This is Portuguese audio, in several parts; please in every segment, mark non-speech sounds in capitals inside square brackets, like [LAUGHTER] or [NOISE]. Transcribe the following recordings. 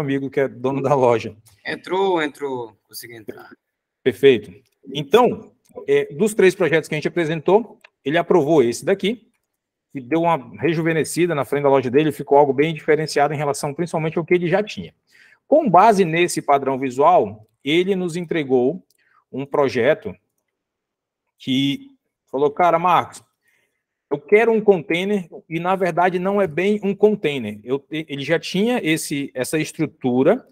amigo que é dono da loja. Entrou, entrou, consegui entrar. Perfeito. Então, é, dos três projetos que a gente apresentou, ele aprovou esse daqui, e deu uma rejuvenescida na frente da loja dele, ficou algo bem diferenciado em relação principalmente ao que ele já tinha. Com base nesse padrão visual, ele nos entregou um projeto que falou, cara, Marcos, eu quero um container e na verdade não é bem um container. Eu, ele já tinha esse, essa estrutura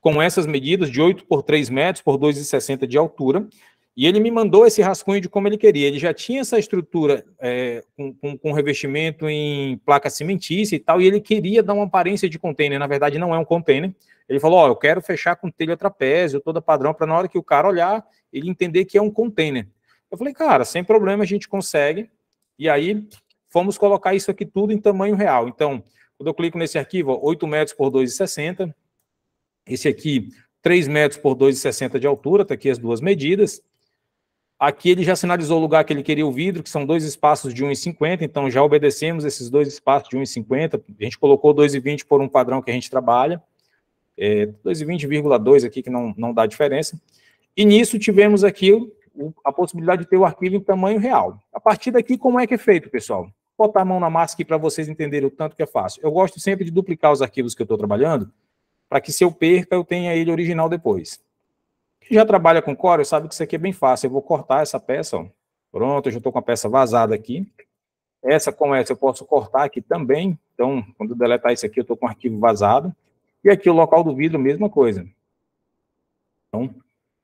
com essas medidas de 8 por 3 metros por 2,60 de altura e ele me mandou esse rascunho de como ele queria. Ele já tinha essa estrutura é, com, com, com, revestimento em placa cimentícia e tal e ele queria dar uma aparência de container. Na verdade não é um container. Ele falou, ó, oh, eu quero fechar com telha trapézio, toda padrão, para na hora que o cara olhar, ele entender que é um container. Eu falei, cara, sem problema, a gente consegue. E aí, fomos colocar isso aqui tudo em tamanho real. Então, quando eu clico nesse arquivo, ó, 8 metros por 2,60. Esse aqui, 3 metros por 2,60 de altura, está aqui as duas medidas. Aqui ele já sinalizou o lugar que ele queria o vidro, que são dois espaços de 1,50, então já obedecemos esses dois espaços de 1,50. A gente colocou 2,20 por um padrão que a gente trabalha. É, 2,20,2 aqui, que não, não dá diferença. E nisso tivemos aqui a possibilidade de ter o arquivo em tamanho real. A partir daqui, como é que é feito, pessoal? Vou botar a mão na massa aqui para vocês entenderem o tanto que é fácil. Eu gosto sempre de duplicar os arquivos que eu estou trabalhando, para que se eu perca, eu tenha ele original depois. Quem já trabalha com Corel sabe que isso aqui é bem fácil. Eu vou cortar essa peça, ó. pronto, eu já estou com a peça vazada aqui. Essa com essa eu posso cortar aqui também. Então, quando eu deletar isso aqui, eu estou com o arquivo vazado. E aqui o local do vidro, mesma coisa. Então,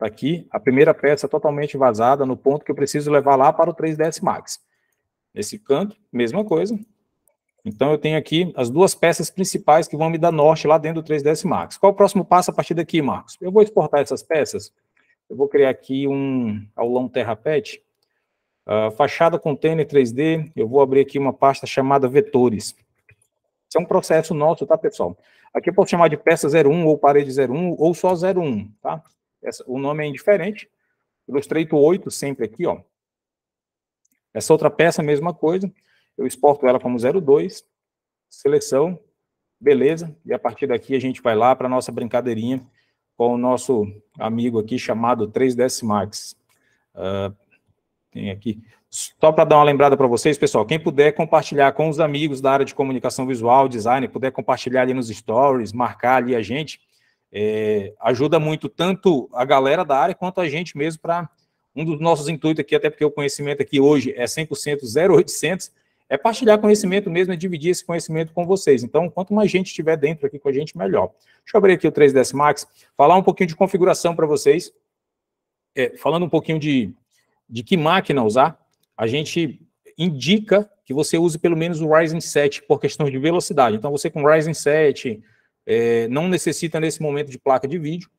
Está aqui a primeira peça é totalmente vazada no ponto que eu preciso levar lá para o 3ds Max. Nesse canto, mesma coisa. Então, eu tenho aqui as duas peças principais que vão me dar norte lá dentro do 3ds Max. Qual o próximo passo a partir daqui, Marcos? Eu vou exportar essas peças. Eu vou criar aqui um aulão TerraPet. Uh, ah, fachada container 3D. Eu vou abrir aqui uma pasta chamada vetores. Isso é um processo nosso, tá, pessoal? Aqui eu posso chamar de peça 01 ou parede 01 ou só 01, tá? Essa, o nome é indiferente. Illustrator 8 sempre aqui, ó. Essa outra peça, mesma coisa. Eu exporto ela como 02, seleção, beleza. E a partir daqui a gente vai lá para a nossa brincadeirinha com o nosso amigo aqui chamado 3ds Max. Uh, tem aqui. Só para dar uma lembrada para vocês, pessoal, quem puder compartilhar com os amigos da área de comunicação visual, design, puder compartilhar ali nos stories, marcar ali a gente, é, ajuda muito tanto a galera da área quanto a gente mesmo para um dos nossos intuitos aqui, até porque o conhecimento aqui hoje é 100% 0800, é partilhar conhecimento mesmo, é dividir esse conhecimento com vocês. Então, quanto mais gente estiver dentro aqui com a gente, melhor. Deixa eu abrir aqui o 3ds Max, falar um pouquinho de configuração para vocês, é, falando um pouquinho de, de que máquina usar, a gente indica que você use pelo menos o Ryzen 7 por questão de velocidade. Então, você com Ryzen 7, é, não necessita nesse momento de placa de vídeo,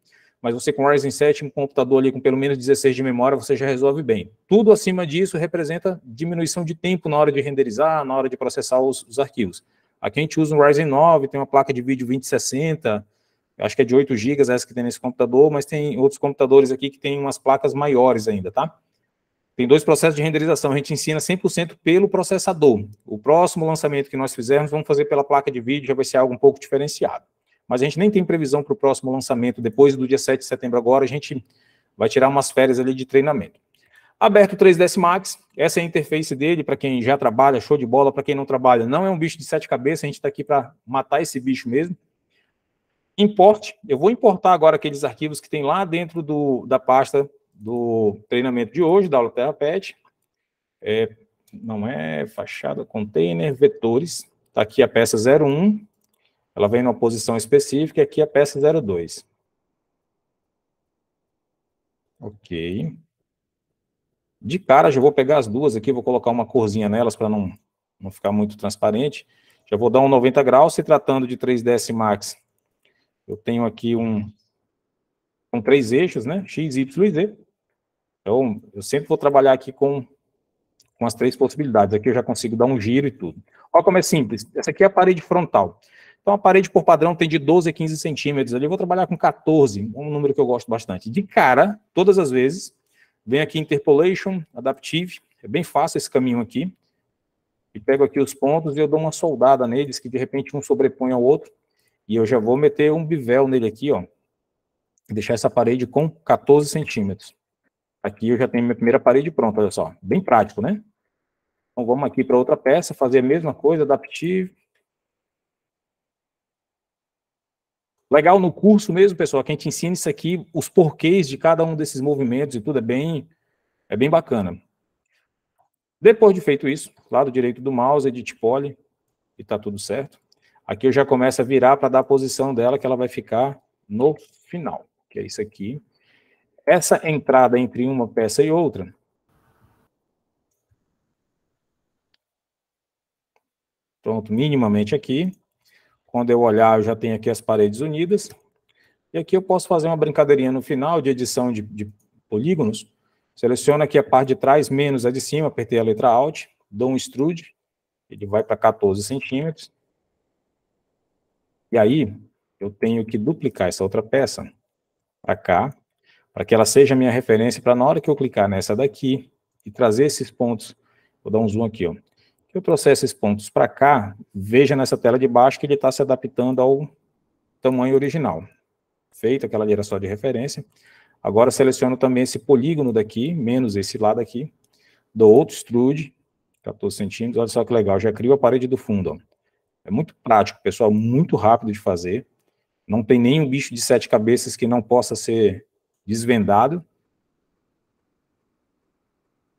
mas você com o Ryzen 7, um computador ali com pelo menos 16 de memória, você já resolve bem. Tudo acima disso representa diminuição de tempo na hora de renderizar, na hora de processar os, os arquivos. Aqui a gente usa um Ryzen 9, tem uma placa de vídeo 2060, acho que é de 8 GB essa que tem nesse computador, mas tem outros computadores aqui que tem umas placas maiores ainda, tá? Tem dois processos de renderização, a gente ensina 100% pelo processador. O próximo lançamento que nós fizermos, vamos fazer pela placa de vídeo, já vai ser algo um pouco diferenciado mas a gente nem tem previsão para o próximo lançamento, depois do dia 7 de setembro agora, a gente vai tirar umas férias ali de treinamento. Aberto 3ds Max, essa é a interface dele, para quem já trabalha, show de bola, para quem não trabalha, não é um bicho de sete cabeças, a gente está aqui para matar esse bicho mesmo. Importe, eu vou importar agora aqueles arquivos que tem lá dentro do, da pasta do treinamento de hoje, da aula Terapet. É, não é fachada, container, vetores, está aqui a peça 01, ela vem numa posição específica, aqui é a peça 02. Ok. De cara, já vou pegar as duas aqui, vou colocar uma corzinha nelas para não, não ficar muito transparente. Já vou dar um 90 graus, se tratando de 3ds Max. Eu tenho aqui um com três eixos, né? X, Y e Z. Então, eu sempre vou trabalhar aqui com, com as três possibilidades. Aqui eu já consigo dar um giro e tudo. Olha como é simples. Essa aqui é a parede frontal. Então, a parede por padrão tem de 12 a 15 centímetros. Ali eu vou trabalhar com 14, um número que eu gosto bastante. De cara, todas as vezes, vem aqui Interpolation, Adaptive, é bem fácil esse caminho aqui. E pego aqui os pontos e eu dou uma soldada neles, que de repente um sobrepõe ao outro. E eu já vou meter um bivel nele aqui, ó. E deixar essa parede com 14 centímetros. Aqui eu já tenho minha primeira parede pronta, olha só. Bem prático, né? Então vamos aqui para outra peça, fazer a mesma coisa, Adaptive. Legal no curso mesmo, pessoal, que a gente ensina isso aqui, os porquês de cada um desses movimentos e tudo, é bem, é bem bacana. Depois de feito isso, lado direito do mouse, edit poly, e tá tudo certo. Aqui eu já começo a virar para dar a posição dela, que ela vai ficar no final, que é isso aqui. Essa entrada entre uma peça e outra, pronto, minimamente aqui. Quando eu olhar, eu já tenho aqui as paredes unidas. E aqui eu posso fazer uma brincadeirinha no final de edição de, de polígonos. Seleciono aqui a parte de trás, menos a de cima, apertei a letra Alt, dou um extrude, ele vai para 14 centímetros. E aí, eu tenho que duplicar essa outra peça para cá, para que ela seja minha referência, para na hora que eu clicar nessa daqui e trazer esses pontos, vou dar um zoom aqui, ó, que eu trouxer esses pontos para cá, veja nessa tela de baixo que ele está se adaptando ao tamanho original. Feito aquela ali era só de referência. Agora seleciono também esse polígono daqui, menos esse lado aqui, Do outro extrude, 14 centímetros, olha só que legal, já crio a parede do fundo. Ó. É muito prático, pessoal, muito rápido de fazer. Não tem nenhum bicho de sete cabeças que não possa ser desvendado.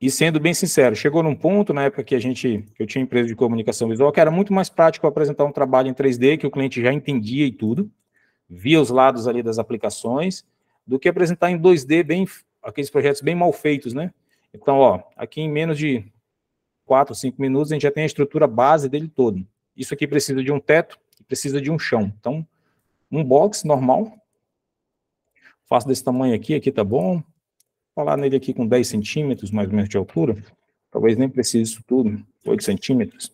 E sendo bem sincero, chegou num ponto, na época que a gente, que eu tinha empresa de comunicação visual, que era muito mais prático apresentar um trabalho em 3D, que o cliente já entendia e tudo, via os lados ali das aplicações, do que apresentar em 2D, bem, aqueles projetos bem mal feitos, né? Então, ó, aqui em menos de 4, 5 minutos, a gente já tem a estrutura base dele todo. Isso aqui precisa de um teto, precisa de um chão. Então, um box normal, faço desse tamanho aqui, aqui tá bom, falar nele aqui com 10 centímetros, mais ou menos, de altura. Talvez nem precise isso tudo, 8 centímetros.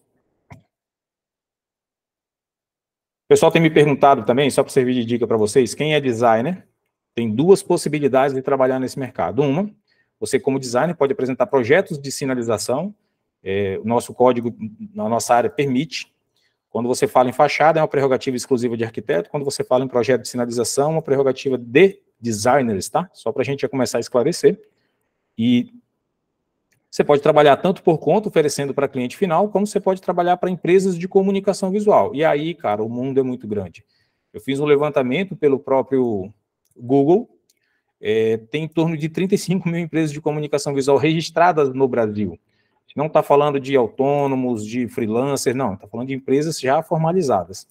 O pessoal tem me perguntado também, só para servir de dica para vocês, quem é designer tem duas possibilidades de trabalhar nesse mercado. Uma, você como designer pode apresentar projetos de sinalização, é, o nosso código na nossa área permite. Quando você fala em fachada, é uma prerrogativa exclusiva de arquiteto, quando você fala em projeto de sinalização, é uma prerrogativa de designers, tá? Só para a gente já começar a esclarecer. E você pode trabalhar tanto por conta, oferecendo para cliente final, como você pode trabalhar para empresas de comunicação visual. E aí, cara, o mundo é muito grande. Eu fiz um levantamento pelo próprio Google, é, tem em torno de 35 mil empresas de comunicação visual registradas no Brasil. Não está falando de autônomos, de freelancers, não, está falando de empresas já formalizadas.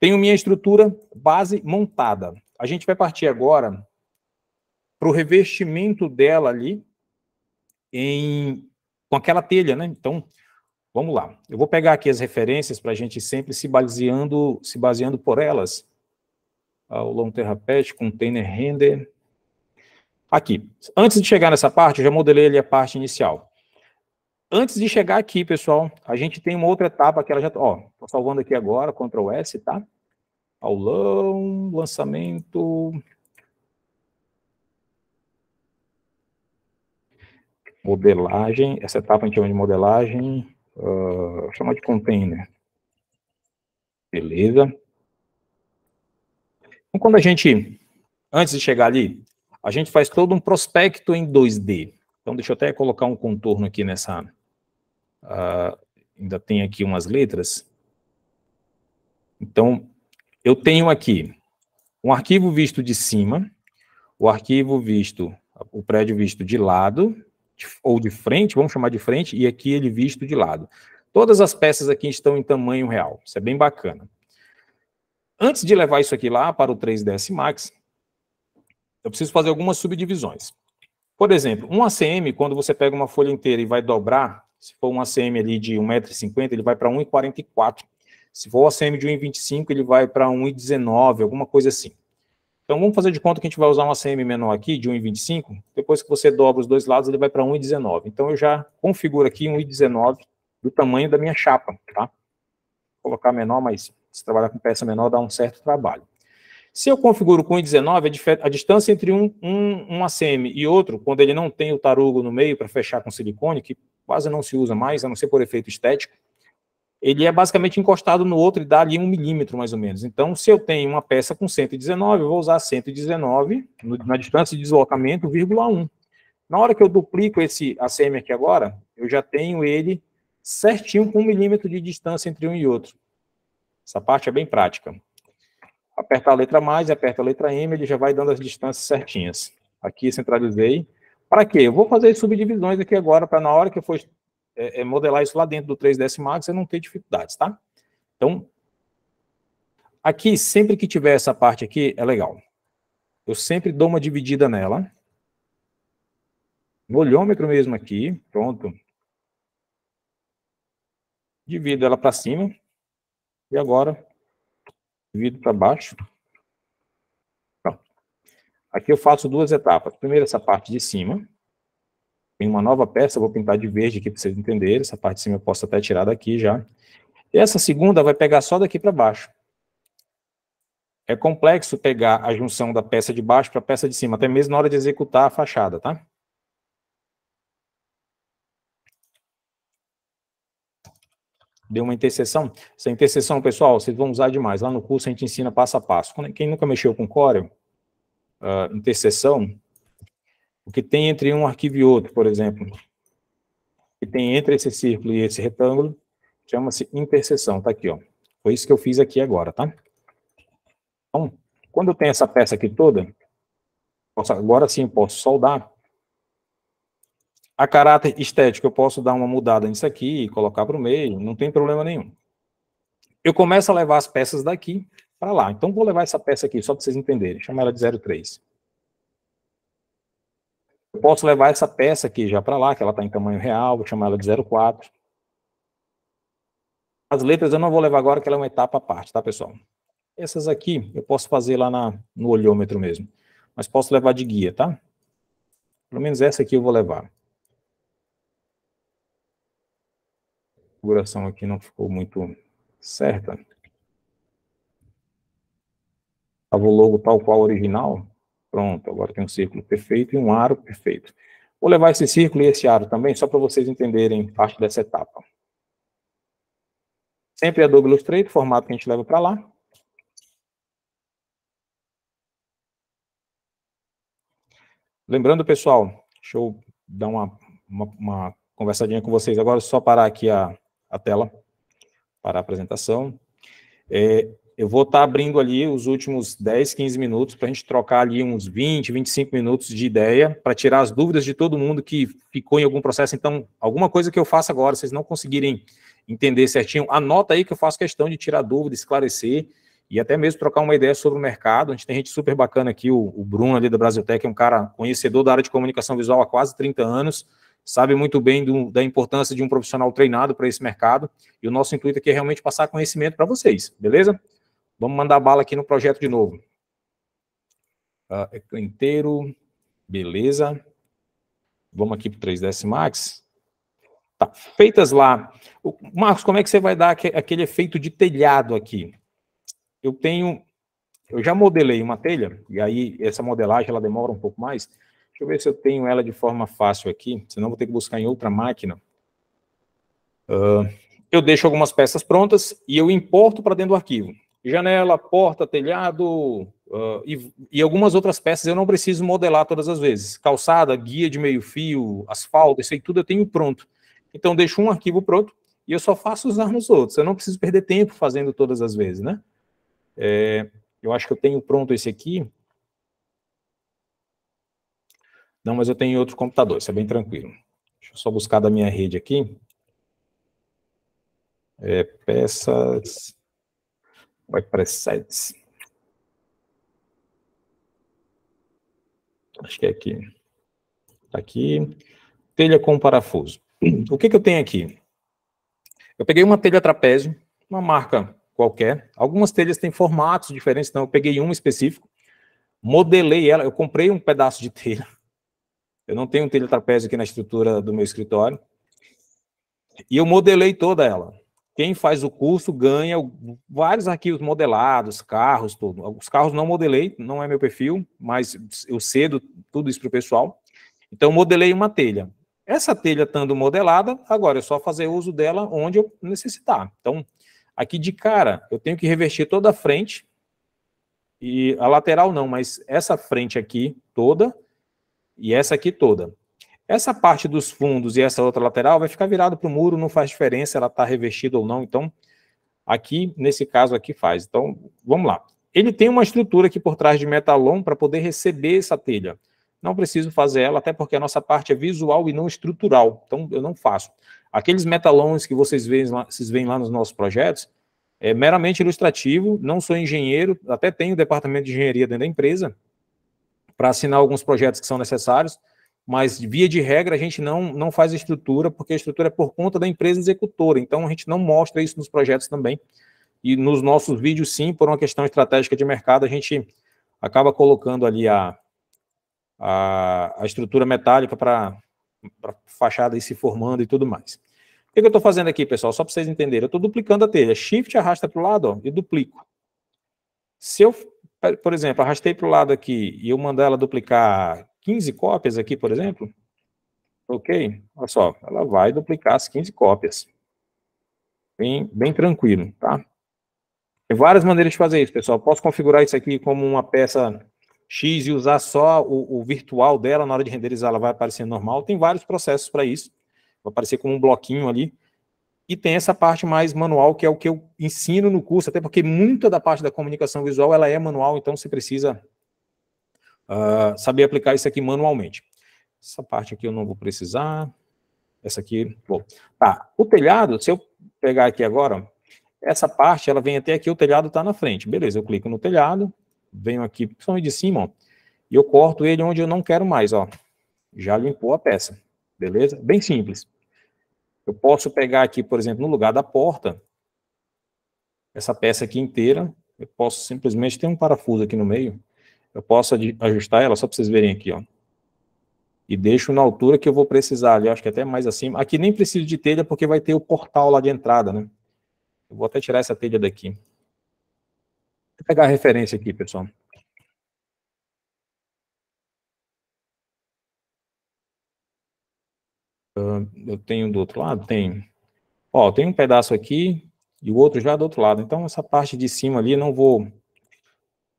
Tenho minha estrutura base montada. A gente vai partir agora para o revestimento dela ali em, com aquela telha, né? Então, vamos lá. Eu vou pegar aqui as referências para a gente sempre se baseando, se baseando por elas. o long terrapet, container render. Aqui. Antes de chegar nessa parte, eu já modelei ali a parte inicial. Antes de chegar aqui, pessoal, a gente tem uma outra etapa que ela já... Tá, ó, estou salvando aqui agora, Ctrl S, tá? aulão, lançamento. Modelagem, essa etapa a gente chama de modelagem, uh, chama de container. Beleza. Então, quando a gente, antes de chegar ali, a gente faz todo um prospecto em 2D. Então, deixa eu até colocar um contorno aqui nessa. Uh, ainda tem aqui umas letras. Então, eu tenho aqui um arquivo visto de cima, o arquivo visto, o prédio visto de lado, ou de frente, vamos chamar de frente, e aqui ele visto de lado. Todas as peças aqui estão em tamanho real, isso é bem bacana. Antes de levar isso aqui lá para o 3ds Max, eu preciso fazer algumas subdivisões. Por exemplo, um ACM, quando você pega uma folha inteira e vai dobrar, se for um ACM ali de 1,50m, ele vai para 1,44m. Se for o ACM de 1,25, ele vai para 1,19, alguma coisa assim. Então vamos fazer de conta que a gente vai usar um ACM menor aqui, de 1,25. Depois que você dobra os dois lados, ele vai para 1,19. Então eu já configuro aqui 1,19 do tamanho da minha chapa, tá? Vou colocar menor, mas se trabalhar com peça menor dá um certo trabalho. Se eu configuro com 1,19, a, a distância entre um, um, um, ACM e outro, quando ele não tem o tarugo no meio para fechar com silicone, que quase não se usa mais, a não ser por efeito estético, ele é basicamente encostado no outro e dá ali um milímetro, mais ou menos. Então, se eu tenho uma peça com 119, eu vou usar 119 no, na distância de deslocamento, vírgula 1. Na hora que eu duplico esse ACM aqui agora, eu já tenho ele certinho com um milímetro de distância entre um e outro. Essa parte é bem prática. Aperta a letra mais e aperta a letra M, ele já vai dando as distâncias certinhas. Aqui centralizei. Para quê? Eu vou fazer subdivisões aqui agora, para na hora que eu for é, é, modelar isso lá dentro do 3ds Max e não ter dificuldades, tá? Então, aqui, sempre que tiver essa parte aqui, é legal. Eu sempre dou uma dividida nela. No olhômetro mesmo aqui, pronto. Divido ela para cima. E agora, divido para baixo. Pronto. Aqui eu faço duas etapas. Primeiro essa parte de cima em uma nova peça, vou pintar de verde aqui para vocês entenderem, essa parte de cima eu posso até tirar daqui já. E essa segunda vai pegar só daqui para baixo. É complexo pegar a junção da peça de baixo para a peça de cima, até mesmo na hora de executar a fachada, tá? Deu uma interseção. Essa interseção, pessoal, vocês vão usar demais. Lá no curso a gente ensina passo a passo. Quem nunca mexeu com Corel, uh, interseção, o que tem entre um arquivo e outro, por exemplo, que tem entre esse círculo e esse retângulo, chama-se interseção, tá aqui, ó. Foi isso que eu fiz aqui agora, tá? Então, quando eu tenho essa peça aqui toda, posso, agora sim posso soldar. A caráter estético, eu posso dar uma mudada nisso aqui, colocar para o meio, não tem problema nenhum. Eu começo a levar as peças daqui para lá. Então, vou levar essa peça aqui, só para vocês entenderem. chamar ela de 03. Eu posso levar essa peça aqui já para lá, que ela está em tamanho real, vou chamar ela de 04. As letras eu não vou levar agora, que ela é uma etapa à parte, tá, pessoal? Essas aqui eu posso fazer lá na, no olhômetro mesmo, mas posso levar de guia, tá? Pelo menos essa aqui eu vou levar. A configuração aqui não ficou muito certa. Estava o logo tal qual original, Pronto, agora tem um círculo perfeito e um aro perfeito. Vou levar esse círculo e esse aro também, só para vocês entenderem parte dessa etapa. Sempre é Double o formato que a gente leva para lá. Lembrando, pessoal, deixa eu dar uma, uma, uma conversadinha com vocês agora, só parar aqui a, a tela para a apresentação. É, eu vou estar tá abrindo ali os últimos 10, 15 minutos para a gente trocar ali uns 20, 25 minutos de ideia para tirar as dúvidas de todo mundo que ficou em algum processo. Então, alguma coisa que eu faça agora, vocês não conseguirem entender certinho, anota aí que eu faço questão de tirar dúvida, esclarecer e até mesmo trocar uma ideia sobre o mercado. A gente tem gente super bacana aqui, o, o Bruno ali da Brasiltec, é um cara conhecedor da área de comunicação visual há quase 30 anos, sabe muito bem do, da importância de um profissional treinado para esse mercado. E o nosso intuito aqui é realmente passar conhecimento para vocês, beleza? Vamos mandar bala aqui no projeto de novo. Uh, inteiro, beleza. Vamos aqui para o 3ds Max. Tá, feitas lá. O, Marcos, como é que você vai dar aquele efeito de telhado aqui? Eu tenho, eu já modelei uma telha, e aí essa modelagem ela demora um pouco mais. Deixa eu ver se eu tenho ela de forma fácil aqui, senão vou ter que buscar em outra máquina. Uh, eu deixo algumas peças prontas e eu importo para dentro do arquivo janela, porta, telhado uh, e, e, algumas outras peças eu não preciso modelar todas as vezes. Calçada, guia de meio fio, asfalto, isso aí tudo eu tenho pronto. Então deixo um arquivo pronto e eu só faço usar nos outros. Eu não preciso perder tempo fazendo todas as vezes, né? É, eu acho que eu tenho pronto esse aqui. Não, mas eu tenho outro computador, isso é bem tranquilo. Deixa eu só buscar da minha rede aqui. É, peças Vai para sites. Acho que é aqui. Tá aqui. Telha com parafuso. O que, que eu tenho aqui? Eu peguei uma telha trapézio, uma marca qualquer. Algumas telhas têm formatos diferentes, então eu peguei uma específico, modelei ela, eu comprei um pedaço de telha. Eu não tenho telha trapézio aqui na estrutura do meu escritório. E eu modelei toda ela quem faz o curso ganha vários arquivos modelados, carros, tudo. Os carros não modelei, não é meu perfil, mas eu cedo tudo isso para o pessoal. Então, modelei uma telha. Essa telha estando modelada, agora é só fazer uso dela onde eu necessitar. Então, aqui de cara, eu tenho que revestir toda a frente, e a lateral não, mas essa frente aqui toda e essa aqui toda. Essa parte dos fundos e essa outra lateral vai ficar virado para o muro, não faz diferença ela está revestida ou não. Então, aqui, nesse caso aqui faz. Então, vamos lá. Ele tem uma estrutura aqui por trás de metalon para poder receber essa telha. Não preciso fazer ela, até porque a nossa parte é visual e não estrutural. Então, eu não faço. Aqueles metalons que vocês veem lá, vocês veem lá nos nossos projetos, é meramente ilustrativo, não sou engenheiro, até tenho o departamento de engenharia dentro da empresa, para assinar alguns projetos que são necessários, mas via de regra a gente não, não faz estrutura, porque a estrutura é por conta da empresa executora, então a gente não mostra isso nos projetos também. E nos nossos vídeos, sim, por uma questão estratégica de mercado, a gente acaba colocando ali a, a, a estrutura metálica para a fachada ir se formando e tudo mais. O que, eu estou fazendo aqui, pessoal? Só para vocês entenderem. Eu estou duplicando a telha. Shift arrasta para o lado ó, e duplico. Se eu, por exemplo, arrastei para o lado aqui e eu mandar ela duplicar 15 cópias aqui, por exemplo. Ok, olha só, ela vai duplicar as 15 cópias. Bem, bem tranquilo, tá? Tem várias maneiras de fazer isso, pessoal. Posso configurar isso aqui como uma peça X e usar só o, o virtual dela na hora de renderizar, ela vai aparecer normal. Tem vários processos para isso. Vai aparecer como um bloquinho ali. E tem essa parte mais manual, que é o que eu ensino no curso, até porque muita da parte da comunicação visual ela é manual, então você precisa ah, saber aplicar isso aqui manualmente. Essa parte aqui eu não vou precisar. Essa aqui, Tá, o telhado, se eu pegar aqui agora, essa parte, ela vem até aqui, o telhado está na frente. Beleza, eu clico no telhado, venho aqui, principalmente de cima, ó, e eu corto ele onde eu não quero mais, ó. Já limpou a peça, beleza? Bem simples. Eu posso pegar aqui, por exemplo, no lugar da porta, essa peça aqui inteira, eu posso simplesmente ter um parafuso aqui no meio, eu posso ajustar ela, só para vocês verem aqui, ó. E deixo na altura que eu vou precisar ali, acho que até mais acima. Aqui nem preciso de telha, porque vai ter o portal lá de entrada, né? Eu vou até tirar essa telha daqui. Vou pegar a referência aqui, pessoal. Ah, eu tenho do outro lado? Tem. Ó, tem um pedaço aqui e o outro já do outro lado. Então, essa parte de cima ali, não vou,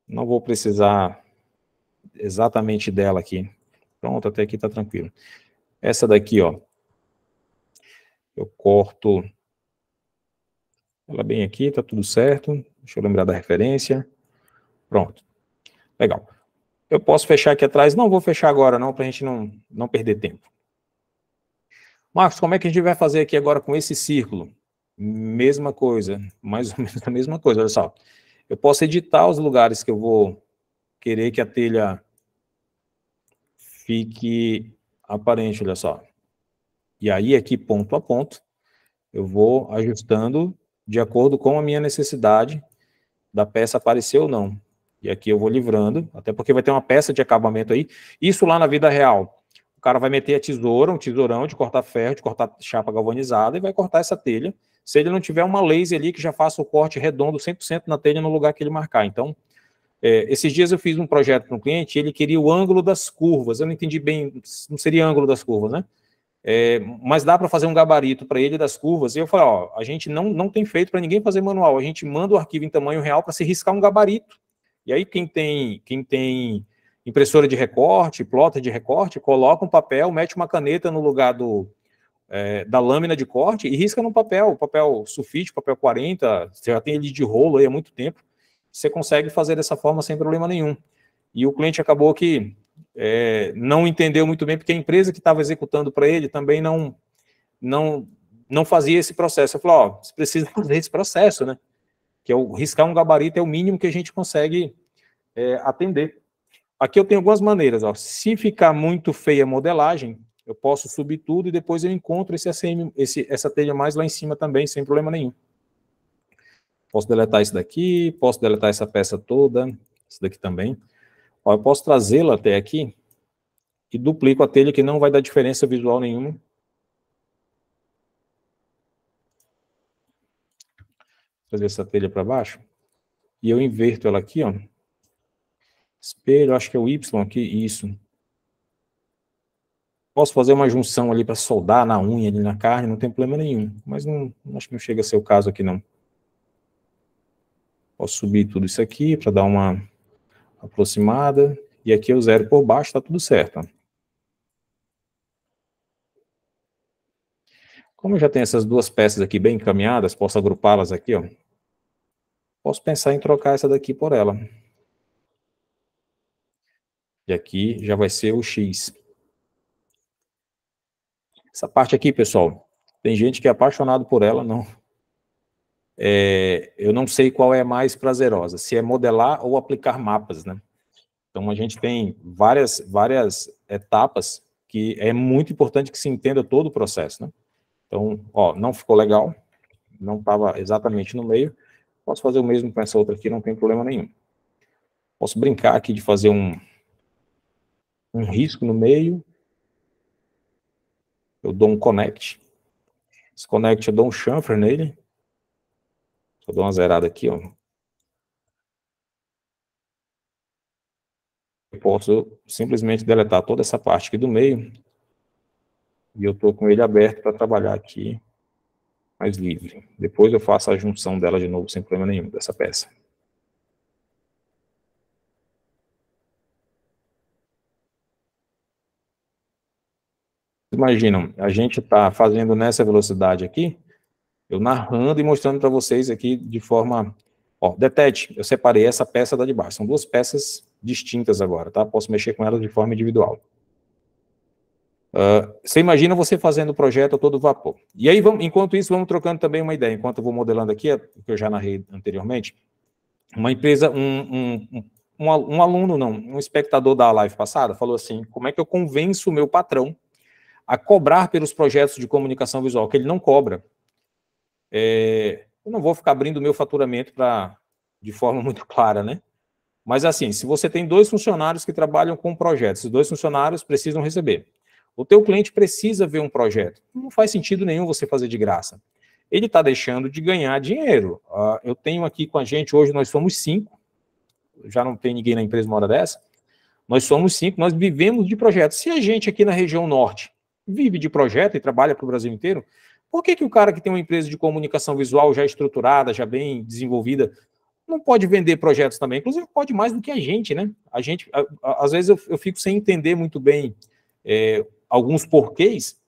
não vou precisar exatamente dela aqui. Pronto, até aqui está tranquilo. Essa daqui, ó, eu corto ela bem aqui, está tudo certo. Deixa eu lembrar da referência. Pronto. Legal. Eu posso fechar aqui atrás? Não vou fechar agora não, para a gente não, não perder tempo. Marcos, como é que a gente vai fazer aqui agora com esse círculo? Mesma coisa, mais ou menos a mesma coisa, olha só. Eu posso editar os lugares que eu vou querer que a telha fique aparente, olha só. E aí, aqui, ponto a ponto, eu vou ajustando de acordo com a minha necessidade da peça aparecer ou não. E aqui eu vou livrando, até porque vai ter uma peça de acabamento aí. Isso lá na vida real. O cara vai meter a tesoura, um tesourão de cortar ferro, de cortar chapa galvanizada e vai cortar essa telha. Se ele não tiver uma laser ali que já faça o corte redondo 100% na telha no lugar que ele marcar. Então, é, esses dias eu fiz um projeto para um cliente, ele queria o ângulo das curvas. Eu não entendi bem, não seria ângulo das curvas, né? É, mas dá para fazer um gabarito para ele das curvas. E eu falei, ó, a gente não, não tem feito para ninguém fazer manual. A gente manda o arquivo em tamanho real para se riscar um gabarito. E aí quem tem quem tem impressora de recorte, plota de recorte, coloca um papel, mete uma caneta no lugar do, é, da lâmina de corte e risca no papel, papel sulfite, papel 40, você já tem ele de rolo aí há muito tempo você consegue fazer dessa forma sem problema nenhum. E o cliente acabou que é, não entendeu muito bem, porque a empresa que estava executando para ele também não, não, não fazia esse processo. Eu falei, ó, você precisa [LAUGHS] fazer esse processo, né? Que é o riscar um gabarito é o mínimo que a gente consegue é, atender. Aqui eu tenho algumas maneiras, ó. Se ficar muito feia a modelagem, eu posso subir tudo e depois eu encontro esse ACM, esse, essa telha mais lá em cima também, sem problema nenhum. Posso deletar isso daqui, posso deletar essa peça toda, isso daqui também. Ó, eu posso trazê-la até aqui e duplico a telha que não vai dar diferença visual nenhuma. Trazer essa telha para baixo. E eu inverto ela aqui, ó. Espelho, acho que é o Y aqui, isso. Posso fazer uma junção ali para soldar na unha, ali na carne, não tem problema nenhum. Mas não, acho que não chega a ser o caso aqui, não. Posso subir tudo isso aqui para dar uma aproximada. E aqui eu é zero por baixo, está tudo certo. Como eu já tenho essas duas peças aqui bem encaminhadas, posso agrupá-las aqui, ó. Posso pensar em trocar essa daqui por ela. E aqui já vai ser o X. Essa parte aqui, pessoal, tem gente que é apaixonado por ela, não, é, eu não sei qual é mais prazerosa, se é modelar ou aplicar mapas, né? Então a gente tem várias várias etapas que é muito importante que se entenda todo o processo, né? Então, ó, não ficou legal, não estava exatamente no meio. Posso fazer o mesmo com essa outra aqui, não tem problema nenhum. Posso brincar aqui de fazer um um risco no meio. Eu dou um connect. Esse connect eu dou um chamfer nele Vou dar uma zerada aqui, ó. Eu posso simplesmente deletar toda essa parte aqui do meio. E eu estou com ele aberto para trabalhar aqui mais livre. Depois eu faço a junção dela de novo sem problema nenhum, dessa peça. Imaginam, a gente está fazendo nessa velocidade aqui, eu narrando e mostrando para vocês aqui de forma. Ó, detete, eu separei essa peça da de baixo. São duas peças distintas agora, tá? Posso mexer com elas de forma individual. Uh, você imagina você fazendo o projeto a todo vapor. E aí, vamos, enquanto isso, vamos trocando também uma ideia. Enquanto eu vou modelando aqui, é, o que eu já narrei anteriormente, uma empresa, um, um, um, um aluno, não, um espectador da live passada falou assim: como é que eu convenço o meu patrão a cobrar pelos projetos de comunicação visual, que ele não cobra? É, eu não vou ficar abrindo o meu faturamento para de forma [LAUGHS] muito clara, né? Mas assim, se você tem dois funcionários que trabalham com projetos, os dois funcionários precisam receber. O teu cliente precisa ver um projeto. Não faz sentido nenhum você fazer de graça. Ele está deixando de ganhar dinheiro. Uh, eu tenho aqui com a gente, hoje nós somos cinco. Já não tem ninguém na empresa uma hora dessa. Nós somos cinco, nós vivemos de projetos. Se a gente aqui na região norte vive de projeto e trabalha para o Brasil inteiro, por que, que o cara que tem uma empresa de comunicação visual já estruturada, já bem desenvolvida, não pode vender projetos também? Inclusive, pode mais do que a gente, né? A gente, a, a, às vezes, eu, eu, fico sem entender muito bem é, alguns porquês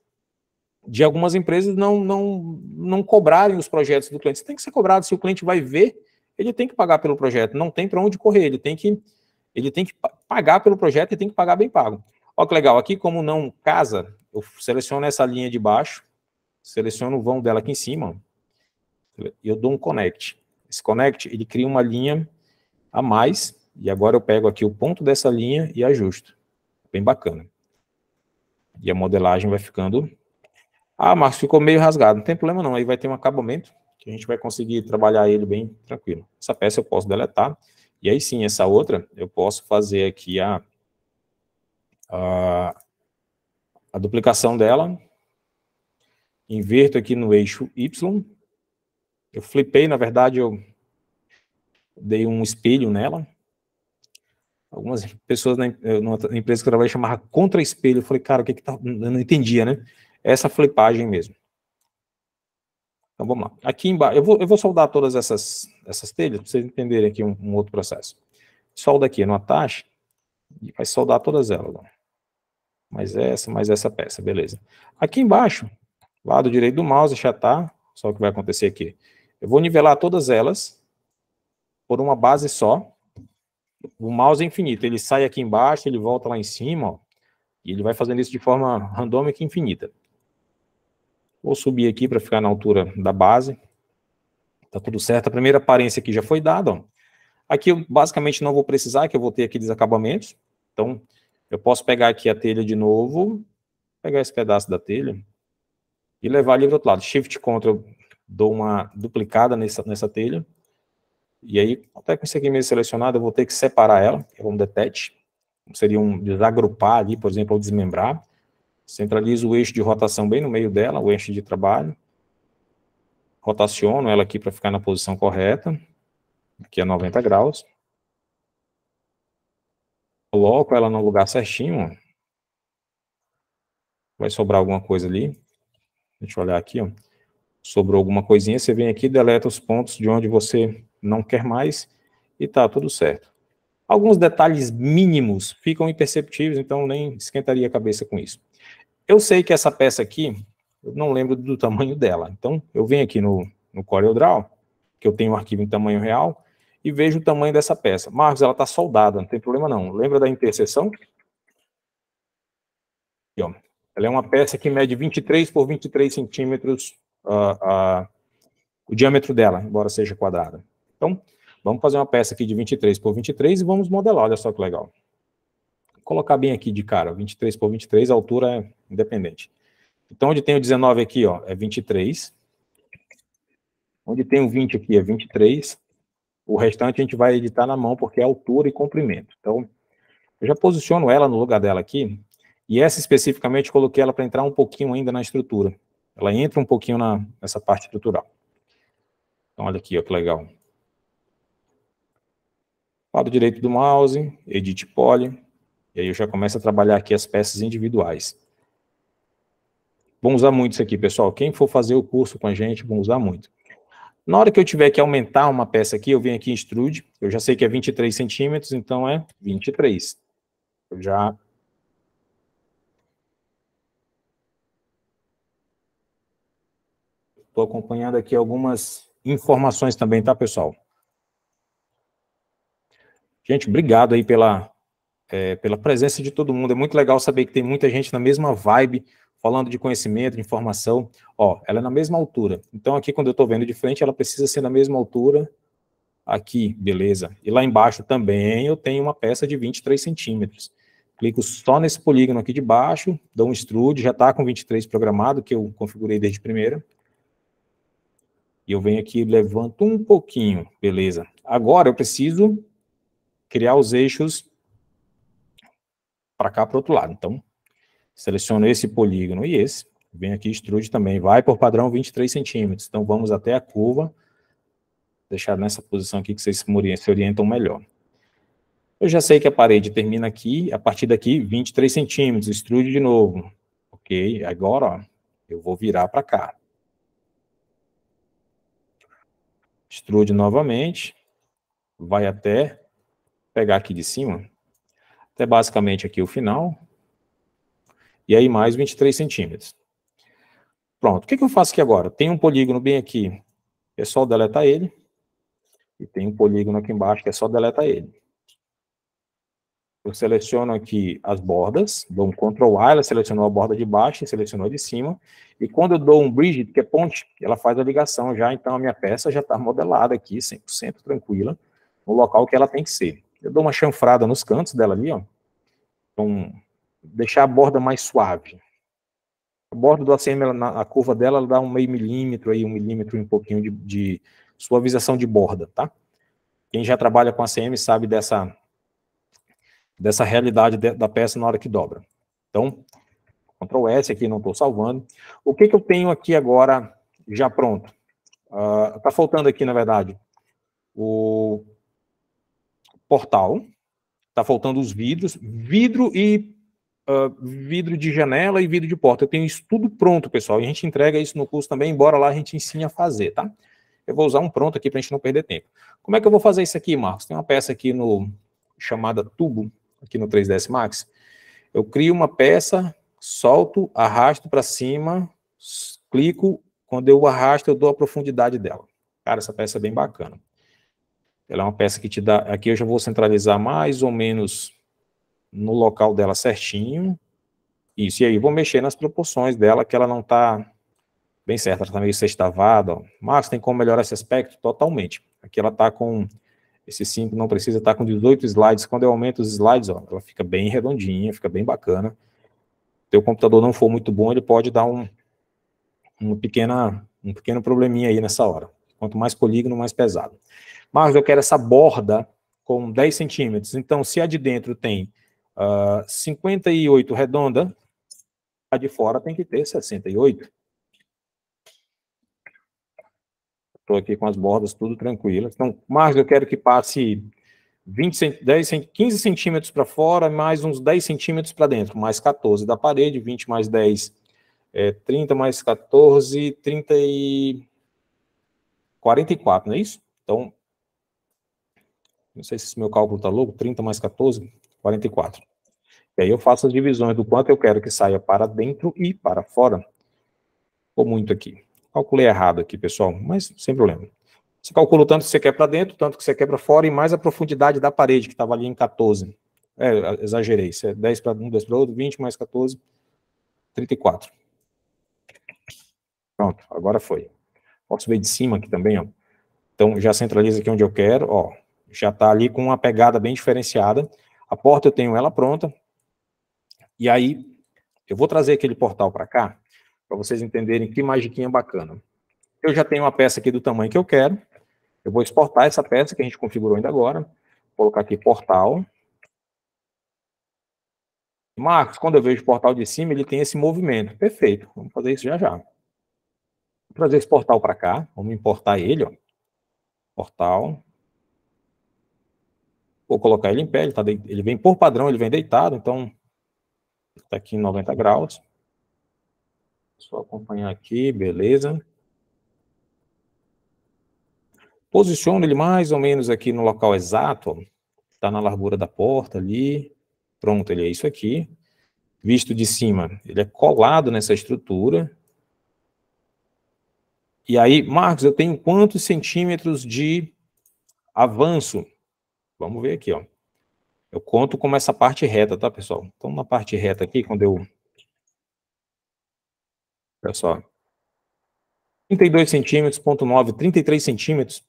de algumas empresas não, não, não cobrarem os projetos do cliente. Isso tem que ser cobrado. Se o cliente vai ver, ele tem que pagar pelo projeto. Não tem para onde correr. Ele tem que ele tem que pagar pelo projeto e tem que pagar bem pago. Olha que legal. Aqui, como não casa, eu seleciono essa linha de baixo seleciono o vão dela aqui em cima, eu dou um connect. Esse connect, ele cria uma linha a mais, e agora eu pego aqui o ponto dessa linha e ajusto. Bem bacana. E a modelagem vai ficando... Ah, Marcos, ficou meio rasgado. Não tem problema não, aí vai ter um acabamento, que a gente vai conseguir trabalhar ele bem tranquilo. Essa peça eu posso deletar, e aí sim, essa outra, eu posso fazer aqui a, a, a duplicação dela, inverto aqui no eixo Y. Eu flipei, na verdade, eu dei um espelho nela. Algumas pessoas na, eh, empresa que eu trabalhei chamava contra-espelho. Eu falei, cara, o que que tá... Eu não entendia, né? Essa flipagem mesmo. Então, vamos lá. Aqui embaixo, eu vou, eu vou soldar todas essas, essas telhas, para vocês entenderem aqui um, um outro processo. Solda aqui no taxa, e vai soldar todas elas. Mais essa, mais essa peça, beleza. Aqui embaixo, lado direito do mouse, já tá. só o que vai acontecer aqui. Eu vou nivelar todas elas por uma base só. O mouse é infinito, ele sai aqui embaixo, ele volta lá em cima, ó, e ele vai fazendo isso de forma randômica e infinita. Vou subir aqui para ficar na altura da base. Tá tudo certo. A primeira aparência aqui já foi dada. Ó. Aqui eu basicamente não vou precisar, que eu vou ter aqueles acabamentos. Então, eu posso pegar aqui a telha de novo, pegar esse pedaço da telha, e levar ali do outro lado. Shift Ctrl, dou uma duplicada nessa, nessa telha. E aí, até com esse aqui mesmo selecionado, eu vou ter que separar ela, que é um detect. Seria um desagrupar ali, por exemplo, ou desmembrar. Centralizo o eixo de rotação bem no meio dela, o eixo de trabalho. Rotaciono ela aqui para ficar na posição correta. Aqui é 90 graus. Coloco ela no lugar certinho. Vai sobrar alguma coisa ali. Deixa eu olhar aqui, ó. Sobrou alguma coisinha, você vem aqui, deleta os pontos de onde você não quer mais e tá tudo certo. Alguns detalhes mínimos ficam imperceptíveis, então nem esquentaria a cabeça com isso. Eu sei que essa peça aqui, eu não lembro do tamanho dela. Então, eu venho aqui no, no CorelDRAW, que eu tenho um arquivo em tamanho real, e vejo o tamanho dessa peça. Marcos, ela está soldada, não tem problema não. Lembra da interseção? Aqui, ó. Ela é uma peça que mede 23 por 23 centímetros uh, uh, o diâmetro dela, embora seja quadrada. Então, vamos fazer uma peça aqui de 23 por 23 e vamos modelar, olha só que legal. Vou colocar bem aqui de cara, 23 por 23, a altura é independente. Então, onde tem o 19 aqui, ó, é 23. Onde tem o 20 aqui é 23. O restante a gente vai editar na mão, porque é altura e comprimento. Então, eu já posiciono ela no lugar dela aqui, e essa especificamente coloquei ela para entrar um pouquinho ainda na estrutura. Ela entra um pouquinho na, nessa parte estrutural. Então, olha aqui, ó, que legal. Lado direito do mouse, Edit Poly. E aí eu já começo a trabalhar aqui as peças individuais. Vão usar muito isso aqui, pessoal. Quem for fazer o curso com a gente, vão usar muito. Na hora que eu tiver que aumentar uma peça aqui, eu venho aqui em Extrude. Eu já sei que é 23 centímetros, então é 23. Eu já Estou acompanhando aqui algumas informações também, tá, pessoal? Gente, obrigado aí pela, é, pela presença de todo mundo. É muito legal saber que tem muita gente na mesma vibe, falando de conhecimento, de informação. Ó, ela é na mesma altura. Então, aqui, quando eu estou vendo de frente, ela precisa ser na mesma altura. Aqui, beleza. E lá embaixo também eu tenho uma peça de 23 centímetros. Clico só nesse polígono aqui de baixo, dou um extrude, já está com 23 programado, que eu configurei desde primeira. E eu venho aqui, levanto um pouquinho, beleza. Agora eu preciso criar os eixos para cá, para o outro lado. Então, seleciono esse polígono e esse. Venho aqui, extrude também. Vai por padrão 23 centímetros. Então, vamos até a curva. Deixar nessa posição aqui que vocês se orientam melhor. Eu já sei que a parede termina aqui, a partir daqui, 23 centímetros, extrude de novo. Ok, agora ó, eu vou virar para cá. Extrude novamente. Vai até, pegar aqui de cima, até basicamente aqui o final. E aí mais 23 centímetros. Pronto, o que, que eu faço aqui agora? Tem um polígono bem aqui, é só deletar ele. E tem um polígono aqui embaixo que é só deletar ele. Eu seleciono aqui as bordas, dou um Ctrl A, ela selecionou a borda de baixo e selecionou a de cima. E quando eu dou um bridge, que é ponte, ela faz a ligação já, então a minha peça já está modelada aqui, 100% tranquila, no local que ela tem que ser. Eu dou uma chanfrada nos cantos dela ali, ó. Então, deixar a borda mais suave. A borda do ACM, ela, na, a curva dela, ela dá um meio milímetro aí, um milímetro e um pouquinho de, de suavização de borda, tá? Quem já trabalha com ACM sabe dessa dessa realidade de, da peça na hora que dobra. Então, Ctrl S aqui, não estou salvando. O que, que eu tenho aqui agora já pronto? Está ah, uh, faltando aqui, na verdade, o portal, está faltando os vidros, vidro e uh, vidro de janela e vidro de porta. Eu tenho isso tudo pronto, pessoal, e a gente entrega isso no curso também, embora lá a gente ensine a fazer, tá? Eu vou usar um pronto aqui para a gente não perder tempo. Como é que eu vou fazer isso aqui, Marcos? Tem uma peça aqui no chamada tubo, aqui no 3ds Max, eu crio uma peça, solto, arrasto para cima, clico, quando eu arrasto eu dou a profundidade dela. Cara, essa peça é bem bacana. Ela é uma peça que te dá, aqui eu já vou centralizar mais ou menos no local dela certinho. Isso, e aí vou mexer nas proporções dela, que ela não está bem certa, ela está meio sextavada. Marcos, tem como melhorar esse aspecto? Totalmente. Aqui ela está com esse simples não precisa estar com 18 slides. Quando eu aumento os slides, ó, ela fica bem redondinha, fica bem bacana. Se o computador não for muito bom, ele pode dar um, uma pequena, um pequeno probleminha aí nessa hora. Quanto mais polígono, mais pesado. Mas eu quero essa borda com 10 centímetros. Então, se a de dentro tem uh, ah, 58 redonda, a de fora tem que ter 68. Estou aqui com as bordas tudo tranquilas. Então, Marcos, eu quero que passe 20, 10, 15 centímetros para fora, mais uns 10 centímetros para dentro, mais 14 da parede, 20 mais 10, é, 30 mais 14, 30 e... 44, não é isso? Então, não sei se meu cálculo está louco, 30 mais 14, 44. E aí eu faço as divisões do quanto eu quero que saia para dentro e para fora. Ficou muito aqui. Calculei errado aqui, pessoal, mas sem problema. Você calcula o tanto que você quer para dentro, tanto que você quer para fora e mais a profundidade da parede, que estava ali em 14. É, exagerei. Isso é 10 para um, 10 para outro, 20 mais 14, 34. Pronto, agora foi. Posso ver de cima aqui também, ó. Então, já centraliza aqui onde eu quero, ó. Já está ali com uma pegada bem diferenciada. A porta eu tenho ela pronta. E aí, eu vou trazer aquele portal para cá, para vocês entenderem que magiquinha bacana. Eu já tenho uma peça aqui do tamanho que eu quero. Eu vou exportar essa peça que a gente configurou ainda agora. Vou colocar aqui portal. Marcos, quando eu vejo o portal de cima, ele tem esse movimento. Perfeito, vamos fazer isso já já. Vou trazer esse portal para cá, vamos importar ele. Ó. Portal. Vou colocar ele em pé, ele, tá de... ele vem por padrão, ele vem deitado, então está aqui em 90 graus. Só acompanhar aqui, beleza. Posiciono ele mais ou menos aqui no local exato, está na largura da porta ali. Pronto, ele é isso aqui. Visto de cima, ele é colado nessa estrutura. E aí, Marcos, eu tenho quantos centímetros de avanço? Vamos ver aqui, ó. Eu conto como essa parte reta, tá, pessoal? Então, na parte reta aqui, quando eu Olha só. 32 centímetros, ponto 9, 33 centímetros.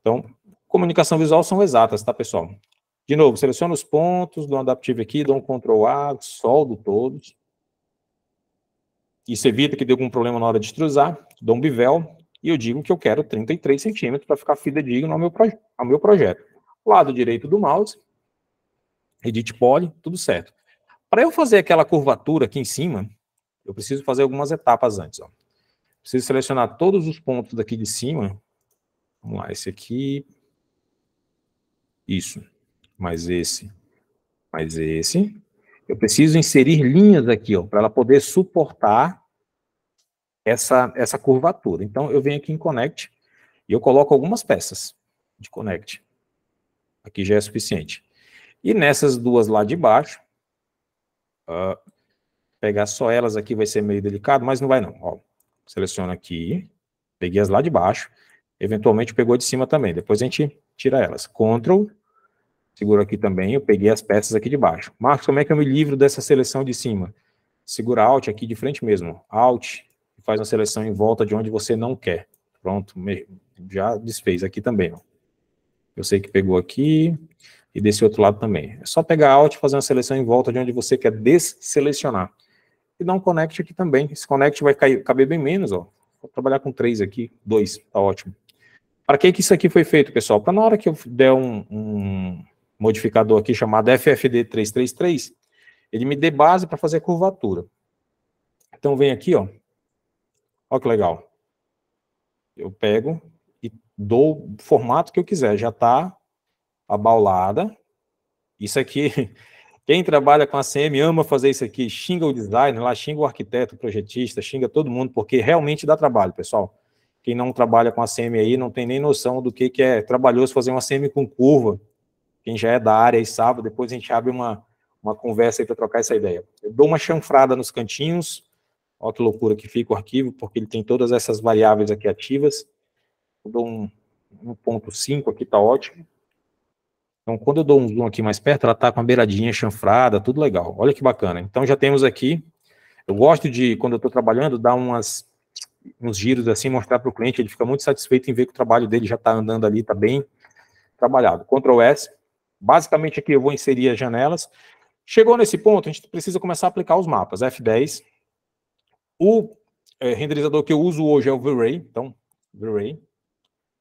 Então, comunicação visual são exatas, tá, pessoal? De novo, seleciono os pontos, do um adaptive aqui, dou um Ctrl A, soldo todos. Isso evita que dê algum problema na hora de extrusar. Dou um bivel e eu digo que eu quero 33 centímetros para ficar fidedigno ao meu, ao meu projeto. Lado direito do mouse, edit poly, tudo certo. Para eu fazer aquela curvatura aqui em cima, eu preciso fazer algumas etapas antes. Ó. Preciso selecionar todos os pontos daqui de cima. Vamos lá, esse aqui. Isso. Mais esse. Mais esse. Eu preciso inserir linhas aqui, para ela poder suportar essa, essa curvatura. Então, eu venho aqui em Connect e eu coloco algumas peças de Connect. Aqui já é suficiente. E nessas duas lá de baixo, uh, Pegar só elas aqui vai ser meio delicado, mas não vai não. Ó, seleciona aqui, peguei as lá de baixo, eventualmente pegou de cima também, depois a gente tira elas. Ctrl, seguro aqui também, eu peguei as peças aqui de baixo. Marcos, como é que eu me livro dessa seleção de cima? Segura Alt aqui de frente mesmo, Alt, faz uma seleção em volta de onde você não quer. Pronto, já desfez aqui também. Ó. Eu sei que pegou aqui e desse outro lado também. É só pegar Alt e fazer uma seleção em volta de onde você quer desselecionar e dá um connect aqui também. Esse connect vai cair, caber bem menos, ó. Vou trabalhar com três aqui, dois, tá ótimo. Para que, que isso aqui foi feito, pessoal? Para na hora que eu der um, um modificador aqui chamado FFD333, ele me dê base para fazer curvatura. Então vem aqui, ó. Olha que legal. Eu pego e dou o formato que eu quiser. Já está abaulada Isso aqui [LAUGHS] Quem trabalha com a CM ama fazer isso aqui, xinga o designer, lá xinga o arquiteto, o projetista, xinga todo mundo, porque realmente dá trabalho, pessoal. Quem não trabalha com a CM aí não tem nem noção do que, que é trabalhoso fazer uma CM com curva. Quem já é da área e sabe, depois a gente abre uma, uma conversa aí para trocar essa ideia. Eu dou uma chanfrada nos cantinhos, olha que loucura que fica o arquivo, porque ele tem todas essas variáveis aqui ativas. Eu dou um 1.5 aqui, está ótimo. Então, quando eu dou um zoom aqui mais perto, ela está com a beiradinha chanfrada, tudo legal. Olha que bacana. Então, já temos aqui. Eu gosto de, quando eu estou trabalhando, dar umas, uns giros assim, mostrar para o cliente. Ele fica muito satisfeito em ver que o trabalho dele já está andando ali, está bem trabalhado. Ctrl S. Basicamente, aqui eu vou inserir as janelas. Chegou nesse ponto, a gente precisa começar a aplicar os mapas. F10. O é, renderizador que eu uso hoje é o V-Ray. Então, V-Ray,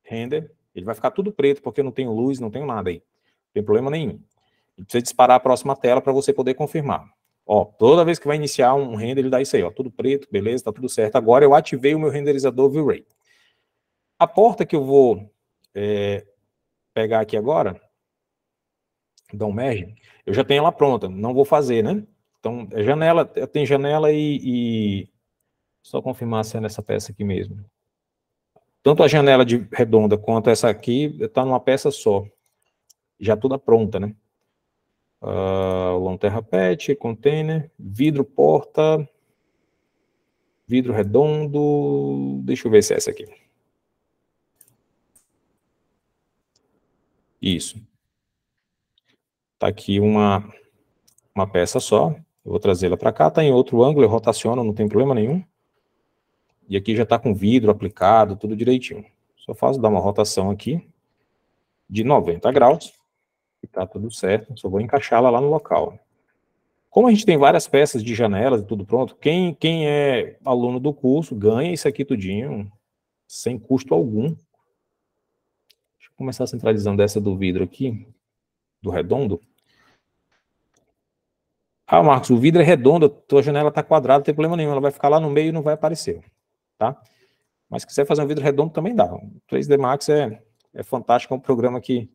render. Ele vai ficar tudo preto, porque eu não tenho luz, não tenho nada aí tem problema nenhum. E precisa disparar a próxima tela para você poder confirmar. Ó, toda vez que vai iniciar um render, ele dá isso aí, ó, tudo preto, beleza, tá tudo certo. Agora eu ativei o meu renderizador V-Ray. A porta que eu vou é, pegar aqui agora, dar um merge, eu já tenho ela pronta, não vou fazer, né? Então, é janela, é, tem janela e, e... Só confirmar se é nessa peça aqui mesmo. Tanto a janela de redonda quanto essa aqui está numa peça só já toda pronta, né? Uh, ah, Lanterra PET, container, vidro porta, vidro redondo, deixa eu ver se é essa aqui. Isso. Tá aqui uma, uma peça só, eu vou trazer ela para cá, tá em outro ângulo, eu rotaciono, não tem problema nenhum. E aqui já tá com vidro aplicado, tudo direitinho. Só faço dar uma rotação aqui de 90 graus que está tudo certo, só vou encaixá-la lá no local. Como a gente tem várias peças de janelas e tudo pronto, quem, quem é aluno do curso ganha isso aqui tudinho, sem custo algum. Deixa eu começar centralizando essa do vidro aqui, do redondo. Ah, Marcos, o vidro é redondo, a tua janela está quadrada, não tem problema nenhum, ela vai ficar lá no meio e não vai aparecer, tá? Mas se quiser fazer um vidro redondo também dá. O 3D Max é, é fantástico, é um programa que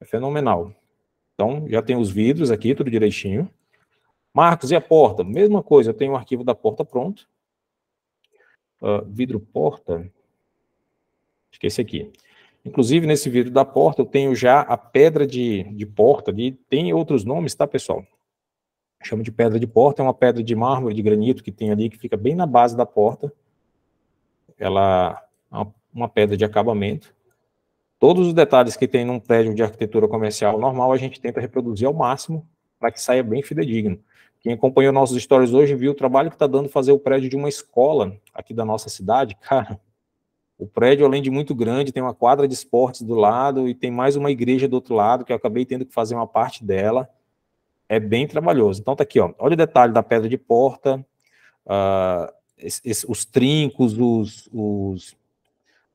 é fenomenal. Então, já tem os vidros aqui, tudo direitinho. Marcos, e a porta? Mesma coisa, eu tenho o um arquivo da porta pronto. Uh, vidro porta. Acho que esse aqui. Inclusive, nesse vidro da porta, eu tenho já a pedra de, de porta ali. Tem outros nomes, tá, pessoal? Chama de pedra de porta, é uma pedra de mármore, de granito que tem ali, que fica bem na base da porta. Ela é uma pedra de acabamento. Todos os detalhes que tem num prédio de arquitetura comercial normal, a gente tenta reproduzir ao máximo para que saia bem fidedigno. Quem acompanhou nossos stories hoje viu o trabalho que está dando fazer o prédio de uma escola aqui da nossa cidade. [LAUGHS] Cara, o prédio, além de muito grande, tem uma quadra de esportes do lado e tem mais uma igreja do outro lado, que eu acabei tendo que fazer uma parte dela. É bem trabalhoso. Então tá aqui, ó. olha o detalhe da pedra de porta, uh, os trincos, os, os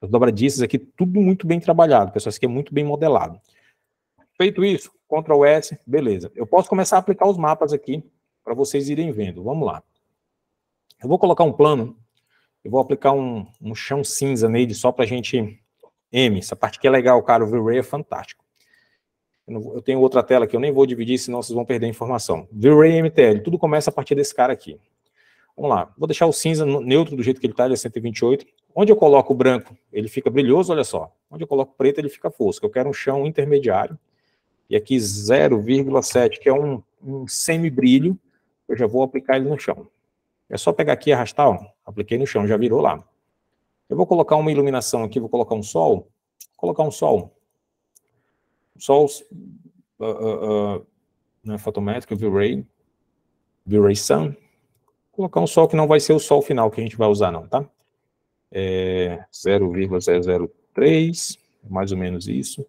as dobradiças aqui, tudo muito bem trabalhado, pessoal. Isso aqui é muito bem modelado. Feito isso, Ctrl S, beleza. Eu posso começar a aplicar os mapas aqui para vocês irem vendo. Vamos lá. Eu vou colocar um plano, eu vou aplicar um, um chão cinza nele só para a gente... M, essa parte aqui é legal, cara, o V-Ray é fantástico. Eu, tenho outra tela que eu nem vou dividir, senão vocês vão perder a informação. V-Ray MTL, tudo começa a partir desse cara aqui. Vamos lá, vou deixar o cinza neutro do jeito que ele está, ele é 128. Onde eu coloco o branco, ele fica brilhoso, olha só. Onde eu coloco o preto, ele fica fosco. Eu quero um chão intermediário. E aqui 0,7, que é um, um brilho eu já vou aplicar ele no chão. É só pegar aqui e arrastar, ó. apliquei no chão, já virou lá. Eu vou colocar uma iluminação aqui, vou colocar um sol, vou colocar um sol. Sol uh, uh, uh, né, fotométrico, V-Ray, V-Ray Sun. Vou colocar um sol que não vai ser o sol final que a gente vai usar não, tá? é 0,003, é mais ou menos isso.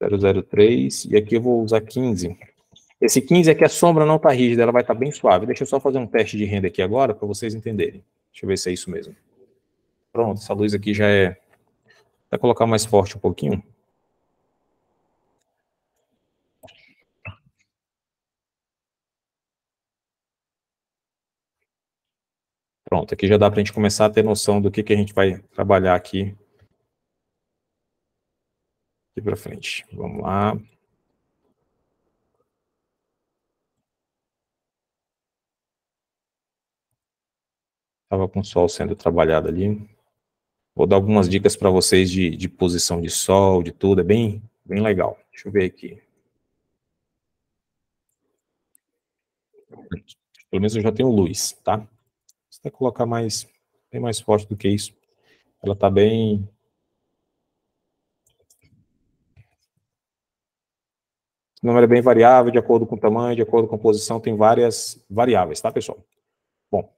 003, então, e aqui eu vou usar 15. Esse 15 é que a sombra não está rígida, ela vai estar tá bem suave. Deixa eu só fazer um teste de renda aqui agora, para vocês entenderem. Deixa eu ver se é isso mesmo. Pronto, essa luz aqui já é... Vou colocar mais forte um pouquinho. Pronto, aqui já dá para a gente começar a ter noção do que, que a gente vai trabalhar aqui. Aqui para frente. Vamos lá. Estava com o sol sendo trabalhado ali. Vou dar algumas dicas para vocês de, de posição de sol, de tudo. É bem, bem legal. Deixa eu ver aqui. Pelo menos eu já tenho luz, tá? até colocar mais, bem mais forte do que isso. Ela está bem. O número é bem variável, de acordo com o tamanho, de acordo com a posição, tem várias variáveis, tá, pessoal? Bom,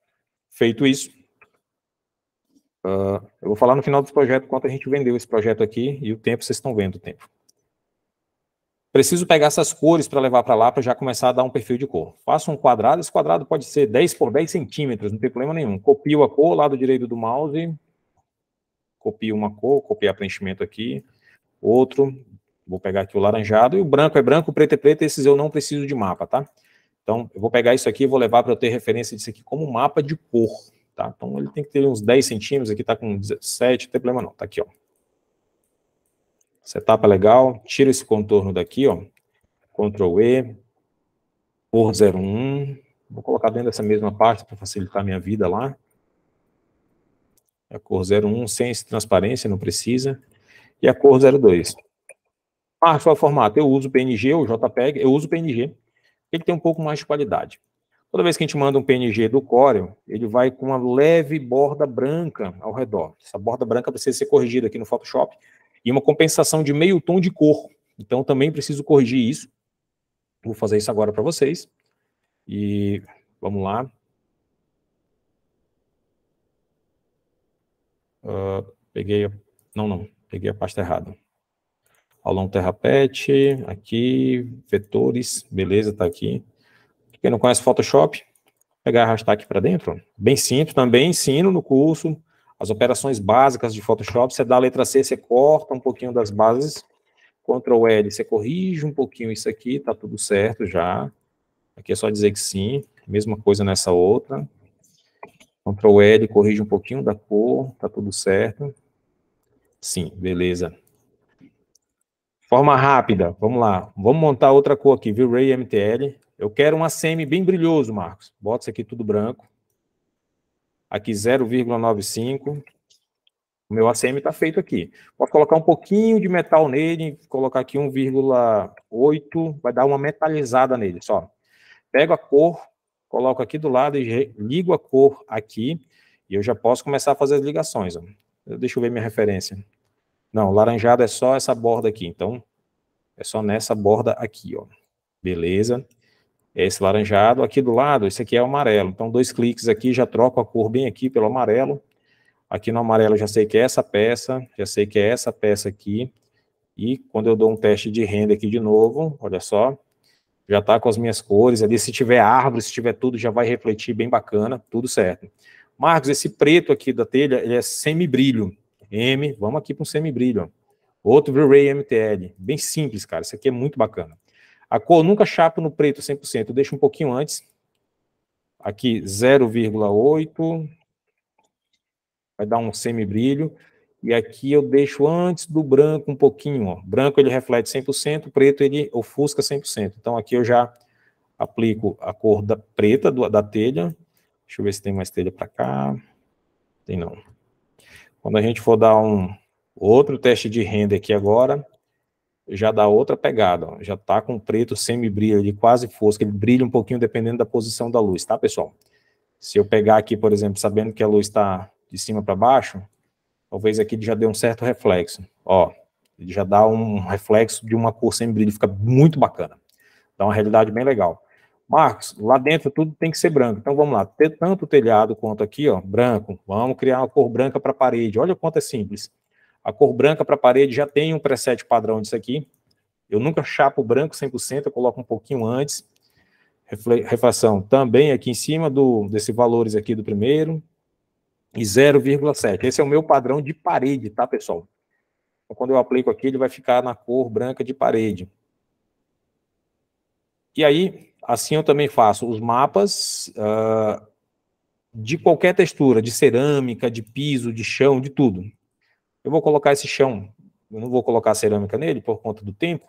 feito isso, uh, eu vou falar no final do projeto quanto a gente vendeu esse projeto aqui e o tempo, vocês estão vendo o tempo. Preciso pegar essas cores para levar para lá para já começar a dar um perfil de cor. Faço um quadrado, esse quadrado pode ser 10 por 10 centímetros, não tem problema nenhum. Copio a cor, lado direito do mouse, copio uma cor, copiar preenchimento aqui, outro, vou pegar aqui o laranjado, e o branco é branco, o preto é preto, esses eu não preciso de mapa, tá? Então, eu vou pegar isso aqui e vou levar para eu ter referência disso aqui como mapa de cor, tá? Então, ele tem que ter uns 10 centímetros, aqui tá com 17, não tem problema não, tá aqui, ó. Setup é legal. Tira esse contorno daqui, ó. Ctrl E, por 01. Vou colocar dentro dessa mesma parte para facilitar a minha vida lá. É a cor 01, sem transparência, não precisa. E a cor 02. Ah, qual formato? Eu uso PNG ou JPEG, eu uso PNG. Ele tem um pouco mais de qualidade. Toda vez que a gente manda um PNG do Corel, ele vai com uma leve borda branca ao redor. Essa borda branca precisa ser corrigida aqui no Photoshop, e uma compensação de meio tom de cor. Então também preciso corrigir isso. Vou fazer isso agora para vocês. E vamos lá. Uh, peguei, não, não, peguei a pasta errada. Aulão Terrapet, aqui, vetores, beleza, está aqui. Quem não conhece Photoshop, pegar e arrastar aqui para dentro. Bem simples também, ensino no curso as operações básicas de Photoshop, você dá a letra C, você corta um pouquinho das bases, Ctrl L, você corrige um pouquinho isso aqui, tá tudo certo já. Aqui é só dizer que sim, mesma coisa nessa outra. Ctrl L, corrige um pouquinho da cor, tá tudo certo. Sim, beleza. Forma rápida, vamos lá. Vamos montar outra cor aqui, viu? Ray MTL. Eu quero um ACM bem brilhoso, Marcos. Bota isso aqui tudo branco aqui 0,95. O meu ACM está feito aqui. Posso colocar um pouquinho de metal nele, colocar aqui 1,8, vai dar uma metalizada nele, só. Pego a cor, coloco aqui do lado e ligo a cor aqui, e eu já posso começar a fazer as ligações. Ó. Deixa eu ver minha referência. Não, laranjado é só essa borda aqui, então é só nessa borda aqui, ó. Beleza é esse laranjado, aqui do lado, esse aqui é o amarelo. Então, dois cliques aqui, já troco a cor bem aqui pelo amarelo. Aqui no amarelo já sei que é essa peça, já sei que é essa peça aqui. E quando eu dou um teste de renda aqui de novo, olha só, já está com as minhas cores ali. Se tiver árvore, se tiver tudo, já vai refletir bem bacana, tudo certo. Marcos, esse preto aqui da telha, ele é semibrilho. M, vamos aqui para um semibrilho. Outro V-Ray MTL, bem simples, cara, isso aqui é muito bacana. A cor nunca chapo no preto 100%, eu deixo um pouquinho antes. Aqui 0,8. Vai dar um semibrilho. E aqui eu deixo antes do branco um pouquinho. Ó. Branco ele reflete 100%, preto ele ofusca 100%. Então aqui eu já aplico a cor da preta do, da telha. Deixa eu ver se tem mais telha para cá. Tem não. Quando a gente for dar um outro teste de renda aqui agora, já dá outra pegada, ó, já está com preto semi-brilho ali quase fosco, ele brilha um pouquinho dependendo da posição da luz, tá, pessoal? Se eu pegar aqui, por exemplo, sabendo que a luz está de cima para baixo, talvez aqui ele já dê um certo reflexo, ó, ele já dá um reflexo de uma cor semi-brilho, fica muito bacana, dá uma realidade bem legal. Marcos, lá dentro tudo tem que ser branco. Então vamos lá, ter tanto o telhado quanto aqui, ó, branco. Vamos criar uma cor branca para a parede. Olha quanto é simples. A cor branca para a parede já tem um preset padrão disso aqui. Eu nunca chapo branco 100%, eu coloco um pouquinho antes. Refação também aqui em cima do, desse valores aqui do primeiro. E 0,7. Esse é o meu padrão de parede, tá, pessoal? Então, quando eu aplico aqui, ele vai ficar na cor branca de parede. E aí, assim eu também faço os mapas uh, de qualquer textura, de cerâmica, de piso, de chão, de tudo. Eu vou colocar esse chão, eu não vou colocar cerâmica nele por conta do tempo,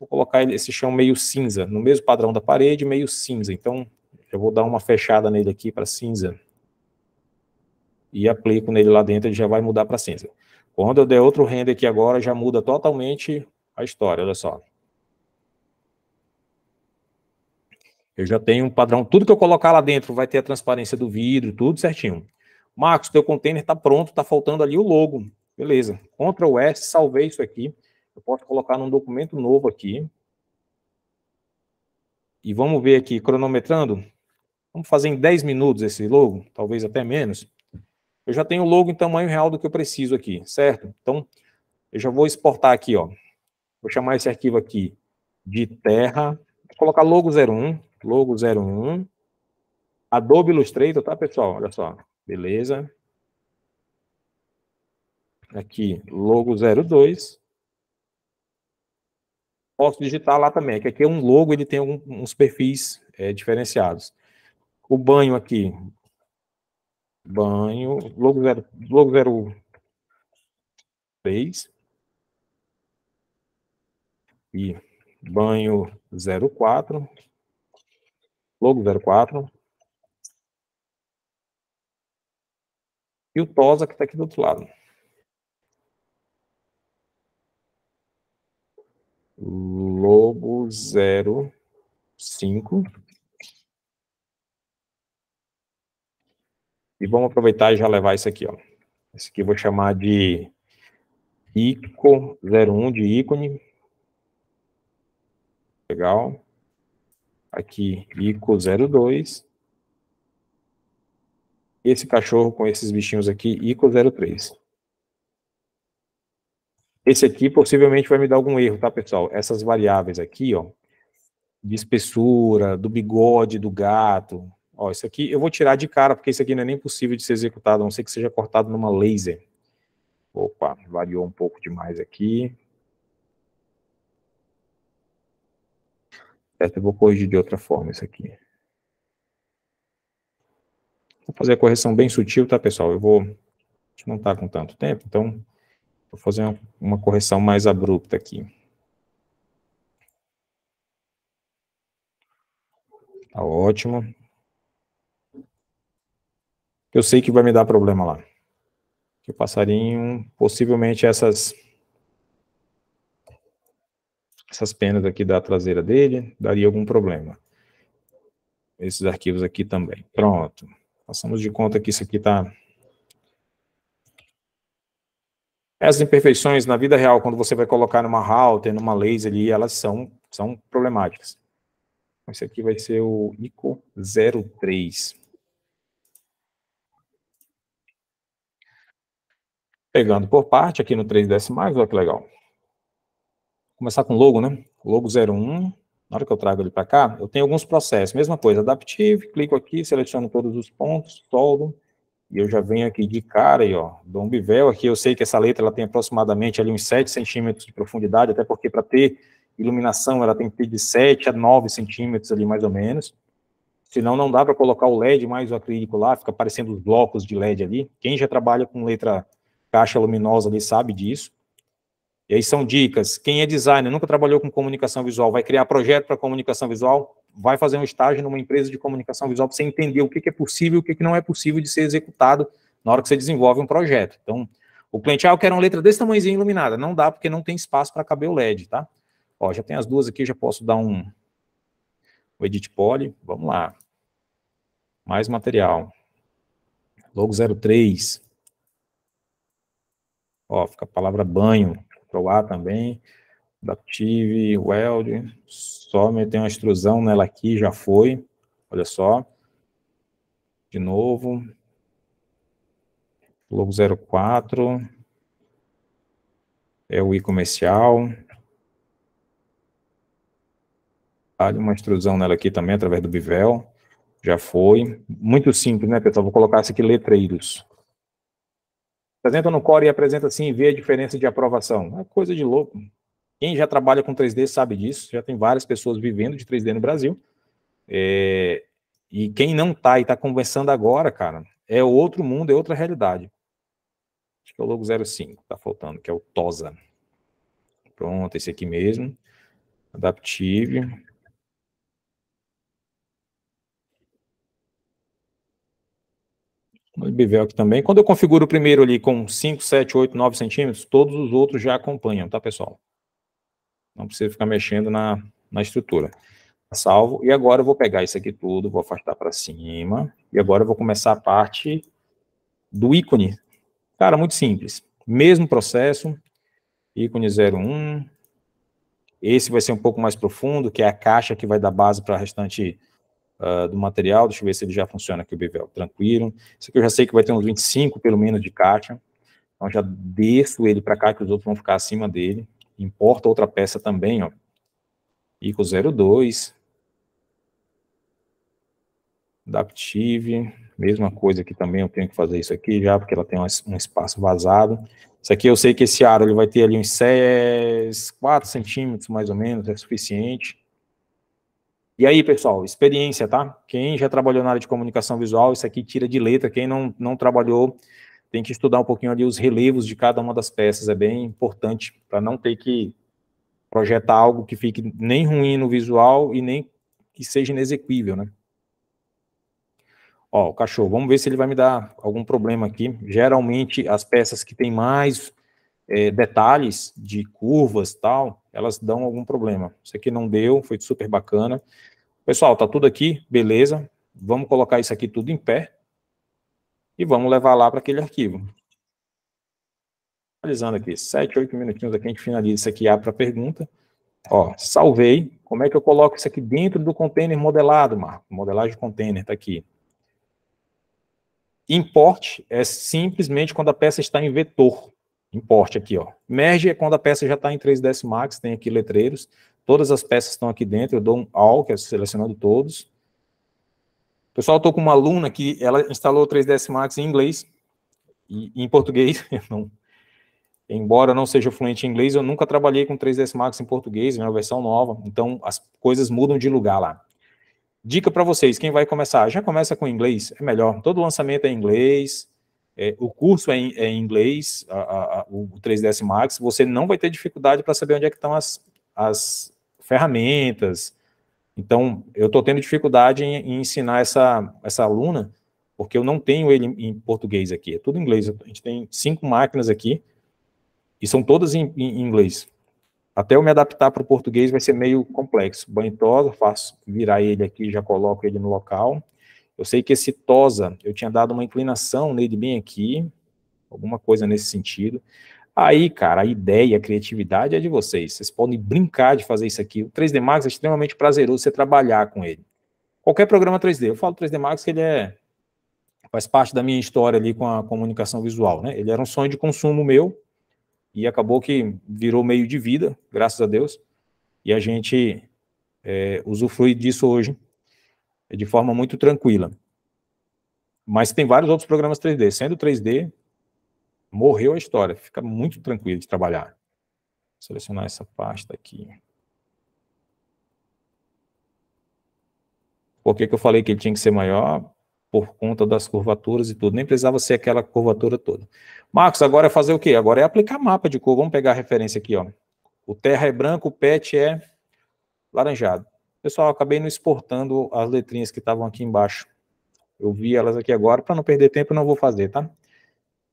vou colocar esse chão meio cinza, no mesmo padrão da parede, meio cinza. Então, eu vou dar uma fechada nele aqui para cinza e aplico nele lá dentro, ele já vai mudar para cinza. Quando eu der outro render aqui agora, já muda totalmente a história, olha só. Eu já tenho um padrão, tudo que eu colocar lá dentro vai ter a transparência do vidro, tudo certinho. Marcos, teu container está pronto, está faltando ali o logo. Beleza. Ctrl S, salvei isso aqui. Eu posso colocar num documento novo aqui. E vamos ver aqui, cronometrando. Vamos fazer em 10 minutos esse logo, talvez até menos. Eu já tenho o logo em tamanho real do que eu preciso aqui, certo? Então, eu já vou exportar aqui, ó. Vou chamar esse arquivo aqui de terra. Vou colocar logo 01, logo 01. Adobe Illustrator, tá, pessoal? Olha só. Beleza aqui logo 02. Posso digitar lá também, que aqui é um logo, ele tem alguns perfis é, diferenciados. O banho aqui, banho, logo, zero, logo 03 e banho 04, logo 04. E o Tosa que está aqui do outro lado. Lobo 05. E vamos aproveitar e já levar isso aqui, ó. Esse aqui eu vou chamar de ICO 01 de ícone. Legal. Aqui, ICO 02. Esse cachorro com esses bichinhos aqui, ICO 03. Esse aqui possivelmente vai me dar algum erro, tá, pessoal? Essas variáveis aqui, ó, de espessura, do bigode do gato, ó, isso aqui eu vou tirar de cara, porque isso aqui não é nem possível de ser executado, a não ser que seja cortado numa laser. Opa, variou um pouco demais aqui. Certo, eu vou corrigir de outra forma isso aqui. Vou fazer a correção bem sutil, tá, pessoal? Eu vou... A gente não tá com tanto tempo, então... Vou fazer uma, uma correção mais abrupta aqui. Tá ótimo. Eu sei que vai me dar problema lá. Que o passarinho, possivelmente essas essas penas aqui da traseira dele, daria algum problema. Esses arquivos aqui também. Pronto. Passamos de conta que isso aqui está Essas imperfeições na vida real, quando você vai colocar numa router, numa laser ali, elas são, são problemáticas. Esse aqui vai ser o ICO 03. Pegando por parte aqui no 3ds+, olha que legal. Começar com logo, né? Logo 01, na hora que eu trago ele para cá, eu tenho alguns processos. Mesma coisa, adaptive, clico aqui, seleciono todos os pontos, soldo, e eu já venho aqui de cara e ó, Dom bivel aqui. Eu sei que essa letra ela tem aproximadamente ali uns 7 centímetros de profundidade, até porque para ter iluminação ela tem que ter de 7 a 9 centímetros ali mais ou menos. Senão não dá para colocar o LED mais o acrílico lá, fica aparecendo os blocos de LED ali. Quem já trabalha com letra caixa luminosa ali sabe disso. E aí são dicas. Quem é designer, nunca trabalhou com comunicação visual, vai criar projeto para comunicação visual, vai fazer um estágio numa empresa de comunicação visual para você entender o que, que é possível e o que, que não é possível de ser executado na hora que você desenvolve um projeto. Então, o cliente, ah, eu quero uma letra desse tamanhozinho iluminada. Não dá, porque não tem espaço para caber o LED, tá? Ó, já tem as duas aqui, já posso dar um, Edit Poly. Vamos lá. Mais material. Logo 03. Ó, fica a palavra banho. Ctrl A também. Adaptive, Weld, só tem uma extrusão nela aqui, já foi. Olha só. De novo. Logo 04. É o e-comercial. Uma extrusão nela aqui também, através do bivel. Já foi. Muito simples, né, pessoal? Vou colocar isso aqui, letreiros. Apresenta no core e apresenta assim e vê a diferença de aprovação. É coisa de louco. Quem já trabalha com 3D sabe disso, já tem várias pessoas vivendo de 3D no Brasil. É, e quem não tá e tá conversando agora, cara, é outro mundo, é outra realidade. Acho que é o logo 05 tá faltando, que é o TOSA. Pronto, esse aqui mesmo. Adaptive. Bivel aqui também. Quando eu configuro o primeiro ali com 5, 7, 8, 9 centímetros, todos os outros já acompanham, tá, pessoal? Não precisa ficar mexendo na, na estrutura. Tá salvo. E agora eu vou pegar isso aqui tudo, vou afastar para cima. E agora eu vou começar a parte do ícone. Cara, muito simples. Mesmo processo. Ícone 01. Esse vai ser um pouco mais profundo, que é a caixa que vai dar base para o restante uh, do material. Deixa eu ver se ele já funciona aqui, o Bevel. Tranquilo. Isso aqui eu já sei que vai ter uns 25, pelo menos, de caixa. Então já desço ele para cá, que os outros vão ficar acima dele. Importa outra peça também, ó. ICO 02. Adaptive. Mesma coisa aqui também, eu tenho que fazer isso aqui já, porque ela tem um espaço vazado. Isso aqui eu sei que esse aro ele vai ter ali uns 6, 4 centímetros mais ou menos, é suficiente. E aí, pessoal, experiência, tá? Quem já trabalhou na área de comunicação visual, isso aqui tira de letra. Quem não, não trabalhou, tem que estudar um pouquinho ali os relevos de cada uma das peças, é bem importante para não ter que projetar algo que fique nem ruim no visual e nem que seja inexequível, né? Ó, o cachorro, vamos ver se ele vai me dar algum problema aqui. Geralmente, as peças que têm mais é, detalhes de curvas tal, elas dão algum problema. Isso aqui não deu, foi super bacana. Pessoal, tá tudo aqui, beleza. Vamos colocar isso aqui tudo em pé e vamos levar lá para aquele arquivo. Finalizando aqui, 7, 8 minutinhos aqui, a gente finaliza isso aqui, abre para pergunta. Ó, salvei. Como é que eu coloco isso aqui dentro do container modelado, Marco? Modelagem de container, está aqui. Import é simplesmente quando a peça está em vetor. Import aqui, ó. Merge é quando a peça já está em 3ds Max, tem aqui letreiros. Todas as peças estão aqui dentro, eu dou um all, que é selecionando todos. Pessoal, estou com uma aluna que ela instalou o 3ds Max em inglês e em português. [LAUGHS] Não, embora não seja fluente em inglês, eu nunca trabalhei com 3ds Max em português, é uma versão nova, então as coisas mudam de lugar lá. Dica para vocês, quem vai começar? Já começa com inglês, é melhor. Todo lançamento é em inglês, é, o curso é em, é em inglês, a, a, a, o 3ds Max, você não vai ter dificuldade para saber onde é que estão as, as ferramentas, então, eu estou tendo dificuldade em, em, ensinar essa, essa aluna, porque eu não tenho ele em português aqui, é tudo em inglês. A gente tem cinco máquinas aqui, e são todas em, em inglês. Até eu me adaptar para o português vai ser meio complexo. Banho tosa, faço virar ele aqui, já coloco ele no local. Eu sei que esse tosa, eu tinha dado uma inclinação nele bem aqui, alguma coisa nesse sentido. Aí, cara, a ideia, a criatividade é de vocês. Vocês podem brincar de fazer isso aqui. O 3D Max é extremamente prazeroso você trabalhar com ele. Qualquer programa 3D, eu falo 3D Max que ele é faz parte da minha história ali com a comunicação visual, né? Ele era um sonho de consumo meu e acabou que virou meio de vida, graças a Deus. E a gente é, usufrui disso hoje de forma muito tranquila. Mas tem vários outros programas 3D, sendo 3D Morreu a história, fica muito tranquilo de trabalhar. Vou selecionar essa pasta aqui. Por que, que eu falei que ele tinha que ser maior? Por conta das curvaturas e tudo. Nem precisava ser aquela curvatura toda. Marcos, agora é fazer o quê? Agora é aplicar mapa de cor. Vamos pegar a referência aqui, ó. O terra é branco, o pet é laranjado. Pessoal, acabei não exportando as letrinhas que estavam aqui embaixo. Eu vi elas aqui agora, para não perder tempo, não vou fazer, tá?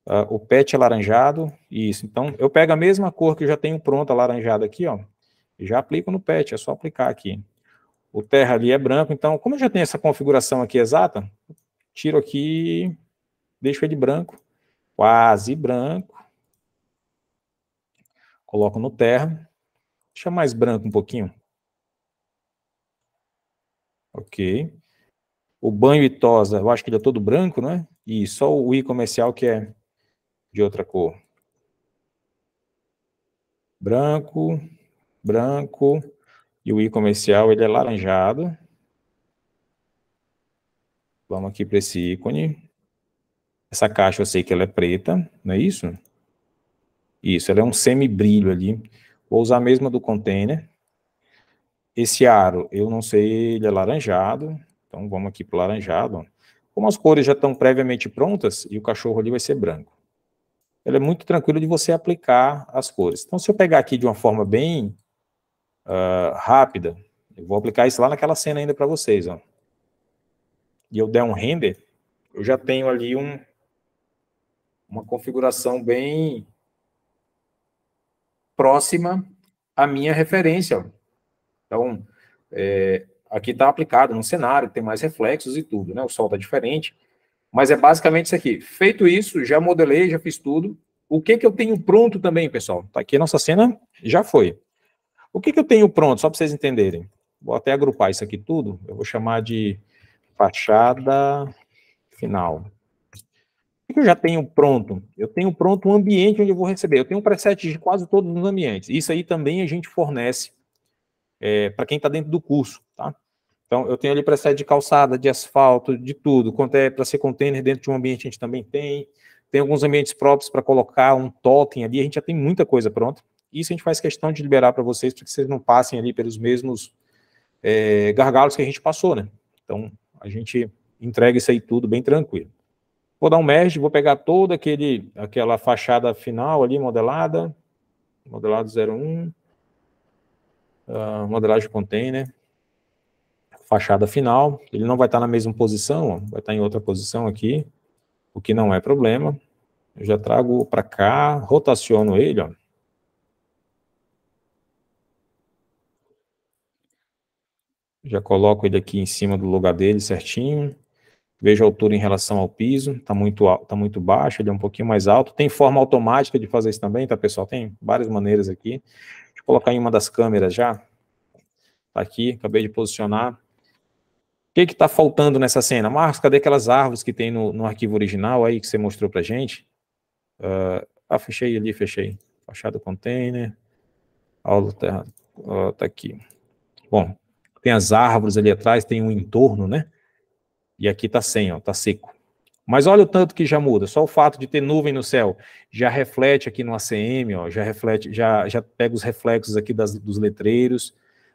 Uh, o PET alaranjado, é isso. Então, eu pego a mesma cor que eu já tenho pronta alaranjada aqui, ó, e já aplico no PET, é só aplicar aqui. O terra ali é branco, então, como eu já tenho essa configuração aqui exata, tiro aqui, deixo ele branco, quase branco, coloco no terra, deixa mais branco um pouquinho. Ok. O banho e tosa, eu acho que ele é todo branco, né? E só o I comercial que é de outra cor. Branco, branco, e o I comercial ele é laranjado. Vamos aqui para esse ícone. Essa caixa eu sei que ela é preta, não é isso? Isso, ela é um semi-brilho ali. Vou usar a mesma do container. Esse aro, eu não sei, ele é laranjado. Então vamos aqui para o laranjado. Como as cores já estão previamente prontas, e o cachorro ali vai ser branco ela é muito tranquila de você aplicar as cores. Então, se eu pegar aqui de uma forma bem uh, rápida, eu vou aplicar isso lá naquela cena ainda para vocês, ó. E eu der um render, eu já tenho ali um, uma configuração bem próxima à minha referência. Então, é, aqui está aplicado no cenário tem mais reflexos e tudo, né? O sol está diferente. Mas é basicamente isso aqui. Feito isso, já modelei, já fiz tudo. O que, que eu tenho pronto também, pessoal? Tá aqui a nossa cena, já foi. O que, que eu tenho pronto, só para vocês entenderem? Vou até agrupar isso aqui tudo. Eu vou chamar de fachada final. O que eu já tenho pronto? Eu tenho pronto o um ambiente onde eu vou receber. Eu tenho um preset de quase todos os ambientes. Isso aí também a gente fornece é, para quem está dentro do curso. Então, eu tenho ali para sair de calçada, de asfalto, de tudo. Quanto é para ser container dentro de um ambiente, a gente também tem. Tem alguns ambientes próprios para colocar um totem ali, a gente já tem muita coisa pronta. Isso a gente faz questão de liberar para vocês, para que vocês não passem ali pelos mesmos é, gargalos que a gente passou, né? Então, a gente entrega isso aí tudo bem tranquilo. Vou dar um merge, vou pegar toda aquele, aquela fachada final ali, modelada, modelado 01, uh, ah, modelagem container, fachada final, ele não vai estar na mesma posição, vai estar em outra posição aqui, o que não é problema. Eu já trago para cá, rotaciono ele, ó. Já coloco ele aqui em cima do lugar dele certinho. Vejo a altura em relação ao piso, está muito, tá muito baixo, ele é um pouquinho mais alto. Tem forma automática de fazer isso também, tá, pessoal? Tem várias maneiras aqui. Deixa eu colocar em uma das câmeras já. Está aqui, acabei de posicionar que está faltando nessa cena? Marcos, cadê aquelas árvores que tem no, no arquivo original aí que você mostrou para gente? Uh, ah, fechei ali, fechei. Fachada container. Aula terra. Está tá aqui. Bom, tem as árvores ali atrás, tem um entorno, né? E aqui está sem, ó, tá seco. Mas olha o tanto que já muda. Só o fato de ter nuvem no céu já reflete aqui no ACM, ó, já reflete, já, já pega os reflexos aqui das, dos letreiros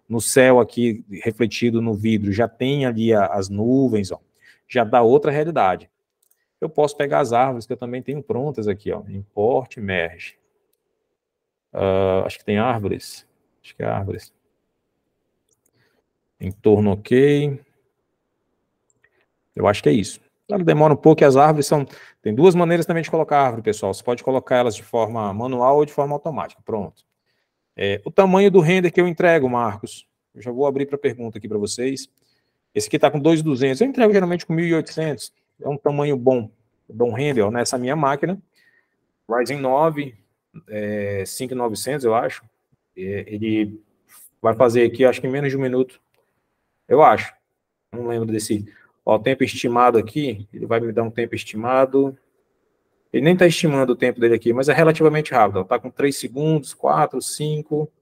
no céu aqui, refletido no vidro, já tem ali a, as nuvens, ó, já dá outra realidade. Eu posso pegar as árvores que eu também tenho prontas aqui, ó, import, merge. Uh, acho que tem árvores, acho que é árvores. Entorno ok. Eu acho que é isso. Claro, demora um pouco e as árvores são... Tem duas maneiras também de colocar árvore, pessoal. Você pode colocar elas de forma manual ou de forma automática. Pronto. É, o tamanho do render que eu entrego, Marcos. Eu já vou abrir para pergunta aqui para vocês. Esse aqui está com 2.200. Eu entrego geralmente com 1.800. É um tamanho bom. bom render ó, nessa né? minha máquina. Ryzen 9, é, 5.900, eu acho. É, ele vai fazer aqui, acho que em menos de um minuto. Eu acho. Não lembro desse. Ó, tempo estimado aqui. Ele vai me dar um tempo estimado. Ele nem está estimando o tempo dele aqui, mas é relativamente rápido. Está com 3 segundos, 4, 5.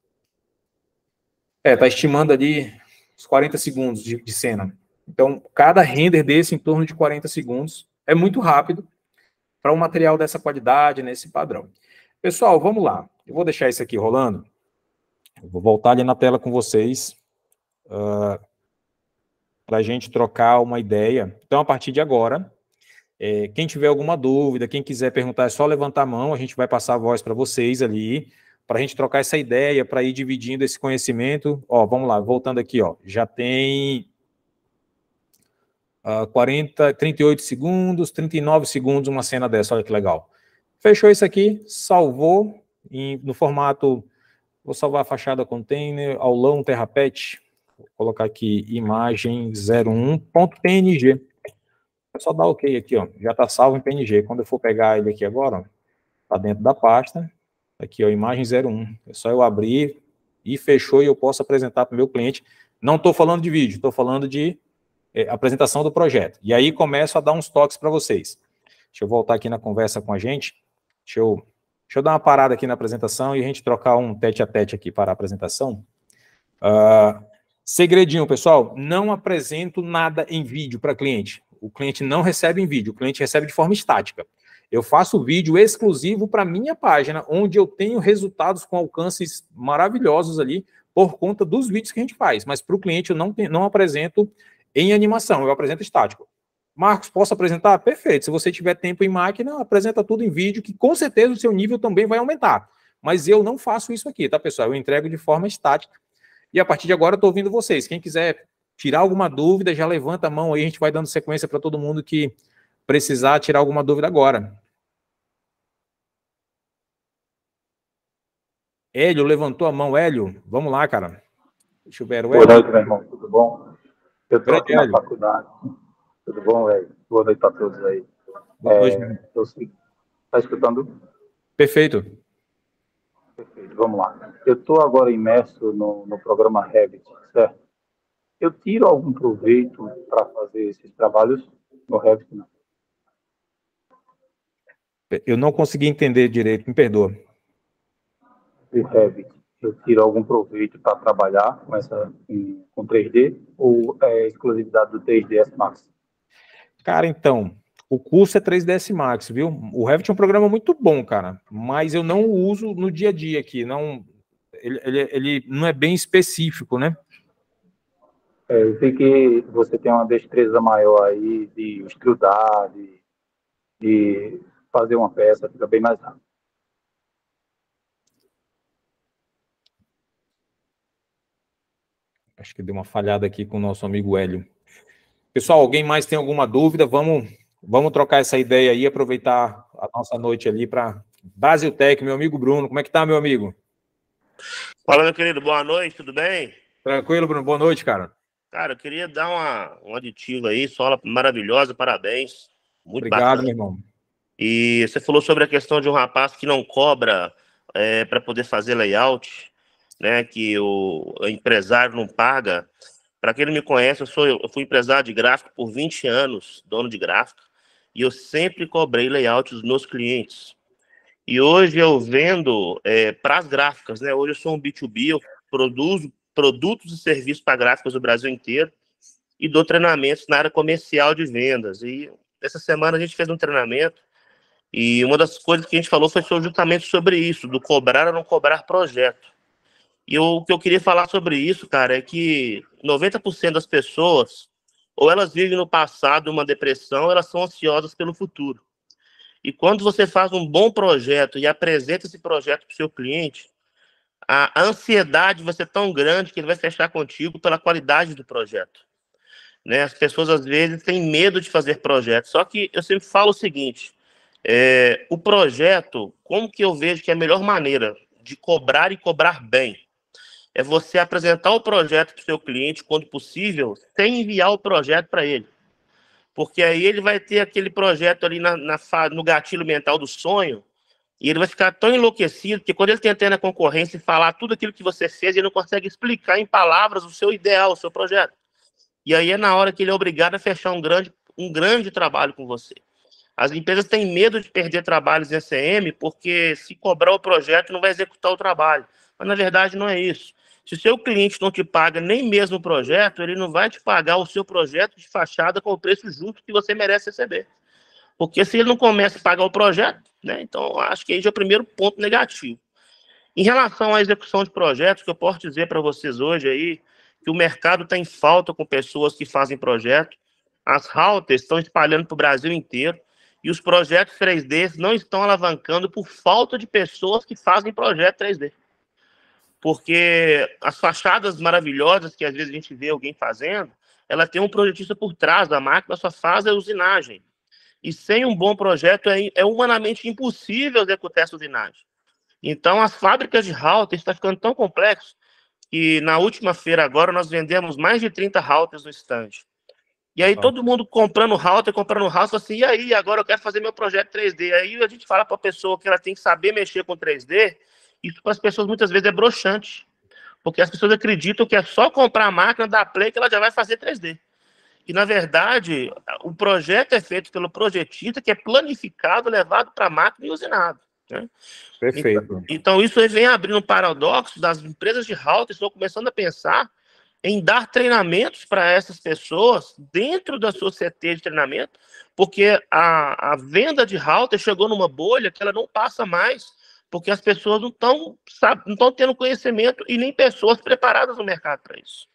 É, está estimando ali os 40 segundos de, de cena. Então, cada render desse em torno de 40 segundos é muito rápido para um material dessa qualidade, nesse padrão. Pessoal, vamos lá. Eu vou deixar isso aqui rolando. Eu vou voltar ali na tela com vocês uh, ah, para a gente trocar uma ideia. Então, a partir de agora, é, quem tiver alguma dúvida, quem quiser perguntar, é só levantar a mão, a gente vai passar a voz para vocês ali, para a gente trocar essa ideia, para ir dividindo esse conhecimento. Ó, vamos lá, voltando aqui, ó, já tem uh, 40, 38 segundos, 39 segundos, uma cena dessa, olha que legal. Fechou isso aqui, salvou em, no formato, vou salvar a fachada container, aulão, terrapet, vou colocar aqui imagem 01.png. É só dar OK aqui, ó. Já está salvo em PNG. Quando eu for pegar ele aqui agora, está dentro da pasta. Aqui, ó, imagem 01. É só eu abrir e fechou e eu posso apresentar para o meu cliente. Não estou falando de vídeo, estou falando de é, apresentação do projeto. E aí começo a dar uns toques para vocês. Deixa eu voltar aqui na conversa com a gente. Deixa eu, deixa eu dar uma parada aqui na apresentação e a gente trocar um tete a tete aqui para a apresentação. Uh, segredinho, pessoal, não apresento nada em vídeo para cliente o cliente não recebe em vídeo, o cliente recebe de forma estática. Eu faço vídeo exclusivo para minha página, onde eu tenho resultados com alcances maravilhosos ali por conta dos vídeos que a gente faz. Mas para o cliente eu não, tem, não apresento em animação, eu apresento estático. Marcos, posso apresentar? Perfeito. Se você tiver tempo em máquina, apresenta tudo em vídeo, que com certeza o seu nível também vai aumentar. Mas eu não faço isso aqui, tá, pessoal? Eu entrego de forma estática. E a partir de agora eu estou ouvindo vocês. Quem quiser tirar alguma dúvida, já levanta a mão aí, a gente vai dando sequência para todo mundo que precisar tirar alguma dúvida agora. Hélio levantou a mão, Hélio, vamos lá, cara. Deixa eu ver, o Hélio. Boa noite, meu irmão, tudo bom? Eu estou aqui Hélio. na faculdade. Tudo bom, Hélio? Boa noite a todos aí. Boa noite, é, Está escutando? Perfeito. Perfeito, vamos lá. Eu estou agora imerso no, no programa Revit, certo? eu tiro algum proveito para fazer esses trabalhos no Revit, não. Eu não consegui entender direito, me perdoa. O Revit, eu tiro algum proveito para trabalhar com, essa, com 3D ou é exclusividade do 3ds Max? Cara, então, o curso é 3ds Max, viu? O Revit é um programa muito bom, cara, mas eu não uso no dia a dia aqui, não, ele, ele, ele não é bem específico, né? É, eu sei que você tem uma destreza maior aí de estudar, de, de fazer uma peça, fica bem mais rápido. Acho que deu uma falhada aqui com o nosso amigo Hélio. Pessoal, alguém mais tem alguma dúvida? Vamos, vamos trocar essa ideia aí, aproveitar a nossa noite ali para Brasil Tech, meu amigo Bruno. Como é que tá, meu amigo? Fala, meu querido, boa noite, tudo bem? Tranquilo, Bruno. Boa noite, cara. Cara, eu queria dar uma, um aditivo aí, sola maravilhosa, parabéns. Muito Obrigado, bacana. meu irmão. E você falou sobre a questão de um rapaz que não cobra é, para poder fazer layout, né? Que o, empresário não paga. Para quem não me conhece, eu, sou, eu fui empresário de gráfico por 20 anos, dono de gráfico, e eu sempre cobrei layout dos meus clientes. E hoje eu vendo é, para as gráficas, né? Hoje eu sou um B2B, eu produzo produtos e serviços para gráficos do Brasil inteiro e dou treinamentos na área comercial de vendas. E essa semana a gente fez um treinamento e uma das coisas que a gente falou foi justamente sobre isso, do cobrar ou não cobrar projeto. E eu, o que eu queria falar sobre isso, cara, é que 90% das pessoas ou elas vivem no passado uma depressão, ou elas são ansiosas pelo futuro. E quando você faz um bom projeto e apresenta esse projeto para o seu cliente, a, ansiedade vai ser tão grande que ele vai fechar contigo pela qualidade do projeto. Né? As pessoas às vezes têm medo de fazer projeto. Só que eu sempre falo o seguinte: é, o projeto, como que eu vejo que é a melhor maneira de cobrar e cobrar bem? É você apresentar o projeto para o seu cliente, quando possível, sem enviar o projeto para ele. Porque aí ele vai ter aquele projeto ali na, na no gatilho mental do sonho, e ele vai ficar tão enlouquecido que quando ele até na concorrência e falar tudo aquilo que você fez, ele não consegue explicar em palavras o seu ideal, o seu projeto. E aí é na hora que ele é obrigado a fechar um grande, um grande trabalho com você. As empresas têm medo de perder trabalhos em SM porque se cobrar o projeto não vai executar o trabalho. Mas na verdade não é isso. Se o seu cliente não te paga nem mesmo o projeto, ele não vai te pagar o seu projeto de fachada com o preço justo que você merece receber. Porque se ele não começa a pagar o projeto, né, então acho que aí já é o primeiro ponto negativo. Em relação à execução de projetos, que eu posso dizer para vocês hoje aí, que o mercado está em falta com pessoas que fazem projeto, as routers estão espalhando para o Brasil inteiro, e os projetos 3D não estão alavancando por falta de pessoas que fazem projeto 3D. Porque as fachadas maravilhosas que às vezes a gente vê alguém fazendo, ela tem um projetista por trás da máquina, só faz a usinagem. E sem um bom projeto é, é humanamente impossível executar essas usinas. Então, as fábricas de routers está ficando tão complexo que na última feira agora nós vendemos mais de 30 routers no stand. E aí ah. todo mundo comprando router, comprando router, assim, e aí, agora eu quero fazer meu projeto 3D. Aí a gente fala para a pessoa que ela tem que saber mexer com 3D, isso para as pessoas muitas vezes é broxante. Porque as pessoas acreditam que é só comprar a máquina, da play, que ela já vai fazer 3D. E, na verdade, o projeto é feito pelo projetista, que é planificado, levado para a máquina e usinado. Né? Perfeito. Então, então, isso vem abrindo um paradoxo das empresas de router estão começando a pensar em dar treinamentos para essas pessoas dentro da sua CT de treinamento, porque a, a venda de router chegou numa bolha que ela não passa mais, porque as pessoas não estão tendo conhecimento e nem pessoas preparadas no mercado para isso.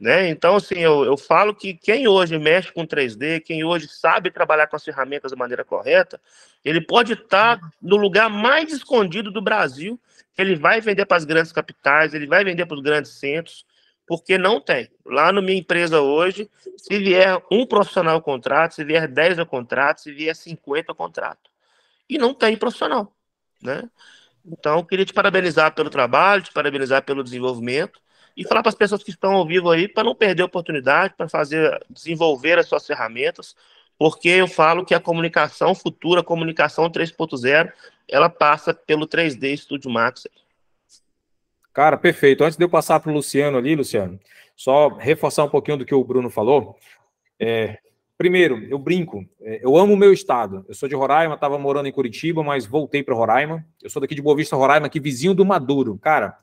Né? Então, assim, eu, eu falo que quem hoje mexe com 3D, quem hoje sabe trabalhar com as ferramentas da maneira correta, ele pode estar tá no lugar mais escondido do Brasil, ele vai vender para as grandes capitais, ele vai vender para os grandes centros, porque não tem. Lá na minha empresa hoje, se vier um profissional ao contrato, se vier 10 ao contrato, se vier 50 ao contrato. E não tem profissional. Né? Então, queria te parabenizar pelo trabalho, te parabenizar pelo desenvolvimento e falar para as pessoas que estão ao vivo aí para não perder a oportunidade, para fazer desenvolver as suas ferramentas, porque eu falo que a comunicação futura, a comunicação 3.0, ela passa pelo 3D Studio Max. Cara, perfeito. Antes de eu passar para o Luciano ali, Luciano, só reforçar um pouquinho do que o Bruno falou. É, primeiro, eu brinco, é, eu amo o meu estado. Eu sou de Roraima, estava morando em Curitiba, mas voltei para Roraima. Eu sou daqui de Boa Vista, Roraima, aqui vizinho do Maduro. Cara,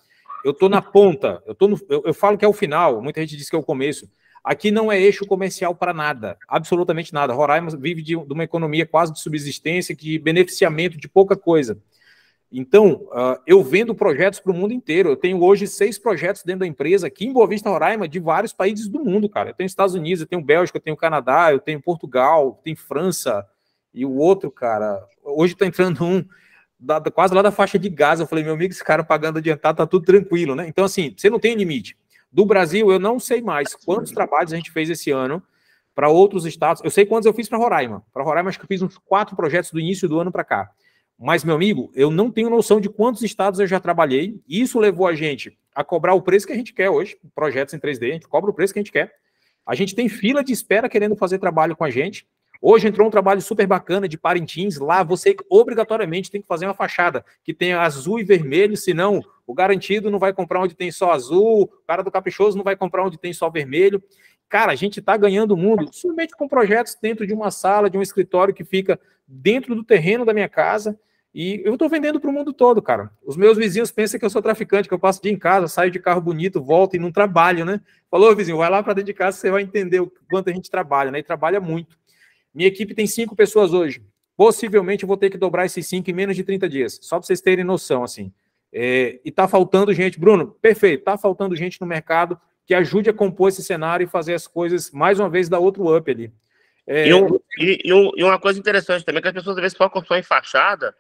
eu estou na ponta, eu, tô no, eu, eu falo que é o final, muita gente diz que é o começo. Aqui não é eixo comercial para nada, absolutamente nada. Roraima vive de, de, uma economia quase de subsistência, de beneficiamento de pouca coisa. Então, uh, eu vendo projetos para o mundo inteiro. Eu tenho hoje seis projetos dentro da empresa aqui em Boa Vista, Roraima, de vários países do mundo, cara. Eu tenho Estados Unidos, eu tenho Bélgica, eu tenho Canadá, eu tenho Portugal, eu tenho França, e o outro, cara, hoje está entrando um da, quase lá da faixa de gás. Eu falei, meu amigo, esse cara pagando adiantado, tá tudo tranquilo, né? Então, assim, você não tem limite. Do Brasil, eu não sei mais quantos trabalhos a gente fez esse ano para outros estados. Eu sei quantos eu fiz para Roraima. Para Roraima, acho que eu fiz uns quatro projetos do início do ano para cá. Mas, meu amigo, eu não tenho noção de quantos estados eu já trabalhei. E isso levou a gente a cobrar o preço que a gente quer hoje. Projetos em 3D, a gente cobra o preço que a gente quer. A gente tem fila de espera querendo fazer trabalho com a gente. Hoje entrou um trabalho super bacana de Parintins. Lá você obrigatoriamente tem que fazer uma fachada que tenha azul e vermelho, senão o garantido não vai comprar onde tem só azul, o cara do caprichoso não vai comprar onde tem só vermelho. Cara, a gente está ganhando o mundo somente com projetos dentro de uma sala, de um escritório que fica dentro do terreno da minha casa. E eu estou vendendo para o mundo todo, cara. Os meus vizinhos pensam que eu sou traficante, que eu passo o dia em casa, saio de carro bonito, volto e não trabalho, né? Falou, vizinho, vai lá para dentro de casa, você vai entender o quanto a gente trabalha, né? E trabalha muito. Minha equipe tem cinco pessoas hoje. Possivelmente eu vou ter que dobrar esses cinco em menos de 30 dias, só para vocês terem noção, assim. É, e está faltando gente, Bruno, perfeito, está faltando gente no mercado que ajude a compor esse cenário e fazer as coisas, mais uma vez, da outro up ali. É... E, um, e, e, uma coisa interessante também, que as pessoas às vezes focam só em fachada,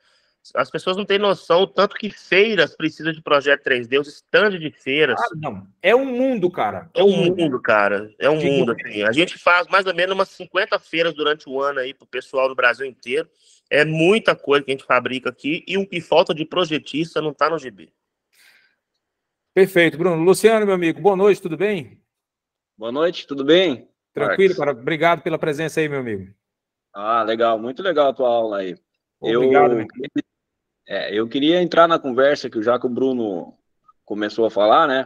as pessoas não têm noção o tanto que feiras precisam de projeto 3D, os stand de feiras. Ah, não. É um mundo, cara. É um, mundo, mundo, cara. É um mundo, assim. A gente faz mais ou menos umas 50 feiras durante o ano aí pro pessoal do Brasil inteiro. É muita coisa que a gente fabrica aqui e o que falta de projetista não tá no GB. Perfeito, Bruno. Luciano, meu amigo, boa noite, tudo bem? Boa noite, tudo bem? Tranquilo, Marcos. cara. Obrigado pela presença aí, meu amigo. Ah, legal, muito legal a tua aula aí. Obrigado, eu, é, eu queria entrar na conversa que já que o Bruno começou a falar, né?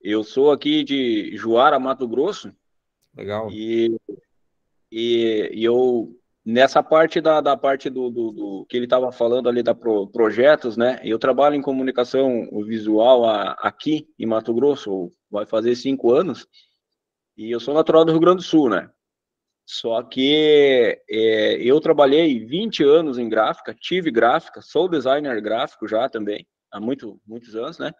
Eu sou aqui de Juara, Mato Grosso. Legal. E, e, e eu, nessa parte da, da parte do, do, do que ele estava falando ali da pro, projetos, né? Eu trabalho em comunicação visual a, aqui em Mato Grosso, vai fazer cinco anos. E eu sou natural do Rio Grande do Sul, né? Só que é, eu trabalhei 20 anos em gráfica, tive gráfica, sou designer gráfico já também, há muito, muitos anos, né?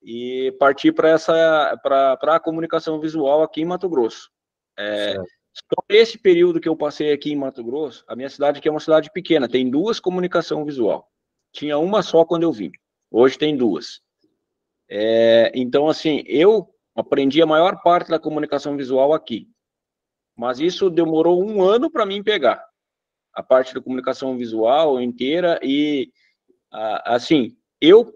E parti para essa para a comunicação visual aqui em Mato Grosso. É, só esse período que eu passei aqui em Mato Grosso, a minha cidade aqui é uma cidade pequena, tem duas comunicação visual. Tinha uma só quando eu vim, hoje tem duas. É, então, assim, eu aprendi a maior parte da comunicação visual aqui. Mas isso demorou um ano para mim pegar a parte da comunicação visual inteira e assim eu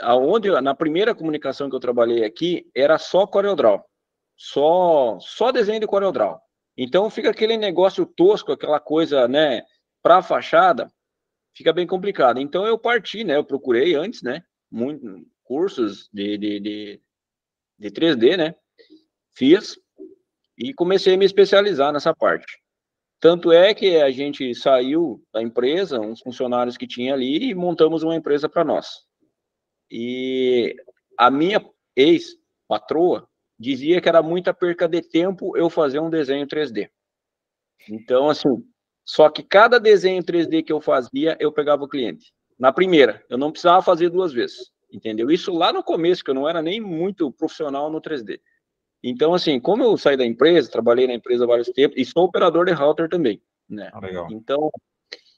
aonde na primeira comunicação que eu trabalhei aqui era só CorelDRAW, só só desenho de CorelDRAW. Então fica aquele negócio tosco, aquela coisa, né, para fachada, fica bem complicado. Então eu parti, né, eu procurei antes, né, muitos cursos de, de, de, de 3D, né? Fiz, e comecei a me especializar nessa parte. Tanto é que a gente saiu da empresa, uns funcionários que tinha ali, e montamos uma empresa para nós. E a minha ex-patroa dizia que era muita perca de tempo eu fazer um desenho 3D. Então, assim, só que cada desenho 3D que eu fazia, eu pegava o cliente. Na primeira, eu não precisava fazer duas vezes, entendeu? Isso lá no começo, que eu não era nem muito profissional no 3D. Então, assim, como eu saí da empresa, trabalhei na empresa há vários tempos, e sou operador de router também, né? Ah, legal. Então,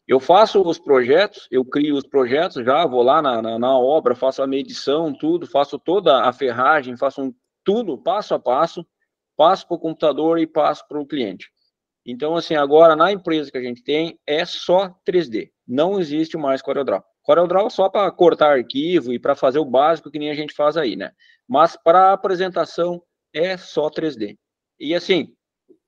eu faço os projetos, eu crio os projetos, já vou lá na, na, na, obra, faço a medição, tudo, faço toda a ferragem, faço um, tudo passo a passo, passo para o computador e passo para o cliente. Então, assim, agora na empresa que a gente tem é só 3D, não existe mais CorelDRAW. CorelDRAW é só para cortar arquivo e para fazer o básico que nem a gente faz aí, né? Mas para apresentação, é só 3D. E assim,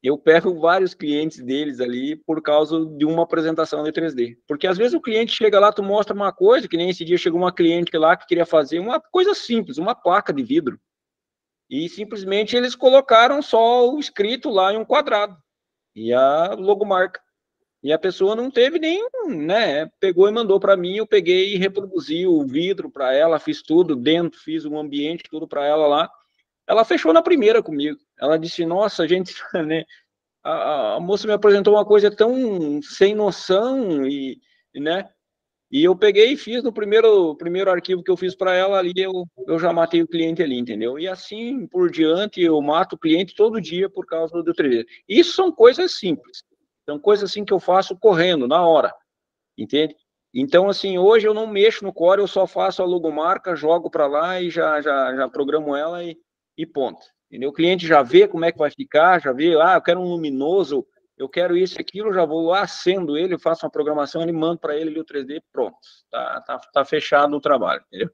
eu perco vários clientes deles ali por causa de uma apresentação de 3D. Porque às vezes o cliente chega lá, tu mostra uma coisa, que nem esse dia chegou uma cliente lá que queria fazer uma coisa simples, uma placa de vidro. E simplesmente eles colocaram só o escrito lá em um quadrado. E a logomarca. E a pessoa não teve nenhum, né? Pegou e mandou para mim, eu peguei e reproduzi o vidro para ela, fiz tudo dentro, fiz um ambiente, tudo para ela lá. Ela fechou na primeira comigo. Ela disse: Nossa, gente, [LAUGHS] né? A, a, moça me apresentou uma coisa tão sem noção e, né? E eu peguei e fiz no primeiro, primeiro arquivo que eu fiz para ela ali, eu, eu já matei o cliente ali, entendeu? E assim por diante, eu mato o cliente todo dia por causa do 3D. Isso são coisas simples. São coisas assim que eu faço correndo, na hora. Entende? Então, assim, hoje eu não mexo no core, eu só faço a logomarca, jogo para lá e já, já, já programo ela e, e ponto. Entendeu? O cliente já vê como é que vai ficar, já vê, ah, eu quero um luminoso, eu quero isso e aquilo, já vou lá acendo ele, faço uma programação, ele mando para ele o 3D, pronto. Tá, tá, tá fechado o trabalho, entendeu?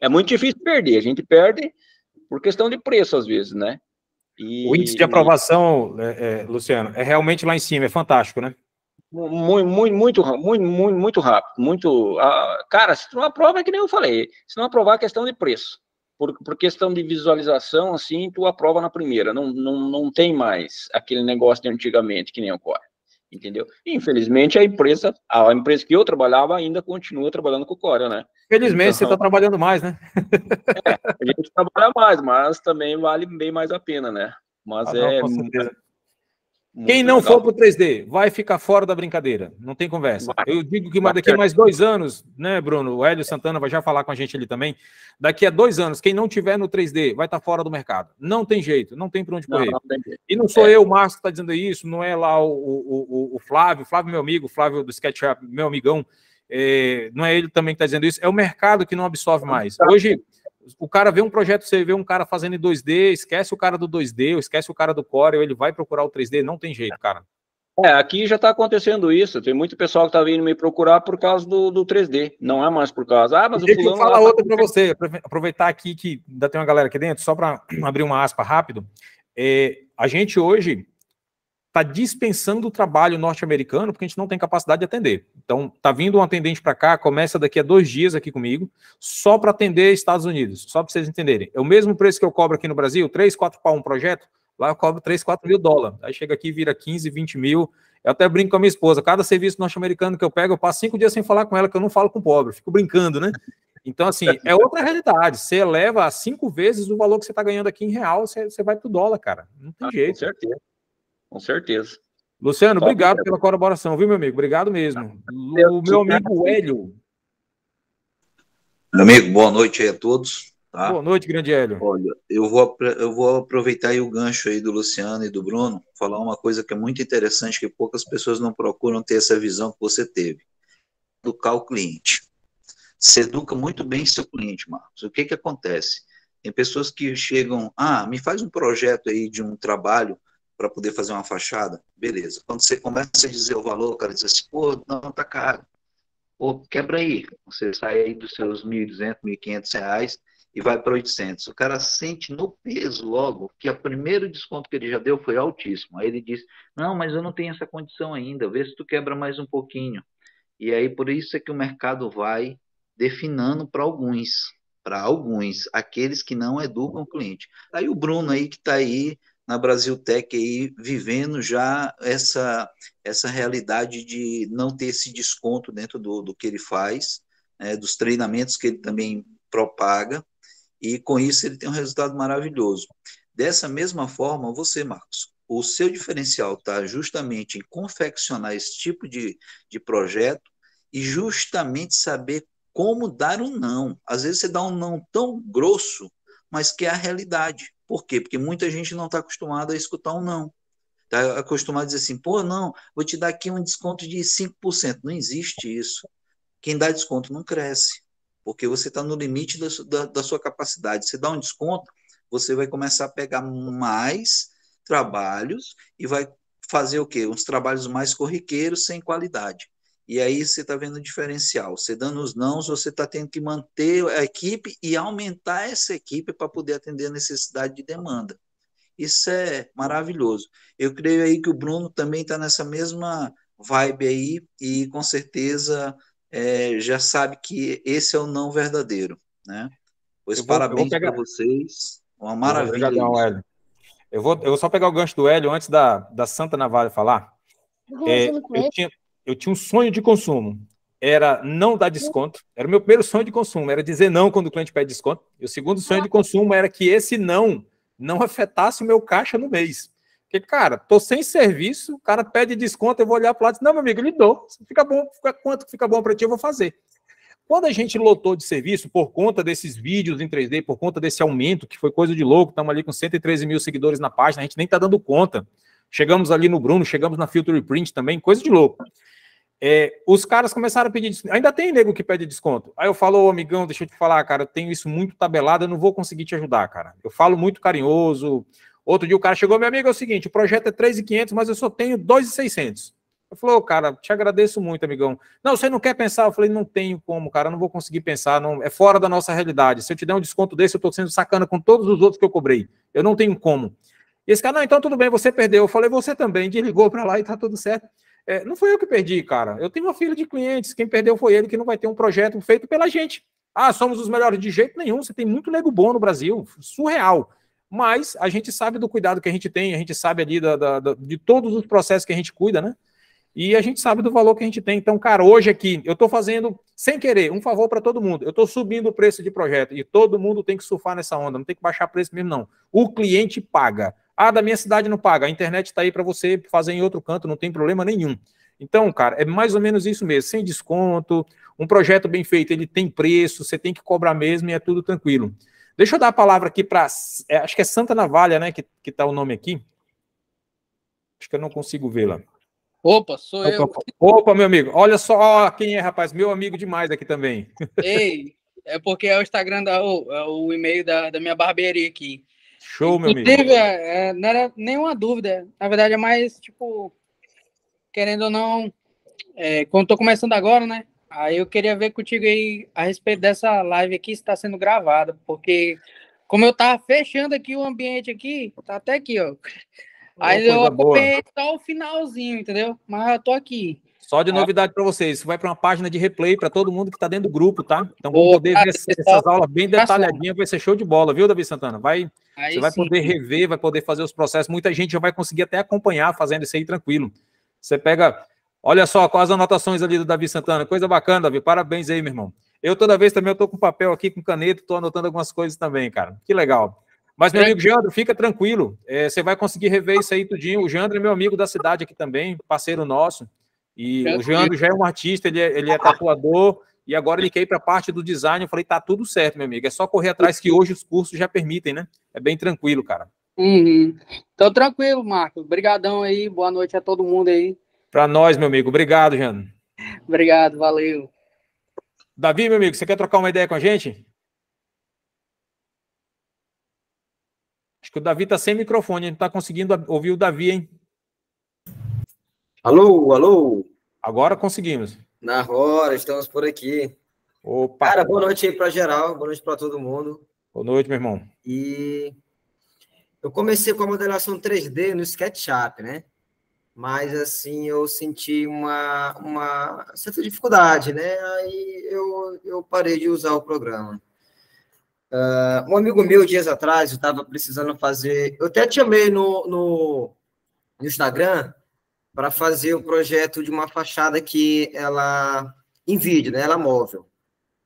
É muito difícil perder, a gente perde por questão de preço às vezes, né? E... O índice de aprovação, é, é, Luciano, é realmente lá em cima, é fantástico, né? Muito, muito, muito, muito, muito, muito rápido. Muito, ah, cara, se tu não aprova, é que nem eu falei. Se não aprovar, é questão de preço por, por questão de visualização, assim, tu aprova na primeira, não, não, não tem mais aquele negócio de antigamente que nem ocorre, entendeu? infelizmente, a empresa, a empresa que eu trabalhava ainda continua trabalhando com o Core, né? Felizmente, então, você está trabalhando mais, né? [LAUGHS] é, a gente trabalha mais, mas também vale bem mais a pena, né? Mas ah, não, é muito Quem não legal. for para o 3D vai ficar fora da brincadeira, não tem conversa. Vai. Eu digo que daqui a mais dois anos, né, Bruno? O Hélio Santana vai já falar com a gente ali também. Daqui a dois anos, quem não tiver no 3D vai estar tá fora do mercado. Não tem jeito, não tem para onde correr. Não, não e não sou é. eu, o Márcio, que está dizendo isso, não é lá o, o, o, o Flávio, Flávio, é meu amigo, Flávio do SketchUp, meu amigão, é, não é ele também que está dizendo isso, é o mercado que não absorve mais. Tá. Hoje, o cara vê um projeto, você vê um cara fazendo em 2D, esquece o cara do 2D, esquece o cara do Core, ele vai procurar o 3D, não tem jeito, cara. É, aqui já está acontecendo isso. Tem muito pessoal que está vindo me procurar por causa do, do 3D. Não é mais por causa. Ah, mas o vou fulano. falar tá outra para você. Aproveitar aqui que ainda tem uma galera aqui dentro, só para [CLEARS THROAT] abrir uma aspa rápido. É, a gente hoje está dispensando o trabalho norte-americano porque a gente não tem capacidade de atender. Então, está vindo um atendente para cá, começa daqui a dois dias aqui comigo, só para atender Estados Unidos, só para vocês entenderem. É o mesmo preço que eu cobro aqui no Brasil, 3, 4 para um projeto, lá eu cobro 3, 4 mil dólares. Aí chega aqui vira 15, 20 mil. Eu até brinco com a minha esposa, cada serviço norte-americano que eu pego, eu passo cinco dias sem falar com ela, que eu não falo com pobre, fico brincando, né? Então, assim, é outra realidade. Você eleva cinco vezes o valor que você está ganhando aqui em real, você, você vai para o dólar, cara. Não tem ah, jeito. Com certeza com certeza. Luciano, obrigado é pela colaboração, viu, meu amigo? Obrigado mesmo. O meu amigo Hélio. Meu amigo, boa noite aí a todos. Tá? Boa noite, grande Hélio. Olha, eu vou, eu vou aproveitar aí o gancho aí do Luciano e do Bruno, falar uma coisa que é muito interessante, que poucas pessoas não procuram ter essa visão que você teve. Educar o cliente. Você educa muito bem seu cliente, Marcos. O que que acontece? Tem pessoas que chegam, ah, me faz um projeto aí de um trabalho para poder fazer uma fachada, beleza. Quando você começa a dizer o valor, o cara diz assim, pô, não, tá caro. Pô, quebra aí. Você sai aí dos seus 1.200, 1.500 reais e vai para 800. O cara sente no peso logo que o primeiro desconto que ele já deu foi altíssimo. Aí ele diz, não, mas eu não tenho essa condição ainda, vê se tu quebra mais um pouquinho. E aí por isso é que o mercado vai definando para alguns, para alguns, aqueles que não educam o cliente. Aí o Bruno aí que está aí na Brasil Tech aí vivendo já essa essa realidade de não ter esse desconto dentro do, do que ele faz, né, dos treinamentos que ele também propaga, e com isso ele tem um resultado maravilhoso. Dessa mesma forma, você, Marcos, o seu diferencial está justamente em confeccionar esse tipo de, de projeto e justamente saber como dar um não. Às vezes você dá um não tão grosso, mas que é a realidade. Por quê? Porque muita gente não está acostumada a escutar um não. Está acostumado a dizer assim, pô, não, vou te dar aqui um desconto de 5%. Não existe isso. Quem dá desconto não cresce, porque você está no limite da, da, da sua capacidade. Você dá um desconto, você vai começar a pegar mais trabalhos e vai fazer o quê? Uns trabalhos mais corriqueiros, sem qualidade. E aí você está vendo o diferencial. Você dando os nãos, você está tendo que manter a equipe e aumentar essa equipe para poder atender a necessidade de demanda. Isso é maravilhoso. Eu creio aí que o Bruno também está nessa mesma vibe aí e com certeza é, já sabe que esse é o não verdadeiro, né? Pois parabéns para vocês. Uma maravilha. Eu, eu vou, eu vou só pegar o gancho do Hélio antes da, da Santa Navalha falar. É, eu tinha, eu tinha um sonho de consumo. Era não dar desconto. Era o meu primeiro sonho de consumo, era dizer não quando o cliente pede desconto. E o segundo sonho de consumo era que esse não não afetasse o meu caixa no mês. Porque, cara, tô sem serviço, o cara pede desconto, eu vou olhar para lá e dizer, não, meu amigo, lhe dou. Fica bom, fica quanto fica bom para ti, eu vou fazer. Quando a gente lotou de serviço, por conta desses vídeos em 3D, por conta desse aumento, que foi coisa de louco, estamos ali com 113 mil seguidores na página, a gente nem está dando conta. Chegamos ali no Bruno, chegamos na Filter Print também, coisa de louco. É, os caras começaram a pedir desconto. Ainda tem nego que pede desconto. Aí eu falo, ô, amigão, deixa eu te falar, cara, eu tenho isso muito tabelado, eu não vou conseguir te ajudar, cara. Eu falo muito carinhoso. Outro dia o cara chegou, meu amigo, é o seguinte, o projeto é 3.500, mas eu só tenho 2.600. Eu falou, cara, te agradeço muito, amigão. Não, você não quer pensar? Eu falei, não tenho como, cara, eu não vou conseguir pensar, não é fora da nossa realidade. Se eu te der um desconto desse, eu tô sendo sacana com todos os outros que eu cobrei. Eu não tenho como. E esse cara, não, então tudo bem, você perdeu. Eu falei, você também, desligou para lá e tá tudo certo. É, não foi eu que perdi, cara. Eu tenho uma fila de clientes. Quem perdeu foi ele, que não vai ter um projeto feito pela gente. Ah, somos os melhores de jeito nenhum. Você tem muito nego bom no Brasil, surreal. Mas a gente sabe do cuidado que a gente tem, a gente sabe ali da, da, da, de todos os processos que a gente cuida, né? E a gente sabe do valor que a gente tem. Então, cara, hoje aqui, eu estou fazendo, sem querer, um favor para todo mundo. Eu estou subindo o preço de projeto e todo mundo tem que surfar nessa onda, não tem que baixar preço mesmo, não. O cliente paga. Ah, da minha cidade não paga, a internet está aí para você fazer em outro canto, não tem problema nenhum. Então, cara, é mais ou menos isso mesmo, sem desconto, um projeto bem feito, ele tem preço, você tem que cobrar mesmo e é tudo tranquilo. Deixa eu dar a palavra aqui para, é, acho que é Santa Navalha, né, que está o nome aqui. Acho que eu não consigo vê-la. Opa, sou opa, eu. Opa, meu amigo, olha só quem é, rapaz, meu amigo demais aqui também. Ei, é porque é o Instagram, da, o, é o e-mail da, da minha barbearia aqui. Show, meu amigo. É, é, não era nenhuma dúvida. Na verdade, é mais, tipo, querendo ou não, é, quando tô começando agora, né? Aí eu queria ver contigo aí a respeito dessa live aqui, se está sendo gravada, porque como eu tava fechando aqui o ambiente aqui, tá até aqui, ó. Aí eu acompanhei boa. só o finalzinho, entendeu? Mas eu tô aqui. Só de ah. novidade para vocês, vai para uma página de replay para todo mundo que está dentro do grupo, tá? Então vamos poder ver essas tá aulas bem tá detalhadinhas, vai ser show de bola, viu, Davi Santana? Vai, você vai sim. poder rever, vai poder fazer os processos. Muita gente já vai conseguir até acompanhar fazendo isso aí tranquilo. Você pega, olha só, quais as anotações ali do Davi Santana, coisa bacana, Davi, parabéns aí, meu irmão. Eu toda vez também eu com papel aqui, com caneta, estou anotando algumas coisas também, cara. Que legal. Mas, meu amigo Geandro, fica tranquilo. É, você vai conseguir rever isso aí tudinho. O Geandro é meu amigo da cidade aqui também, parceiro nosso. E é o Jean já é um artista, ele é, ele é tatuador, e agora ele quer ir para a parte do design. Eu falei, tá tudo certo, meu amigo. É só correr atrás que hoje os cursos já permitem, né? É bem tranquilo, cara. Uhum. Então, tranquilo, Marcos. Obrigadão aí. Boa noite a todo mundo aí. Para nós, meu amigo. Obrigado, Jean. Obrigado, valeu. Davi, meu amigo, você quer trocar uma ideia com a gente? Acho que o Davi está sem microfone, tá A não está conseguindo ouvir o Davi, hein? Alô, alô. Agora conseguimos. Na hora, estamos por aqui. Opa. Cara, boa noite aí para geral, boa noite para todo mundo. Boa noite, meu irmão. E eu comecei com a modelação 3D no SketchUp, né? Mas assim, eu senti uma, uma certa dificuldade, né? Aí eu, eu parei de usar o programa. Uh, um amigo meu, dias atrás, eu estava precisando fazer. Eu até te chamei no, no, no Instagram para fazer o projeto de uma fachada que ela em vídeo, né? Ela móvel.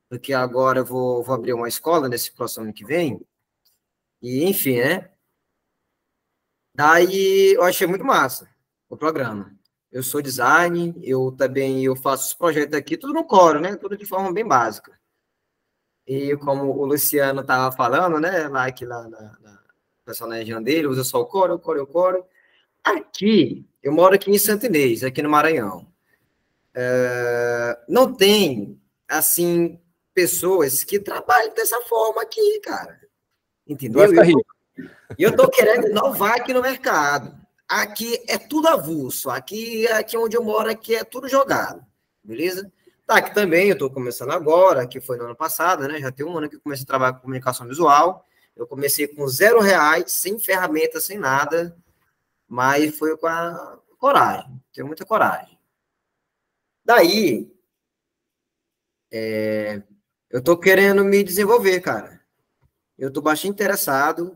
Porque agora eu vou, vou abrir uma escola nesse próximo ano que vem. E enfim, né? Daí eu achei muito massa o programa. Eu sou design, eu também eu faço os projetos aqui, tudo no coro, né? Tudo de forma bem básica. E como o Luciano estava falando, né? Lá que lá na, na personagem dele, usa só o coro, o coro, o coro. Aqui eu moro aqui em Santinês, aqui no Maranhão. É, não tem, assim, pessoas que trabalham dessa forma aqui, cara. Entendeu? E eu, eu tô querendo inovar aqui no mercado. Aqui é tudo avulso. Aqui, aqui onde eu moro, aqui é tudo jogado. Beleza? Tá, também eu estou começando agora, que foi no ano passado, né? Já tem um ano que eu comecei a trabalhar com comunicação visual. Eu comecei com zero reais, sem ferramenta, sem nada. Mas foi com a coragem, tenho muita coragem. Daí, é, eu tô querendo me desenvolver, cara. Eu tô bastante interessado.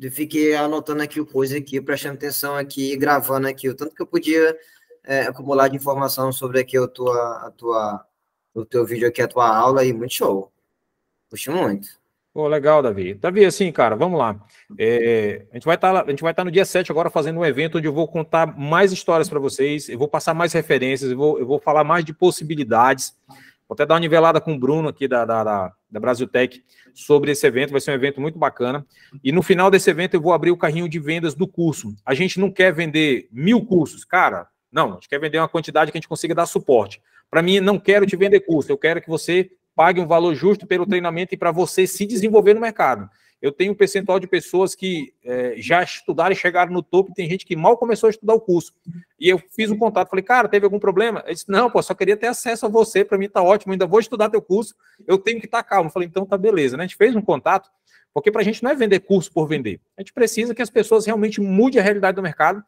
Eu fiquei anotando aqui o coisa aqui, prestando atenção aqui, gravando aqui, o tanto que eu podia é, acumular de informação sobre aqui a tua, a tua, o teu vídeo aqui, a tua aula, e muito show. Puxa muito. Pô, legal, Davi. Davi, assim, cara, vamos lá. É, a gente vai tá, estar tá no dia 7 agora fazendo um evento onde eu vou contar mais histórias para vocês, eu vou passar mais referências, eu vou, eu vou falar mais de possibilidades. Vou até dar uma nivelada com o Bruno aqui da, da, da, da Brasil Tech sobre esse evento. Vai ser um evento muito bacana. E no final desse evento eu vou abrir o carrinho de vendas do curso. A gente não quer vender mil cursos, cara. Não, a gente quer vender uma quantidade que a gente consiga dar suporte. Para mim, não quero te vender curso, eu quero que você pague um valor justo pelo treinamento e para você se desenvolver no mercado. Eu tenho um percentual de pessoas que é, já estudaram e chegaram no topo, e tem gente que mal começou a estudar o curso. E eu fiz um contato, falei, cara, teve algum problema? Ele disse, não, pô, só queria ter acesso a você, para mim tá ótimo, ainda vou estudar teu curso, eu tenho que estar tá calmo. Eu falei, então tá beleza, né? A gente fez um contato, porque para a gente não é vender curso por vender. A gente precisa que as pessoas realmente mudem a realidade do mercado.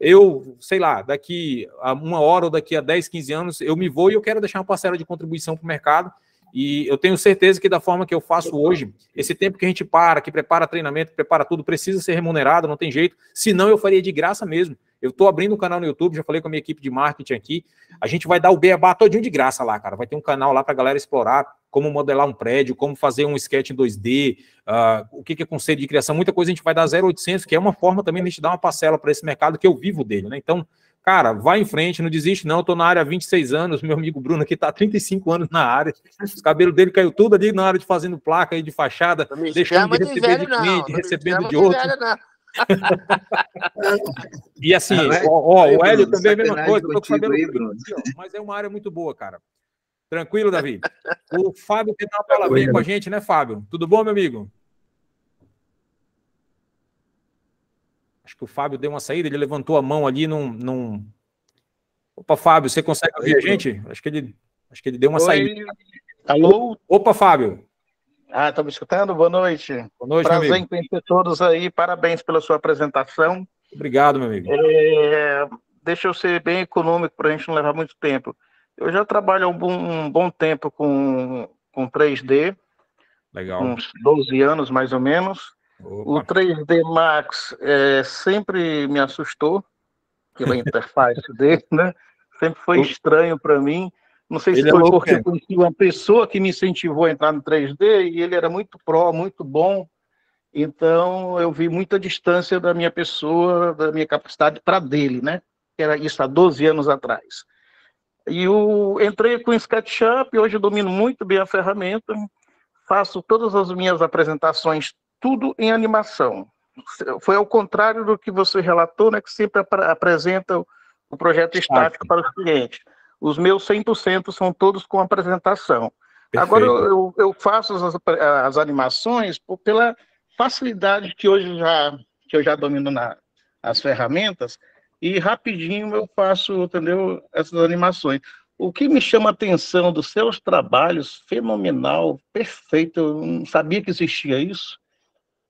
Eu, sei lá, daqui a uma hora ou daqui a 10, 15 anos, eu me vou e eu quero deixar uma parcela de contribuição para o mercado e eu tenho certeza que da forma que eu faço hoje, esse tempo que a gente para, que prepara treinamento, que prepara tudo, precisa ser remunerado, não tem jeito. Senão eu faria de graça mesmo. Eu estou abrindo um canal no YouTube, já falei com a minha equipe de marketing aqui. A gente vai dar o beabá todinho de graça lá, cara. Vai ter um canal lá para a galera explorar como modelar um prédio, como fazer um sketch em 2D, uh, ah, o que, que é conselho de criação. Muita coisa a gente vai dar 0,800, que é uma forma também de a gente dar uma parcela para esse mercado que eu vivo dele, né? Então, Cara, vai em frente, não desiste, não. Eu tô na área há 26 anos, meu amigo Bruno aqui tá há 35 anos na área. Os cabelos dele caiu tudo ali na área de fazendo placa aí de fachada, deixando de receber de, velho, de cliente, não, recebendo não de outro. De velho, [LAUGHS] e assim, não, ó, ó, o Hélio também é a mesma coisa, tô com aí, Bruno. Assim, mas é uma área muito boa, cara. Tranquilo, Davi? [LAUGHS] O Fábio tem uma palavrinha com a gente, né, Fábio? Tudo bom, meu amigo? Acho que o Fábio deu uma saída, ele levantou a mão ali num. num... Opa, Fábio, você consegue ouvir a gente? Acho que ele, acho que ele deu uma Oi. saída. Alô? Opa, Fábio. Ah, estou tá me escutando? Boa noite. Boa noite, Prazer meu amigo. em conhecer todos aí. Parabéns pela sua apresentação. Obrigado, meu amigo. É, deixa eu ser bem econômico para a gente não levar muito tempo. Eu já trabalho há um, um bom, tempo com, com 3D. Legal. Uns 12 anos, mais ou menos. Opa. O 3D Max é, sempre me assustou pela [LAUGHS] interface dele, né? Sempre foi estranho para mim. Não sei se ele é foi é porque né? eu conheci uma pessoa que me incentivou a entrar no 3D e ele era muito pró, muito bom. Então eu vi muita distância da minha pessoa, da minha capacidade para dele, né? Era isso há 12 anos atrás. E eu entrei com o SketchUp, hoje eu domino muito bem a ferramenta, faço todas as minhas apresentações tudo em animação. Foi ao contrário do que você relatou, né, que sempre ap apresenta o projeto estático para os clientes. Os meus 100% são todos com apresentação. Perfeito. Agora eu, eu faço as, as animações pela facilidade que hoje já que eu já domino na, as ferramentas e rapidinho eu faço, entendeu, essas animações. O que me chama a atenção dos seus trabalhos, fenomenal, perfeito, eu não sabia que existia isso,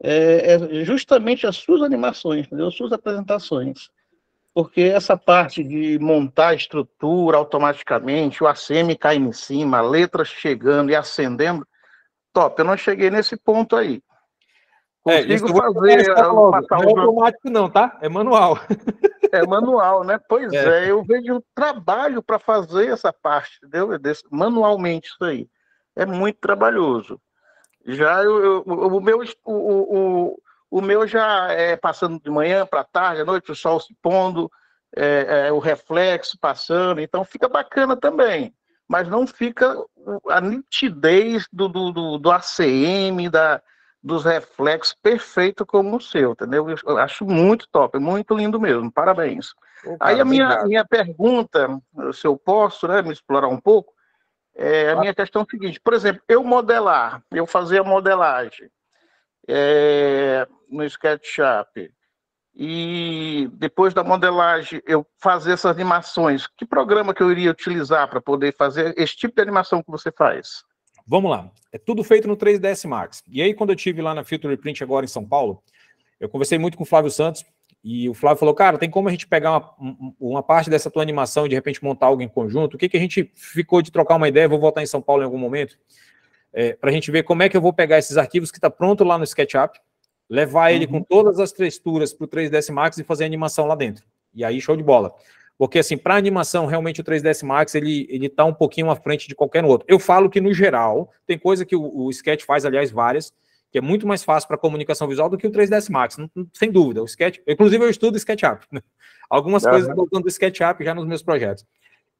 é, é justamente as suas animações, entendeu? as suas apresentações. Porque essa parte de montar a estrutura automaticamente, o ACM caindo em cima, letras chegando e acendendo, top, eu não cheguei nesse ponto aí. Consigo é, isso fazer. não é automático, não, tá? É manual. É manual, né? Pois [LAUGHS] é, é eu vejo um trabalho para fazer essa parte, entendeu? Manualmente isso aí. É muito trabalhoso. Já eu, eu, o meu o, o, o, meu já é passando de manhã para tarde, à noite, o sol se pondo, é, é, o reflexo passando, então fica bacana também. Mas não fica a nitidez do, do, do, do ACM, da, dos reflexos perfeito como o seu, entendeu? Eu acho muito top, muito lindo mesmo, parabéns. Aí a minha, minha pergunta, se eu posso né, me explorar um pouco, é, a minha questão é a seguinte, por exemplo, eu modelar, eu fazer a modelagem é, no SketchUp e depois da modelagem eu fazer essas animações, que programa que eu iria utilizar para poder fazer esse tipo de animação que você faz? Vamos lá, é tudo feito no 3ds Max. E aí quando eu tive lá na Future Print agora em São Paulo, eu conversei muito com o Flávio Santos, e o Flávio falou, cara, tem como a gente pegar uma, uma parte dessa tua animação e de repente montar algo em conjunto? O que, que a gente ficou de trocar uma ideia? Vou voltar em São Paulo em algum momento. É, eh, para a gente ver como é que eu vou pegar esses arquivos que está pronto lá no SketchUp, levar ele uhum. com todas as texturas para o 3ds Max e fazer animação lá dentro. E aí, show de bola. Porque, assim, para animação, realmente o 3ds Max, ele, ele tá um pouquinho à frente de qualquer outro. Eu falo que, no geral, tem coisa que o, o Sketch faz, aliás, várias, que é muito mais fácil para comunicação visual do que o 3ds Max, não, sem dúvida. O Sketch, inclusive eu estudo SketchUp, né? algumas uhum. coisas voltando do SketchUp já nos meus projetos.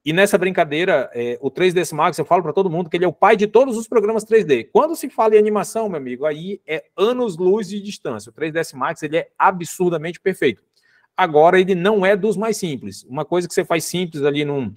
E nessa brincadeira, é, o 3ds Max, eu falo para todo mundo que ele é o pai de todos os programas 3D. Quando se fala em animação, meu amigo, aí é anos-luz de distância. O 3ds Max ele é absurdamente perfeito. Agora ele não é dos mais simples. Uma coisa que você faz simples ali num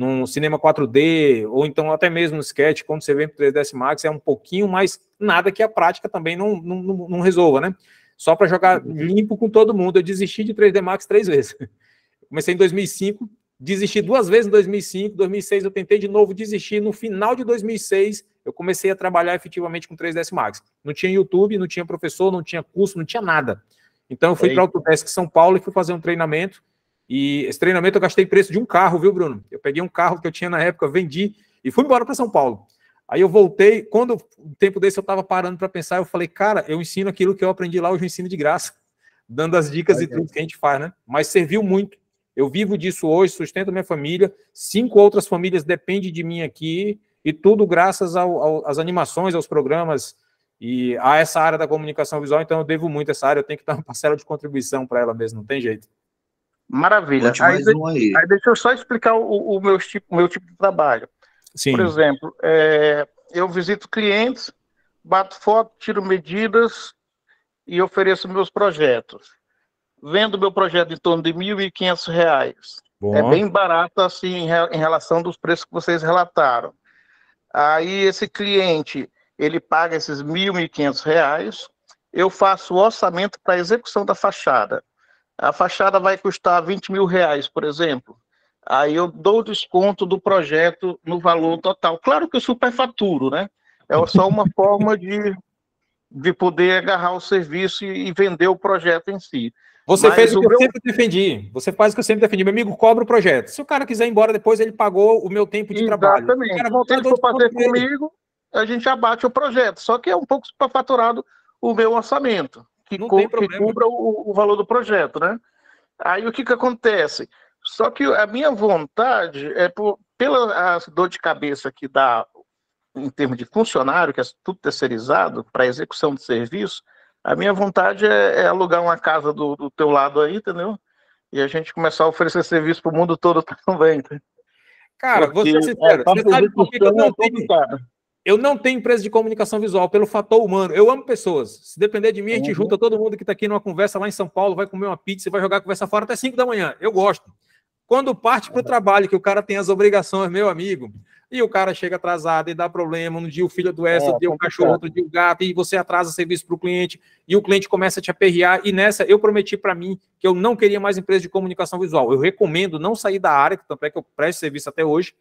num cinema 4D, ou então até mesmo no sketch, quando você vem para o 3ds Max, é um pouquinho, mais nada que a prática também não, não, não resolva, né? Só para jogar limpo com todo mundo, eu desisti de 3D Max três vezes. [LAUGHS] Comecei em 2005, desisti duas vezes em 2005, 2006 eu tentei de novo desistir, no final de 2006 eu comecei a trabalhar efetivamente com 3ds Max. Não tinha YouTube, não tinha professor, não tinha curso, não tinha nada. Então eu fui para o Autodesk São Paulo e fui fazer um treinamento e esse treinamento eu gastei preço de um carro, viu, Bruno? Eu peguei um carro que eu tinha na época, vendi e fui embora para São Paulo. Aí eu voltei, quando o tempo desse eu estava parando para pensar, eu falei, cara, eu ensino aquilo que eu aprendi lá, hoje eu ensino de graça, [LAUGHS] dando as dicas e tudo que a gente faz, né? Mas serviu muito. Eu vivo disso hoje, sustento minha família, cinco outras famílias dependem de mim aqui, e tudo graças ao, ao, às animações, aos programas e a essa área da comunicação visual. Então eu devo muito essa área, eu tenho que dar uma parcela de contribuição para ela mesmo, não tem jeito. Maravilha. Aí, um aí. aí, deixa eu só explicar o, o meu, tipo, meu tipo de trabalho. Sim. Por exemplo, é, eu visito clientes, bato foto, tiro medidas e ofereço meus projetos. Vendo meu projeto em torno de R$ 1.500. Bom. É bem barato assim em relação dos preços que vocês relataram. Aí esse cliente, ele paga esses R$ 1.500, eu faço o orçamento para a execução da fachada a fachada vai custar 20 mil reais, por exemplo. Aí eu dou o desconto do projeto no valor total. Claro que eu superfaturo, né? É só uma [LAUGHS] forma de, de poder agarrar o serviço e vender o projeto em si. Você Mas fez o que eu meu... sempre defendi. Você faz o que eu sempre defendi. Meu amigo, cobra o projeto. Se o cara quiser ir embora depois, ele pagou o meu tempo de Exatamente. trabalho. O cara voltar Se ele for fazer comigo, a gente abate o projeto. Só que é um pouco superfaturado o meu orçamento que, cu, que cubra o, o, valor do projeto, né? Aí o que, que acontece? Só que a minha vontade é por, pela dor de cabeça que dá em termos de funcionário, que é tudo terceirizado para execução de serviço, a minha vontade é, é alugar uma casa do, do, teu lado aí, entendeu? E a gente começar a oferecer serviço para o mundo todo [LAUGHS] também. Né? Cara, Porque, você é sincero, é, você sabe por que eu não tenho... Eu não tenho empresa de comunicação visual pelo fator humano. Eu amo pessoas. Se depender de mim, a gente uhum. junta todo mundo que está aqui numa conversa lá em São Paulo, vai comer uma pizza e vai jogar conversa fora até 5 da manhã. Eu gosto. Quando parte para o trabalho, que o cara tem as obrigações, meu amigo, e o cara chega atrasado e dá problema, um dia o filho adoece, é, um dia o cachorro, outro dia o gato, e você atrasa serviço para o cliente, e o cliente começa a te aperrear, e nessa eu prometi para mim que eu não queria mais empresa de comunicação visual. Eu recomendo não sair da área, que tanto é que eu presto serviço até hoje,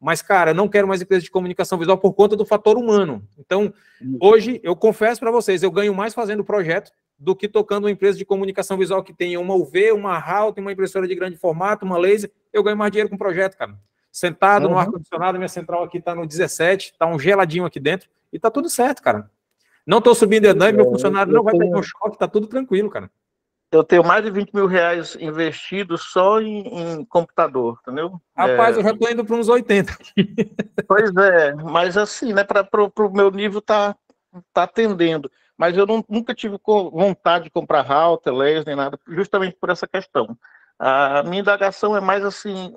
mas, cara, não quero mais empresa de comunicação visual por conta do fator humano. Então, hoje, eu confesso para vocês, eu ganho mais fazendo projeto do que tocando uma empresa de comunicação visual que tenha uma UV, uma RAL, uma impressora de grande formato, uma laser. Eu ganho mais dinheiro com projeto, cara. Sentado uhum. no ar-condicionado, minha central aqui está no 17, está um geladinho aqui dentro e tá tudo certo, cara. Não estou subindo edame, meu é, funcionário não vai pegar um choque, tá tudo tranquilo, cara eu tenho mais de 20 mil reais investidos só em, em computador, entendeu? Rapaz, é... eu já estou indo para uns 80. [LAUGHS] pois é, mas assim, né, para o meu nível tá, tá atendendo. Mas eu não, nunca tive vontade de comprar router, LES, nem nada, justamente por essa questão. A minha indagação é mais assim,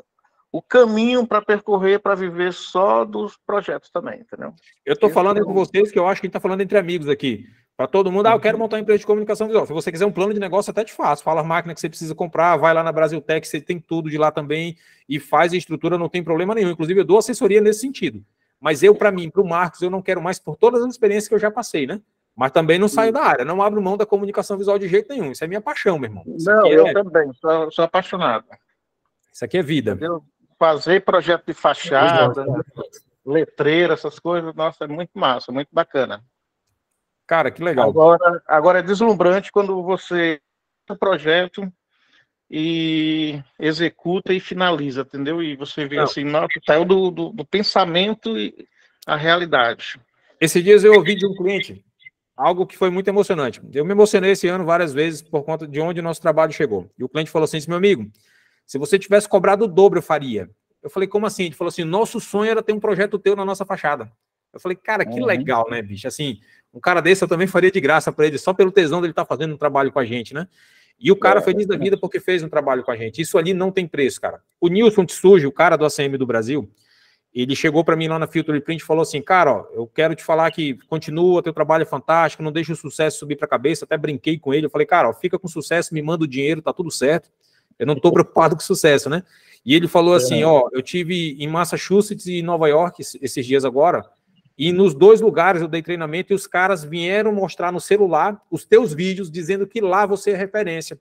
o caminho para percorrer para viver só dos projetos também, entendeu? Eu estou falando com é vocês que eu acho que a gente está falando entre amigos aqui. Para todo mundo, ah, eu quero uhum. montar uma empresa de comunicação visual. Se você quiser um plano de negócio, até te faço. Fala a máquina que você precisa comprar, vai lá na Brasiltech, você tem tudo de lá também e faz a estrutura, não tem problema nenhum. Inclusive, eu dou assessoria nesse sentido. Mas eu, para mim, para o Marcos, eu não quero mais por todas as experiências que eu já passei, né? Mas também não saio da área, não abro mão da comunicação visual de jeito nenhum. Isso é minha paixão, meu irmão. Isso não, eu é também, sou, sou apaixonado. Isso aqui é vida. Entendeu? fazer projeto de fachada, letreira, essas coisas, nossa, é muito massa, muito bacana. Cara, que legal. Agora, agora é deslumbrante quando você o projeto e executa e finaliza, entendeu? E você vê Não. assim, nossa, saiu do, do, do pensamento e a realidade. Esses dias eu ouvi de um cliente algo que foi muito emocionante. Eu me emocionei esse ano várias vezes por conta de onde o nosso trabalho chegou. E o cliente falou assim: meu amigo, se você tivesse cobrado o dobro, eu faria. Eu falei, como assim? Ele falou assim: nosso sonho era ter um projeto teu na nossa fachada. Eu falei, cara, que uhum. legal, né, bicho? Assim, um cara desse eu também faria de graça para ele, só pelo tesão dele estar tá fazendo um trabalho com a gente, né? E o cara é, feliz da vida porque fez um trabalho com a gente. Isso ali não tem preço, cara. O Nilson Tsuji, o cara do ACM do Brasil, ele chegou para mim lá na Filter Print e falou assim: Cara, ó, eu quero te falar que continua, teu trabalho é fantástico, não deixa o sucesso subir para a cabeça. Até brinquei com ele. Eu falei: Cara, ó, fica com sucesso, me manda o dinheiro, tá tudo certo. Eu não estou preocupado com sucesso, né? E ele falou assim: é. ó, eu tive em Massachusetts e Nova York esses dias agora, e nos dois lugares eu dei treinamento e os caras vieram mostrar no celular os teus vídeos dizendo que lá você é referência.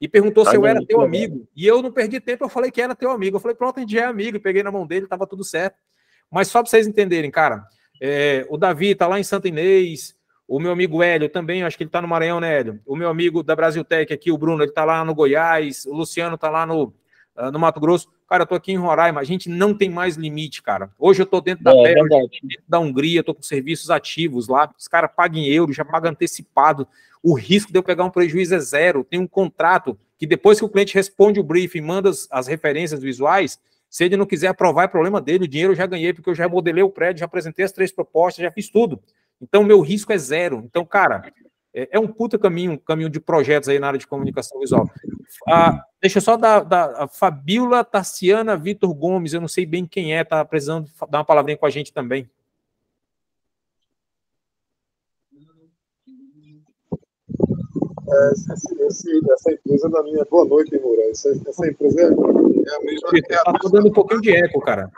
E perguntou tá se eu era teu amigo. E eu não perdi tempo, eu falei que era teu amigo. Eu falei, pronto, a gente é amigo. E peguei na mão dele, tava tudo certo. Mas só para vocês entenderem, cara, é, o Davi tá lá em Santa Inês, o meu amigo Hélio também, acho que ele está no Maranhão, né, Hélio? O meu amigo da Tech aqui, o Bruno, ele está lá no Goiás. O Luciano está lá no, uh, no Mato Grosso. Cara, eu tô aqui em Roraima, a gente não tem mais limite, cara. Hoje eu tô dentro da é, Bélgica, dentro da Hungria, tô com serviços ativos lá. Os caras pagam em euro, já pagam antecipado. O risco de eu pegar um prejuízo é zero. Tem um contrato que depois que o cliente responde o briefing, manda as, as referências visuais, se ele não quiser aprovar, é problema dele. O dinheiro eu já ganhei, porque eu já modelei o prédio, já apresentei as três propostas, já fiz tudo. Então, meu risco é zero. Então, cara, é, é, um puta caminho, um caminho de projetos aí na área de comunicação visual. Ah, deixa só da, da Fabíola Tarciana Vitor Gomes, eu não sei bem quem é, tá precisando dar uma palavrinha com a gente também. essa empresa é da minha boa noite, hein, Moura. Essa, essa, empresa é, é a mesma. está é tá dando um pouquinho de eco, cara.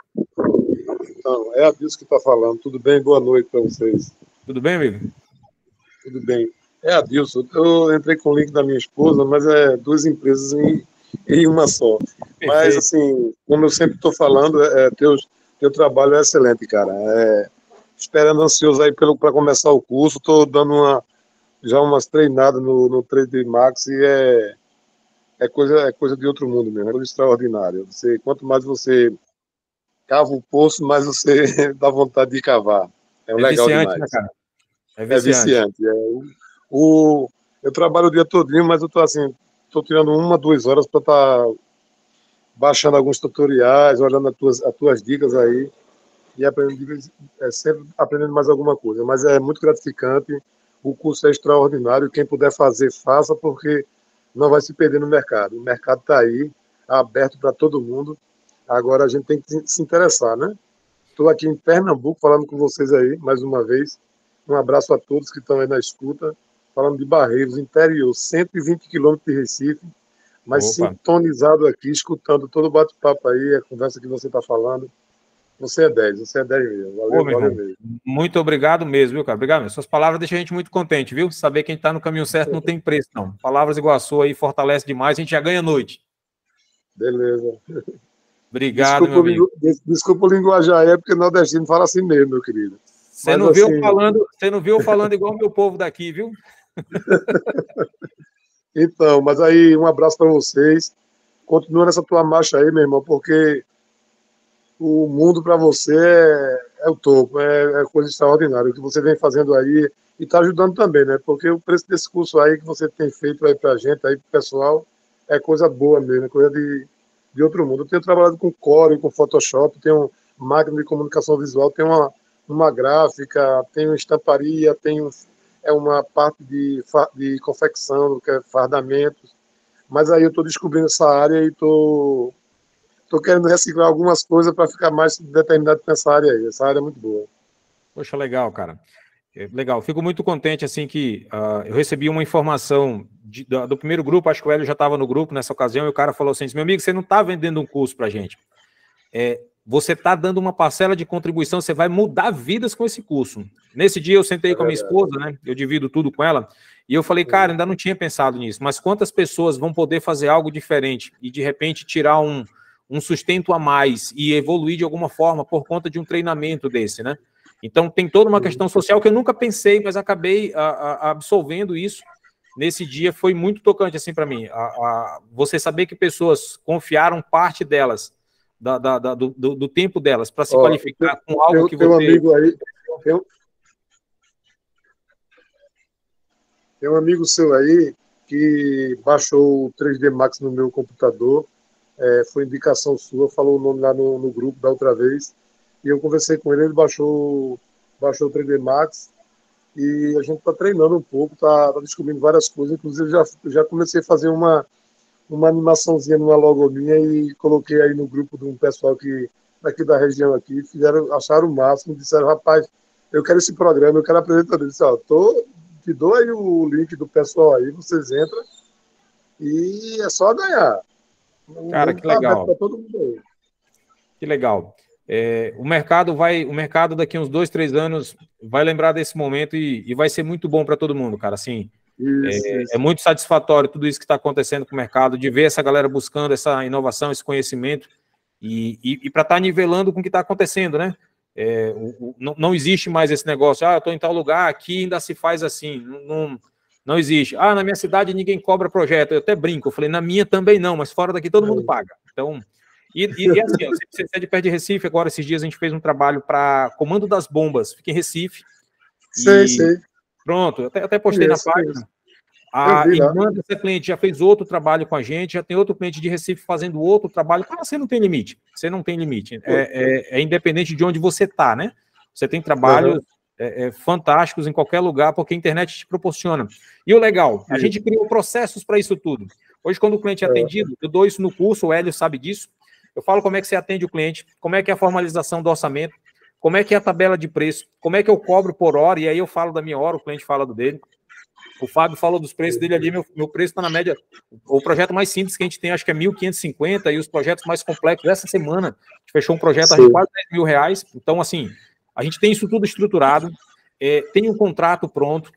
Então, é a Bis que está falando. Tudo bem? Boa noite para vocês. Tudo bem, amigo? Tudo bem. É, Adilson, eu entrei com o link da minha esposa, mas é duas empresas em, em uma só. Perfeito. Mas, assim, como eu sempre estou falando, é, é, teu, teu trabalho é excelente, cara. É, esperando ansioso aí para começar o curso, estou dando uma, já umas treinadas no, no 3D Max e é, é, coisa, é coisa de outro mundo mesmo, é coisa extraordinária. Você, quanto mais você cava o poço, mais você [LAUGHS] dá vontade de cavar. É, é legal né, demais. Né, cara? É, é viciante. É viciante. É, o, eu trabalho o dia todinho, mas eu estou assim, estou tirando uma, duas horas para estar tá baixando alguns tutoriais, olhando as tuas, as tuas dicas aí e aprendendo, é, sempre aprendendo mais alguma coisa. Mas é muito gratificante, o curso é extraordinário, quem puder fazer, faça, porque não vai se perder no mercado. O mercado está aí, aberto para todo mundo. Agora a gente tem que se interessar, né? Estou aqui em Pernambuco falando com vocês aí, mais uma vez. Um abraço a todos que estão aí na escuta. Falando de Barreiros, interior, 120 quilômetros de Recife, mas Opa. sintonizado aqui, escutando todo o bate-papo aí, a conversa que você está falando. Você é 10, você é 10 mesmo. Valeu, Ô, valeu mesmo. Muito obrigado mesmo, viu, cara? Obrigado mesmo. Suas palavras deixam a gente muito contente, viu? Saber que a gente está no caminho certo não é. tem preço, não. Palavras igual a sua aí fortalece demais, a gente já ganha noite. Beleza. Obrigado, desculpa, meu amigo. Desculpa o linguajar é, porque nordestino fala assim mesmo, meu querido. Você não, viu assim... falando, você não viu falando igual o meu povo daqui, viu? [LAUGHS] então, mas aí um abraço para vocês. Continua nessa tua marcha aí, meu irmão, porque o mundo para você é, é, o topo, é, é, coisa extraordinária. O que você vem fazendo aí e está ajudando também, né? Porque o preço desse curso aí que você tem feito aí para a gente, aí o pessoal, é coisa boa mesmo, é coisa de, de outro mundo. Eu tenho trabalhado com Core, com Photoshop, tenho máquina de comunicação visual, tenho uma uma gráfica, tem uma estamparia, tem um, é uma parte de, de confecção, que é fardamentos. Mas aí eu estou descobrindo essa área e estou tô, tô querendo reciclar algumas coisas para ficar mais determinado nessa área aí. Essa área é muito boa. Poxa, legal, cara. É, legal, fico muito contente assim que uh, eu recebi uma informação de, do, do, primeiro grupo, acho que o Hélio já estava no grupo nessa ocasião, e o cara falou assim: meu amigo, você não está vendendo um curso para gente. É, você está dando uma parcela de contribuição, você vai mudar vidas com esse curso. Nesse dia eu sentei é com a minha esposa, né? Eu divido tudo com ela. E eu falei, cara, ainda não tinha pensado nisso, mas quantas pessoas vão poder fazer algo diferente e de repente tirar um, um sustento a mais e evoluir de alguma forma por conta de um treinamento desse, né? Então tem toda uma questão social que eu nunca pensei, mas acabei a, a, absorvendo isso. Nesse dia foi muito tocante assim para mim. A, você saber que pessoas confiaram parte delas da, da, da do, do, tempo delas para se Ó, qualificar com algo eu, que você... amigo aí, eu, tem um amigo seu aí que baixou o 3D Max no meu computador, é, foi indicação sua, falou o nome lá no, no, grupo da outra vez, e eu conversei com ele, ele baixou, baixou o 3D Max, e a gente está treinando um pouco, está tá descobrindo várias coisas, inclusive já, já comecei a fazer uma, uma animaçãozinha numa logo minha e coloquei aí no grupo de um pessoal que daqui da região aqui, fizeram, acharam o máximo, disseram, rapaz, eu quero esse programa, eu quero apresentador. disseram ó, tô, te dou aí o link do pessoal aí, vocês entram e é só ganhar. Cara, que legal. Que legal. É, o mercado vai, o mercado daqui uns dois, três anos vai lembrar desse momento e, e vai ser muito bom para todo mundo, cara. Assim, é, isso, é, isso. é, muito satisfatório tudo isso que está acontecendo com o mercado, de ver essa galera buscando essa inovação, esse conhecimento, e, e, e para estar tá nivelando com o que está acontecendo, né? É, o, o, não, não, existe mais esse negócio, ah, eu estou em tal lugar, aqui ainda se faz assim, não, não, não, existe. Ah, na minha cidade ninguém cobra projeto, eu até brinco, eu falei, na minha também não, mas fora daqui todo mundo é. paga. Então, e, e, e assim, ó, você é de perto de Recife, agora esses dias a gente fez um trabalho para Comando das Bombas, fica em Recife, Sei, e, sei. Pronto, até, até postei isso, na página. A vi, irmã né? dessa cliente já fez outro trabalho com a gente, já tem outro cliente de Recife fazendo outro trabalho. você assim não tem limite. Você não tem limite. É, é, é independente de onde você está, né? Você tem trabalhos uhum. é, fantásticos em qualquer lugar, porque a internet te proporciona. E o legal, a Sim. gente criou processos para isso tudo. Hoje, quando o cliente é, é atendido, eu dou isso no curso, o Hélio sabe disso. Eu falo como é que você atende o cliente, como é que é a formalização do orçamento, como é que é a tabela de preço, como é que eu cobro por hora, e aí eu falo da minha hora, o cliente fala do dele. O Fábio falou dos preços dele ali, meu, meu preço está na média. O projeto mais simples que a gente tem, acho que é 1.550, e os projetos mais complexos, essa semana, a gente fechou um projeto a quase 10 mil reais. Então, assim, a gente tem isso tudo estruturado, é, tem um contrato pronto,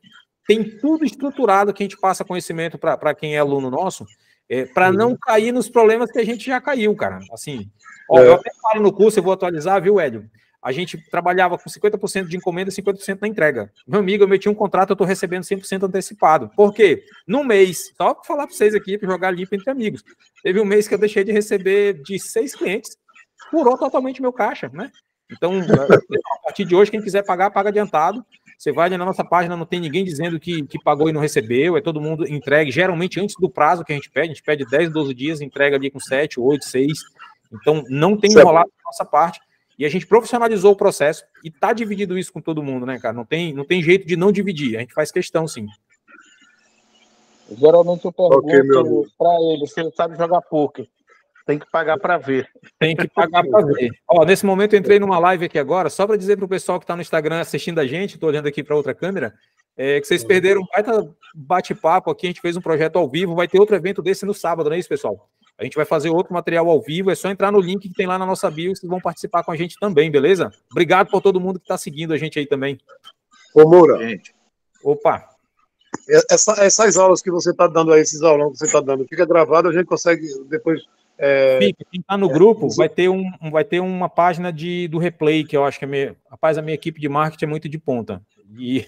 tem tudo estruturado que a gente passa conhecimento para quem é aluno nosso, é, para não cair nos problemas que a gente já caiu, cara. Assim, ó, é. eu até falo no curso, eu vou atualizar, viu, Hélio? a gente trabalhava com 50% de encomenda e 50% na entrega. Meu amigo, eu meti um contrato, eu estou recebendo 100% antecipado. Por quê? No mês, só para falar para vocês aqui, para jogar limpo entre amigos, teve um mês que eu deixei de receber de seis clientes, furou totalmente meu caixa, né? Então, [LAUGHS] a partir de hoje, quem quiser pagar, paga adiantado. Você vai na nossa página, não tem ninguém dizendo que, que pagou e não recebeu, é todo mundo entregue, geralmente antes do prazo que a gente pede, a gente pede 10, 12 dias, entrega ali com 7, 8, 6. Então, não tem enrolado da nossa parte e a gente profissionalizou o processo e tá dividido isso com todo mundo, né, cara? Não tem, não tem jeito de não dividir. A gente faz questão, sim. Geralmente eu pergunto okay, para ele se ele sabe jogar poker. Tem que pagar para ver. Tem que pagar para ver. Ó, nesse momento eu entrei numa live aqui agora, só para dizer para o pessoal que está no Instagram assistindo a gente, estou olhando aqui para outra câmera, é, que vocês perderam um baita bate-papo aqui, a gente fez um projeto ao vivo, vai ter outro evento desse no sábado, não é isso, pessoal? A gente vai fazer outro material ao vivo, é só entrar no link que tem lá na nossa bio e vocês vão participar com a gente também, beleza? Obrigado por todo mundo que está seguindo a gente aí também. Ô, Moura. Gente. Opa. É, essa, essas aulas que você está dando aí, esses aulões que você está dando, fica gravado, a gente consegue depois é... Fica, quem está no grupo vai ter, um, vai ter uma página de, do replay, que eu acho que a minha, rapaz, a minha equipe de marketing é muito de ponta. E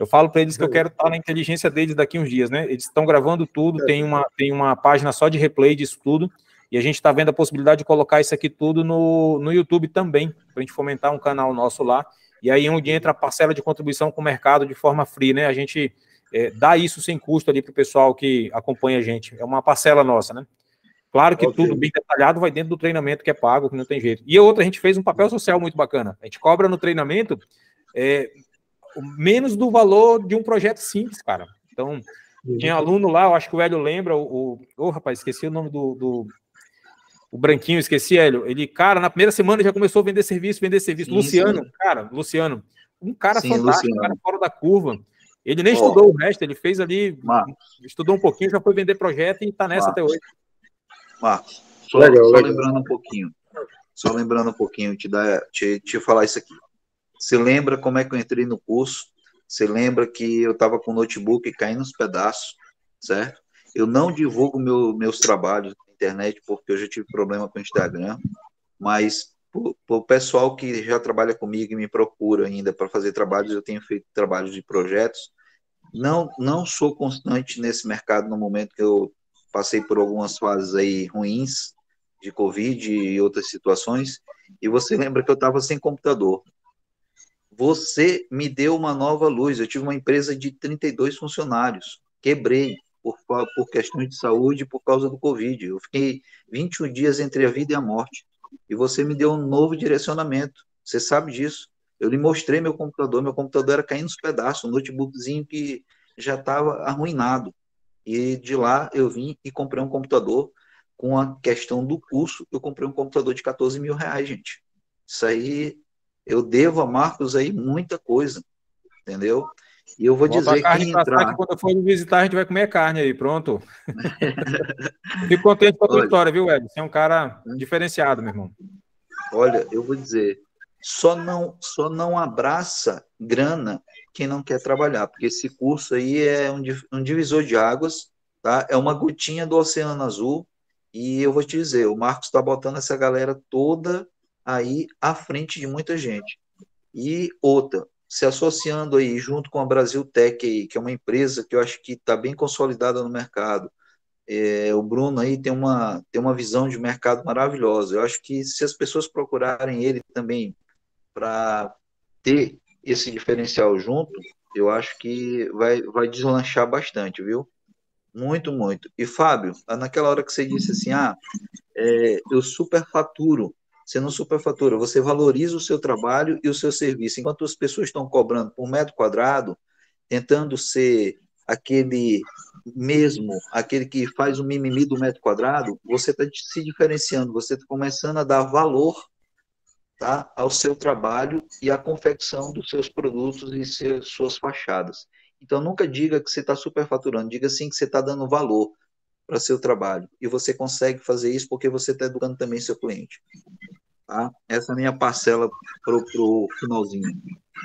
eu falo para eles que eu quero estar na inteligência deles daqui uns dias, né? Eles estão gravando tudo, é. tem uma, tem uma página só de replay disso tudo, e a gente está vendo a possibilidade de colocar isso aqui tudo no, no YouTube também, para a gente fomentar um canal nosso lá. E aí onde entra a parcela de contribuição com o mercado de forma free, né? A gente é, dá isso sem custo ali para o pessoal que acompanha a gente. É uma parcela nossa, né? Claro que okay. tudo bem detalhado vai dentro do treinamento que é pago, que não tem jeito. E a outra, a gente fez um papel social muito bacana. A gente cobra no treinamento é, menos do valor de um projeto simples, cara. Então, uhum. tinha aluno lá, eu acho que o Hélio lembra, o. Ô, oh, rapaz, esqueci o nome do, do. O Branquinho, esqueci, Hélio. Ele, cara, na primeira semana já começou a vender serviço, vender serviço. Sim, Luciano, sim. cara, Luciano. Um cara sim, fantástico, Luciano. um cara fora da curva. Ele nem oh. estudou o resto, ele fez ali, Marcos. estudou um pouquinho, já foi vender projeto e está nessa Marcos. até hoje. Marcos, só, legal, só legal. lembrando um pouquinho, só lembrando um pouquinho, te, dar, te, te falar isso aqui. Você lembra como é que eu entrei no curso? Você lembra que eu estava com o notebook caindo uns pedaços, certo? Eu não divulgo meu, meus trabalhos na internet porque eu já tive problema com o Instagram, mas o pessoal que já trabalha comigo e me procura ainda para fazer trabalhos, eu tenho feito trabalhos de projetos. Não, não sou constante nesse mercado no momento que eu passei por algumas fases aí ruins de Covid e outras situações. E você lembra que eu estava sem computador. Você me deu uma nova luz. Eu tive uma empresa de 32 funcionários. Quebrei por, por questões de saúde por causa do Covid. Eu fiquei 21 dias entre a vida e a morte. E você me deu um novo direcionamento. Você sabe disso. Eu lhe mostrei meu computador. Meu computador era caindo nos pedaços, um notebookzinho que já estava arruinado. E de lá eu vim e comprei um computador. Com a questão do curso, eu comprei um computador de 14 mil reais, gente. Isso aí eu devo a Marcos aí muita coisa, entendeu? E eu vou Bota dizer que quem entrar. Quando quando for visitar, a gente vai comer carne aí, pronto. [LAUGHS] Fico contente com a tua história, viu, Ed? Você é um cara hum. diferenciado, meu irmão. Olha, eu vou dizer, só não, só não abraça grana quem não quer trabalhar, porque esse curso aí é um, um divisor de águas, tá? É uma gotinha do oceano azul, e eu vou te dizer, o Marcos está botando essa galera toda aí à frente de muita gente. E outra, se associando aí junto com a Brasil Tech, aí, que é uma empresa que eu acho que está bem consolidada no mercado, é, o Bruno aí tem uma, tem uma visão de mercado maravilhosa. Eu acho que se as pessoas procurarem ele também para ter esse diferencial junto, eu acho que vai, vai deslanchar bastante, viu? Muito, muito. E Fábio, naquela hora que você disse assim, ah, é, eu superfaturo você não superfatura, você valoriza o seu trabalho e o seu serviço. Enquanto as pessoas estão cobrando por metro quadrado, tentando ser aquele mesmo, aquele que faz o mimimi do metro quadrado, você está se diferenciando, você está começando a dar valor tá, ao seu trabalho e à confecção dos seus produtos e seus, suas fachadas. Então, nunca diga que você está superfaturando, diga sim que você está dando valor para seu trabalho. E você consegue fazer isso porque você está educando também seu cliente. Tá? Essa é a minha parcela para o finalzinho.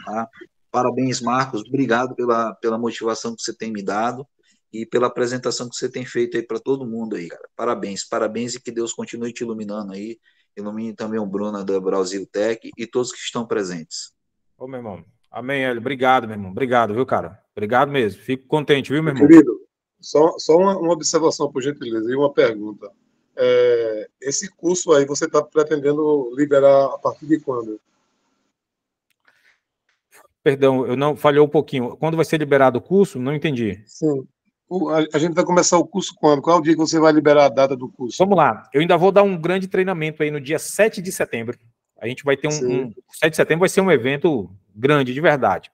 Tá? Parabéns, Marcos. Obrigado pela, pela motivação que você tem me dado e pela apresentação que você tem feito aí para todo mundo aí, cara. Parabéns, parabéns e que Deus continue te iluminando aí. Ilumine também o Bruno da Brasil Tech e todos que estão presentes. Ô, meu irmão. Amém, Hélio. Obrigado, meu irmão. Obrigado, viu, cara? Obrigado mesmo. Fico contente, viu, meu irmão? Querido, só, só uma, uma observação, por gentileza, e uma pergunta. É, esse curso aí você está pretendendo liberar a partir de quando? Perdão, eu não falhou um pouquinho. Quando vai ser liberado o curso? Não entendi. Sim. O, a, a, gente vai começar o curso quando? Qual é o dia que você vai liberar a data do curso? Vamos lá. Eu ainda vou dar um grande treinamento aí no dia 7 de setembro. A gente vai ter um, um 7 de setembro vai ser um evento grande de verdade.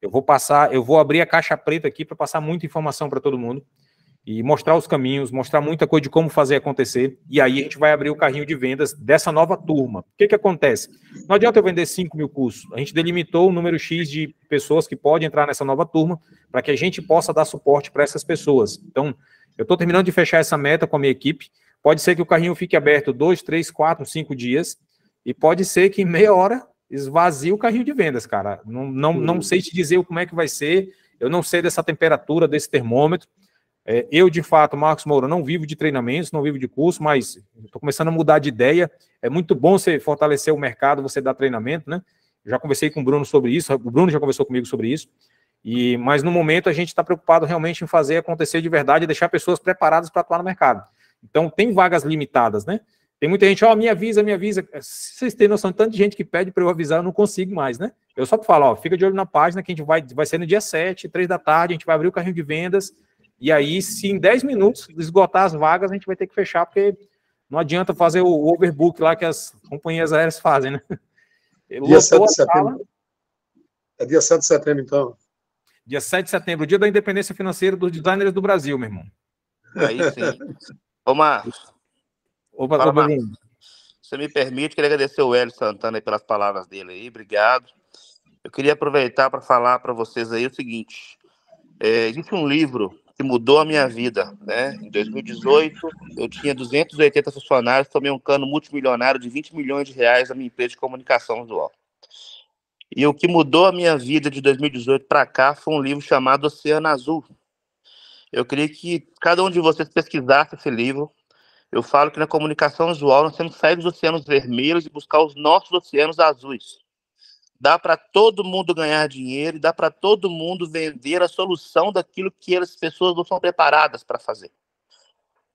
Eu vou passar, eu vou abrir a caixa preta aqui para passar muita informação para todo mundo e mostrar os caminhos, mostrar muita coisa de como fazer acontecer, e aí a gente vai abrir o carrinho de vendas dessa nova turma. O que, que acontece? Não adianta eu vender 5 mil cursos, a gente delimitou o número X de pessoas que podem entrar nessa nova turma, para que a gente possa dar suporte para essas pessoas. Então, eu estou terminando de fechar essa meta com a minha equipe, pode ser que o carrinho fique aberto 2, 3, 4, 5 dias, e pode ser que em meia hora esvazie o carrinho de vendas, cara. Não, não, não sei te dizer como é que vai ser, eu não sei dessa temperatura, desse termômetro, é, eu, de fato, Marcos Moura, não vivo de treinamentos, não vivo de curso, mas estou começando a mudar de ideia. É muito bom você fortalecer o mercado, você dar treinamento, né? Já conversei com o Bruno sobre isso, o Bruno já conversou comigo sobre isso. E, mas no momento a gente está preocupado realmente em fazer acontecer de verdade e deixar pessoas preparadas para atuar no mercado. Então tem vagas limitadas, né? Tem muita gente, ó, oh, me avisa, me avisa. Vocês têm noção de tanta gente que pede para eu avisar, eu não consigo mais, né? Eu só falo, ó, fica de olho na página que a gente vai, vai ser no dia 7, 3 da tarde, a gente vai abrir o carrinho de vendas e aí, se em 10 minutos esgotar as vagas, a gente vai ter que fechar, porque não adianta fazer o overbook lá que as companhias aéreas fazem, né? [LAUGHS] Ele dia 7 de setembro. É dia 7 de setembro, então. Dia 7 de setembro, dia da independência financeira dos designers do Brasil, meu irmão. Aí sim. Ô, Marcos. Opa, Fala, Marcos. Você me permite, queria agradecer o Hélio Santana pelas palavras dele aí, obrigado. Eu queria aproveitar para falar para vocês aí o seguinte: é, existe um livro que mudou a minha vida, né? Em 2018, eu tinha 280 funcionários, tomei um cano multimilionário de 20 milhões de reais na minha empresa de comunicação visual. E o que mudou a minha vida de 2018 para cá foi um livro chamado Oceano Azul. Eu queria que cada um de vocês pesquisasse esse livro. Eu falo que na comunicação visual nós temos que sair dos oceanos vermelhos e buscar os nossos oceanos azuis dá para todo mundo ganhar dinheiro e dá para todo mundo vender a solução daquilo que as pessoas não são preparadas para fazer.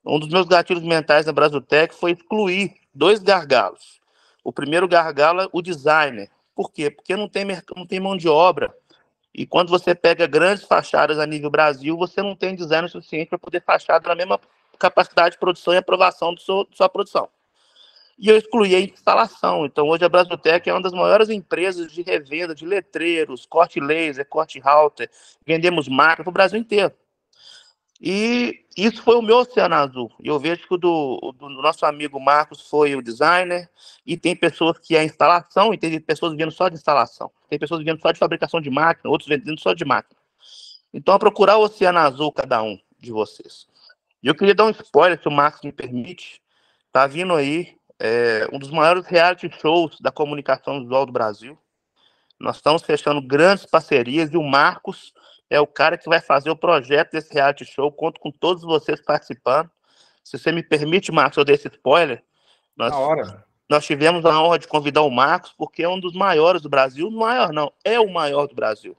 Um dos meus gatilhos mentais na Brasotec foi excluir dois gargalos. O primeiro gargalo é o designer. Por quê? Porque não tem, não tem mão de obra. E quando você pega grandes fachadas a nível Brasil, você não tem designer suficiente para poder fachada na mesma capacidade de produção e aprovação de sua produção e eu excluí a instalação. Então, hoje a Brasotec é uma das maiores empresas de revenda de letreiros, corte laser, corte router, vendemos marca para o Brasil inteiro. E isso foi o meu Oceano Azul. Eu vejo que o do, do, nosso amigo Marcos foi o designer, e tem pessoas que é instalação, e tem pessoas vendo só de instalação. Tem pessoas vendo só de fabricação de máquina, outros vendendo só de máquina. Então, é procurar o Oceano Azul cada um de vocês. E eu queria dar um spoiler, se o Marcos me permite. Tá vindo aí é, um dos maiores reality shows da comunicação visual do Brasil. Nós estamos fechando grandes parcerias e o Marcos é o cara que vai fazer o projeto desse reality show. Conto com todos vocês participando. Se você me permite, Marcos, eu dei esse spoiler. Nós, nós tivemos a honra de convidar o Marcos, porque é um dos maiores do Brasil. maior, não, é o maior do Brasil.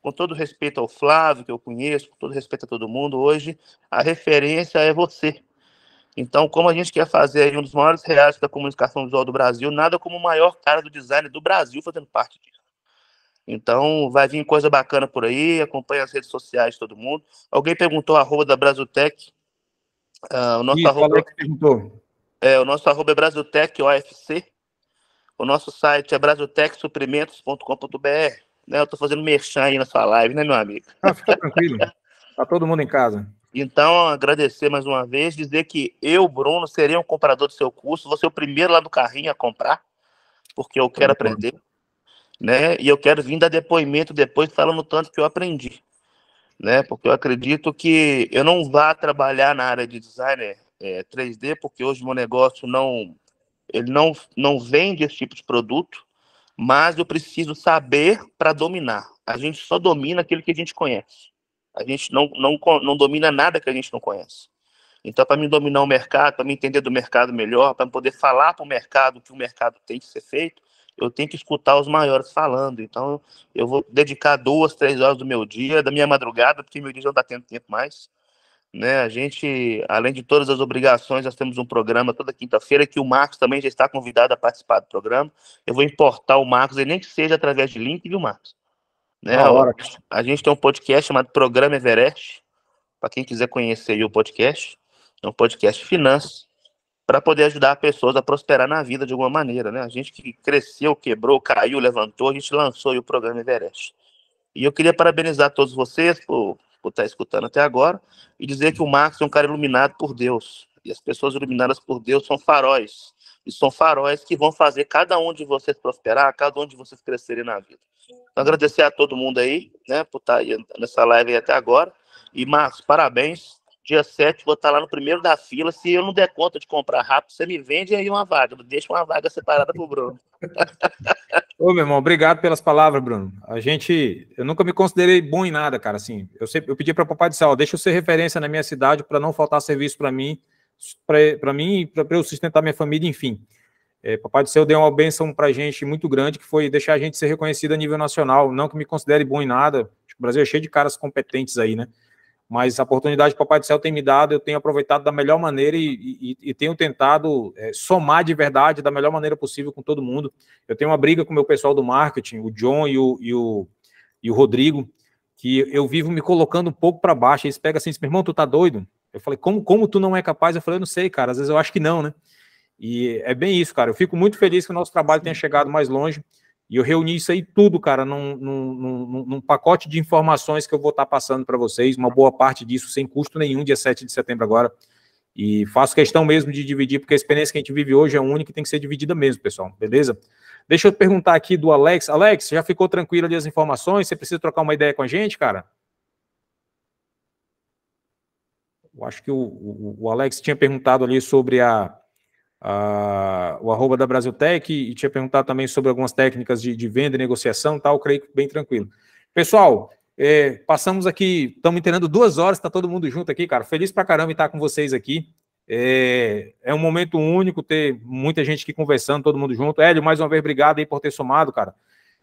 Com todo respeito ao Flávio, que eu conheço, com todo respeito a todo mundo, hoje a referência é você. Então, como a gente quer fazer um dos maiores reais da comunicação visual do Brasil, nada como o maior cara do design do Brasil fazendo parte disso. Então, vai vir coisa bacana por aí, acompanha as redes sociais de todo mundo. Alguém perguntou a arroba da ah, o nosso Ih, arroba... perguntou. É, o nosso arroba é OFC. O nosso site é brasutecsuprimentos.com.br. Né, eu estou fazendo merchan aí na sua live, né, meu amigo? Ah, fica tranquilo. Tá todo mundo em casa. Então, agradecer mais uma vez, dizer que eu, Bruno, seria um comprador do seu curso, vou ser o primeiro lá do carrinho a comprar, porque eu quero aprender, né? E eu quero vir dar depoimento depois falando tanto que eu aprendi, né? Porque eu acredito que eu não vá trabalhar na área de designer é, 3D, é, porque hoje meu negócio não ele não não vende esse tipo de produto, mas eu preciso saber para dominar. A gente só domina aquilo que a gente conhece. A gente não, não, não domina nada que a gente não conhece. Então, para me dominar o mercado, para me entender do mercado melhor, para poder falar para o mercado o que o mercado tem que ser feito, eu tenho que escutar os maiores falando. Então, eu vou dedicar duas, três horas do meu dia, da minha madrugada, porque meu dia não dá tá tendo tempo mais. Né? A gente, além de todas as obrigações, nós temos um programa toda quinta-feira que o Marcos também já está convidado a participar do programa. Eu vou importar o Marcos, e nem que seja através de link, viu, Marcos? Né? A, hora. a gente tem um podcast chamado Programa Everest, para quem quiser conhecer o podcast, é um podcast de finanças, para poder ajudar pessoas a prosperar na vida de alguma maneira, né? A gente que cresceu, quebrou, caiu, levantou, a gente lançou o programa Everest. E eu queria parabenizar todos vocês por, por estar tá escutando até agora e dizer que o Marcos é um cara iluminado por Deus. E as pessoas iluminadas por Deus são faróis e são faróis que vão fazer cada um de vocês prosperar, cada um de vocês crescerem na vida. Então, agradecer a todo mundo aí, né, por estar tá aí nessa live aí até agora. E, Marcos, parabéns. Dia 7, vou estar lá no primeiro da fila. Se eu não der conta de comprar rápido, você me vende aí uma vaga. Deixa uma vaga separada pro Bruno. [LAUGHS] Ô, meu irmão, obrigado pelas palavras, Bruno. A gente, eu nunca me considerei bom em nada, cara. Assim, eu, sempre, eu pedi para o papai de sal, deixa eu ser referência na minha cidade para não faltar serviço para mim para mim, e para eu sustentar minha família, enfim. É, Papai do Céu deu uma bênção para a gente muito grande, que foi deixar a gente ser reconhecido a nível nacional. Não que me considere bom em nada, o Brasil é cheio de caras competentes aí, né? Mas a oportunidade que o Papai do Céu tem me dado, eu tenho aproveitado da melhor maneira e, e, e tenho tentado é, somar de verdade da melhor maneira possível com todo mundo. Eu tenho uma briga com o meu pessoal do marketing, o John e o, e o, e o Rodrigo, que eu vivo me colocando um pouco para baixo. Eles pegam assim, meu irmão, tu tá doido? Eu falei, como, como tu não é capaz? Eu falei, eu não sei, cara, às vezes eu acho que não, né? E é bem isso, cara. Eu fico muito feliz que o nosso trabalho tenha chegado mais longe. E eu reuni isso aí tudo, cara, num, num, num pacote de informações que eu vou estar tá passando para vocês, uma boa parte disso sem custo nenhum, dia 7 de setembro agora. E faço questão mesmo de dividir, porque a experiência que a gente vive hoje é única e tem que ser dividida mesmo, pessoal, beleza? Deixa eu perguntar aqui do Alex. Alex, já ficou tranquilo ali as informações? Você precisa trocar uma ideia com a gente, cara? Eu acho que o, o, o Alex tinha perguntado ali sobre a, a, o arroba da Brasiltec e tinha perguntado também sobre algumas técnicas de, de venda e negociação tal, creio bem tranquilo. Pessoal, é, passamos aqui, estamos inteirando duas horas, está todo mundo junto aqui, cara. Feliz pra caramba estar com vocês aqui. É, é, um momento único ter muita gente aqui conversando, todo mundo junto. Hélio, mais uma vez, obrigado aí por ter somado, cara.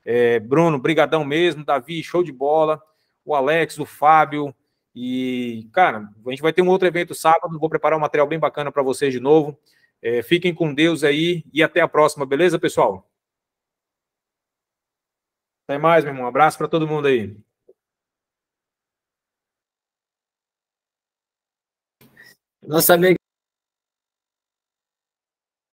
É, Bruno, brigadão mesmo. Davi, show de bola. O Alex, o Fábio, e, cara, a gente vai ter um outro evento sábado, vou preparar um material bem bacana para vocês de novo. É, fiquem com Deus aí e até a próxima, beleza, pessoal? Até mais, meu irmão. Um abraço para todo mundo aí. Nossa amiga.